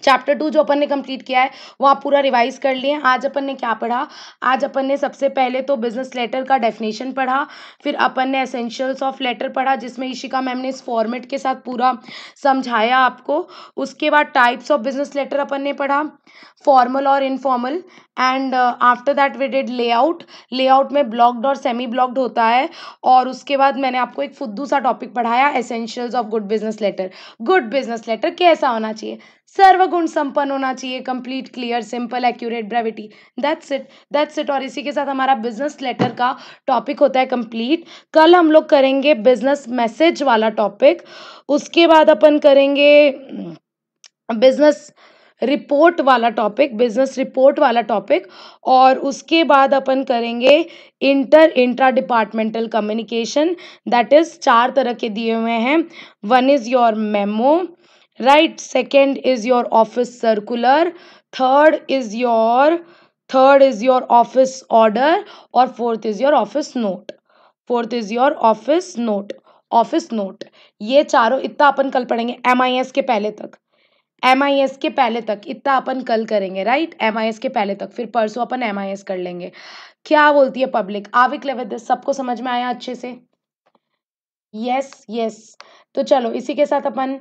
चैप्टर टू जो अपन ने कंप्लीट किया है वो आप पूरा रिवाइज कर लिए आज अपन ने क्या पढ़ा आज अपन ने सबसे पहले तो बिजनेस लेटर का डेफिनेशन पढ़ा फिर अपन ने एसेंशियल्स ऑफ लेटर पढ़ा जिसमें ईशिका मैम ने इस फॉर्मेट के साथ पूरा समझाया आपको उसके बाद टाइप्स ऑफ बिजनेस लेटर अपन ने पढ़ा फॉर्मल और informal and after that we did layout layout में ब्लॉक्ड और सेमी ब्लॉक्ड होता है और उसके बाद मैंने आपको एक फुद्दू सा टॉपिक पढ़ाया essentials of good business letter good business letter कैसा होना चाहिए सर्वगुण संपन्न होना चाहिए complete clear simple accurate brevity that's it that's it और इसी के साथ हमारा बिजनेस लेटर का टॉपिक होता है कंप्लीट कल हम लोग करेंगे बिजनेस मैसेज वाला टॉपिक उसके बाद अपन करेंगे बिजनेस हम्म, रिपोर्ट वाला टॉपिक बिजनेस रिपोर्ट वाला टॉपिक और उसके बाद अपन करेंगे inter intra departmental communication that is चार तरह के दिए हुए हैं one is your memo right second is your office circular third is your third is your office order or fourth is your office note fourth is your office note office note ये चारों इतना अपन कल पढ़ेंगे M I S के पहले तक M I S के पहले तक इतना अपन कल करेंगे राइट एम आई एस के पहले तक फिर परसों अपन एम आई एस कर लेंगे क्या बोलती है पब्लिक आविक लेवेद सबको समझ में आया अच्छे से यस यस तो चलो इसी के साथ अपन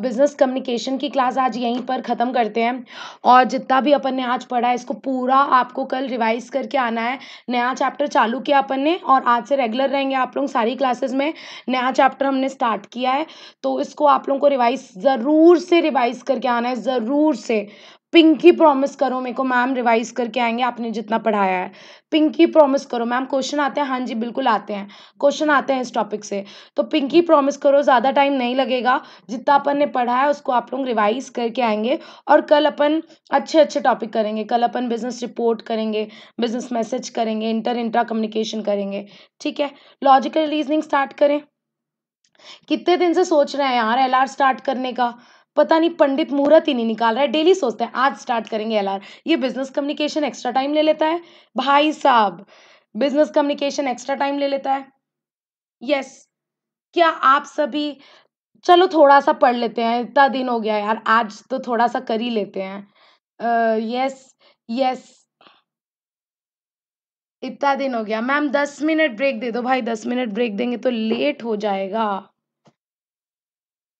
बिज़नेस कम्युनिकेशन की क्लास आज यहीं पर ख़त्म करते हैं और जितना भी अपन ने आज पढ़ा है इसको पूरा आपको कल रिवाइज़ करके आना है नया चैप्टर चालू किया अपन ने और आज से रेगुलर रहेंगे आप लोग सारी क्लासेस में नया चैप्टर हमने स्टार्ट किया है तो इसको आप लोगों को रिवाइज़ ज़रूर से रिवाइज़ करके आना है ज़रूर से पिंकी प्रॉमिस करो मेरे को मैम रिवाइज करके आएंगे आपने जितना पढ़ाया है पिंकी प्रॉमिस करो मैम क्वेश्चन आते हैं हाँ जी बिल्कुल आते हैं क्वेश्चन आते हैं इस टॉपिक से तो पिंकी प्रॉमिस करो ज़्यादा टाइम नहीं लगेगा जितना अपन ने पढ़ा है उसको आप लोग रिवाइज करके आएंगे और कल अपन अच्छे अच्छे टॉपिक करेंगे कल अपन बिजनेस रिपोर्ट करेंगे बिजनेस मैसेज करेंगे इंटर इंट्रा कम्युनिकेशन करेंगे ठीक है लॉजिकल रीजनिंग स्टार्ट करें कितने दिन से सोच रहे हैं यार एल स्टार्ट करने का पता नहीं पंडित मुहूर्त ही नहीं निकाल रहा है डेली सोचते हैं आज स्टार्ट करेंगे एल ये बिजनेस कम्युनिकेशन एक्स्ट्रा टाइम ले लेता है भाई साहब बिजनेस कम्युनिकेशन एक्स्ट्रा टाइम ले लेता है यस yes. क्या आप सभी चलो थोड़ा सा पढ़ लेते हैं इतना दिन हो गया यार आज तो थोड़ा सा कर ही लेते हैं यस यस इतना दिन हो गया मैम दस मिनट ब्रेक दे दो भाई दस मिनट ब्रेक देंगे तो लेट हो जाएगा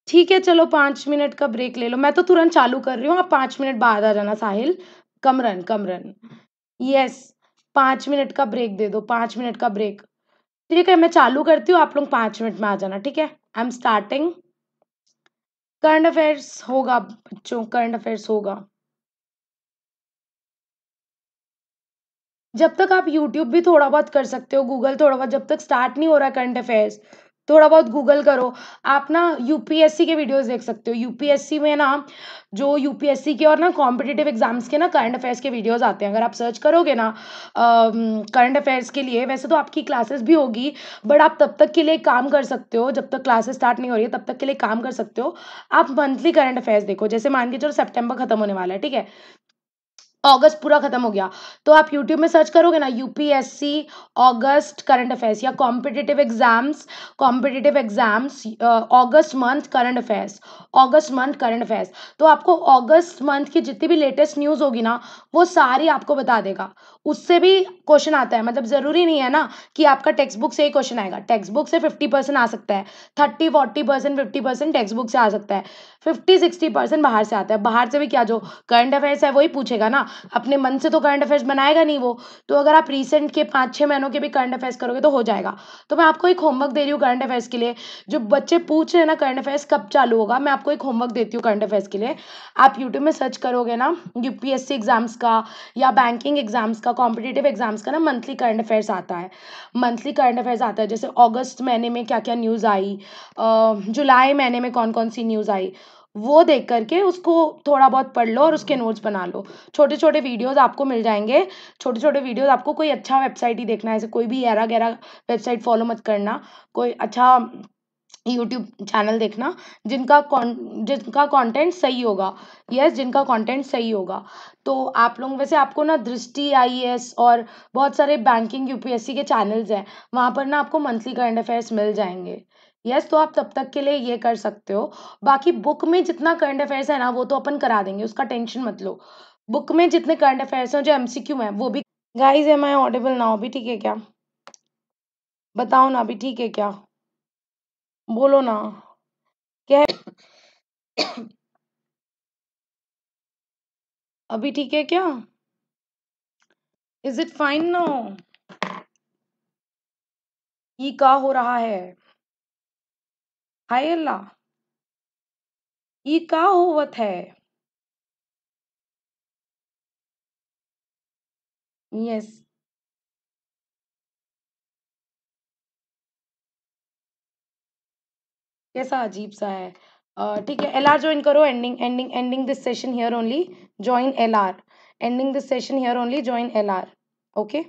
ठीक है चलो पाँच मिनट का ब्रेक ले लो मैं तो तुरंत चालू कर रही हूँ आप पाँच मिनट बाद आ जाना साहिल कमरन कमरन यस पाँच मिनट का ब्रेक दे दो पाँच मिनट का ब्रेक ठीक है मैं चालू करती हूँ आप लोग पाँच मिनट में आ जाना ठीक है I am starting current affairs होगा बच्चों करंट अफेयर्स होगा जब तक आप यूट्यूब भी थोड़ा बहुत कर सकते हो गूगल थोड़ा बहुत जब तक स्टार्ट नहीं हो रहा करंट अफेयर्स थोड़ा बहुत गूगल करो आप ना यूपीएससी के वीडियोस देख सकते हो यूपीएससी में ना जो यूपीएससी के और ना कॉम्पिटेटिव एग्जाम्स के ना करंट अफेयर्स के वीडियोस आते हैं अगर आप सर्च करोगे ना करंट अफेयर्स के लिए वैसे तो आपकी क्लासेस भी होगी बट आप तब तक के लिए काम कर सकते हो जब तक क्लासेस स्टार्ट नहीं हो रही है तब तक के लिए काम कर सकते हो आप मंथली करंट अफेयर्स देखो जैसे मान के चलो सेप्टेम्बर खत्म होने वाला है ठीक है अगस्त पूरा खत्म हो गया तो आप यूट्यूब में सर्च करोगे ना यूपीएससी अगस्त करंट अफेयर्स या competitive exams competitive exams August month current affairs August month current affairs तो आपको अगस्त मंथ की जितनी भी लेटेस्ट न्यूज़ होगी ना वो सारी आपको बता देगा उससे भी क्वेश्चन आता है मतलब ज़रूरी नहीं है ना कि आपका टेक्स्ट बुक से ही क्वेश्चन आएगा टेक्स्ट बुक से फिफ्टी परसेंट आ सकता है thirty forty percent fifty percent text book से आ सकता है फिफ्टी सिक्सटी परसेंट बाहर से आता है बाहर से भी क्या जो करंट अफेयर्स है वही पूछेगा ना अपने मन से तो करंट अफेयर्स बनाएगा नहीं वो तो अगर आप रिसेंट के पाँच छः महीनों के भी करंट अफेयर्स करोगे तो हो जाएगा तो मैं आपको एक होमवर्क दे रही हूँ करंट अफेयर्स के लिए जो बच्चे पूछ रहे हैं ना करंट अफेयर्स कब चालू होगा मैं आपको एक होमवर्क देती हूँ करंट अफेयर्स के लिए आप यूट्यूब में सर्च करोगे ना यू एग्जाम्स का या बैंकिंग एग्जाम्स का कॉम्पिटेटिव एग्जाम्स का ना मंथली करंट अफेयर्स आता है मंथली करंट अफेयर्स आता है जैसे अगस्त महीने में क्या क्या न्यूज़ आई जुलाई महीने में कौन कौन सी न्यूज़ आई वो देख करके उसको थोड़ा बहुत पढ़ लो और उसके नोट्स बना लो छोटे छोटे वीडियोस आपको मिल जाएंगे छोटे छोटे वीडियोस आपको कोई अच्छा वेबसाइट ही देखना है ऐसे कोई भी एरा गहरा वेबसाइट फॉलो मत करना कोई अच्छा यूट्यूब चैनल देखना जिनका कॉन् जिनका कंटेंट सही होगा यस जिनका कंटेंट सही होगा तो आप लोग वैसे आपको ना दृष्टि आईएएस और बहुत सारे बैंकिंग यूपीएससी के चैनल्स हैं वहाँ पर ना आपको मंथली करंट अफेयर्स मिल जाएंगे यस yes, तो आप तब तक के लिए ये कर सकते हो बाकी बुक में जितना करंट अफेयर्स है ना वो तो अपन करा देंगे उसका टेंशन मत लो बुक में जितने करंट अफेयर्स हैं जो एमसीक्यू हैं वो भी गाइज एम आई ऑडिबल ना हो भी ठीक है क्या बताओ ना अभी ठीक है क्या बोलो ना क्या अभी ठीक है क्या इज इट फाइन नो ये का हो रहा है हाय अल्लाह ये का होवत है यस कैसा अजीब सा है ठीक है एल आर ज्वाइन करो ending ending ending this session here only join L R ending this session here only join L R okay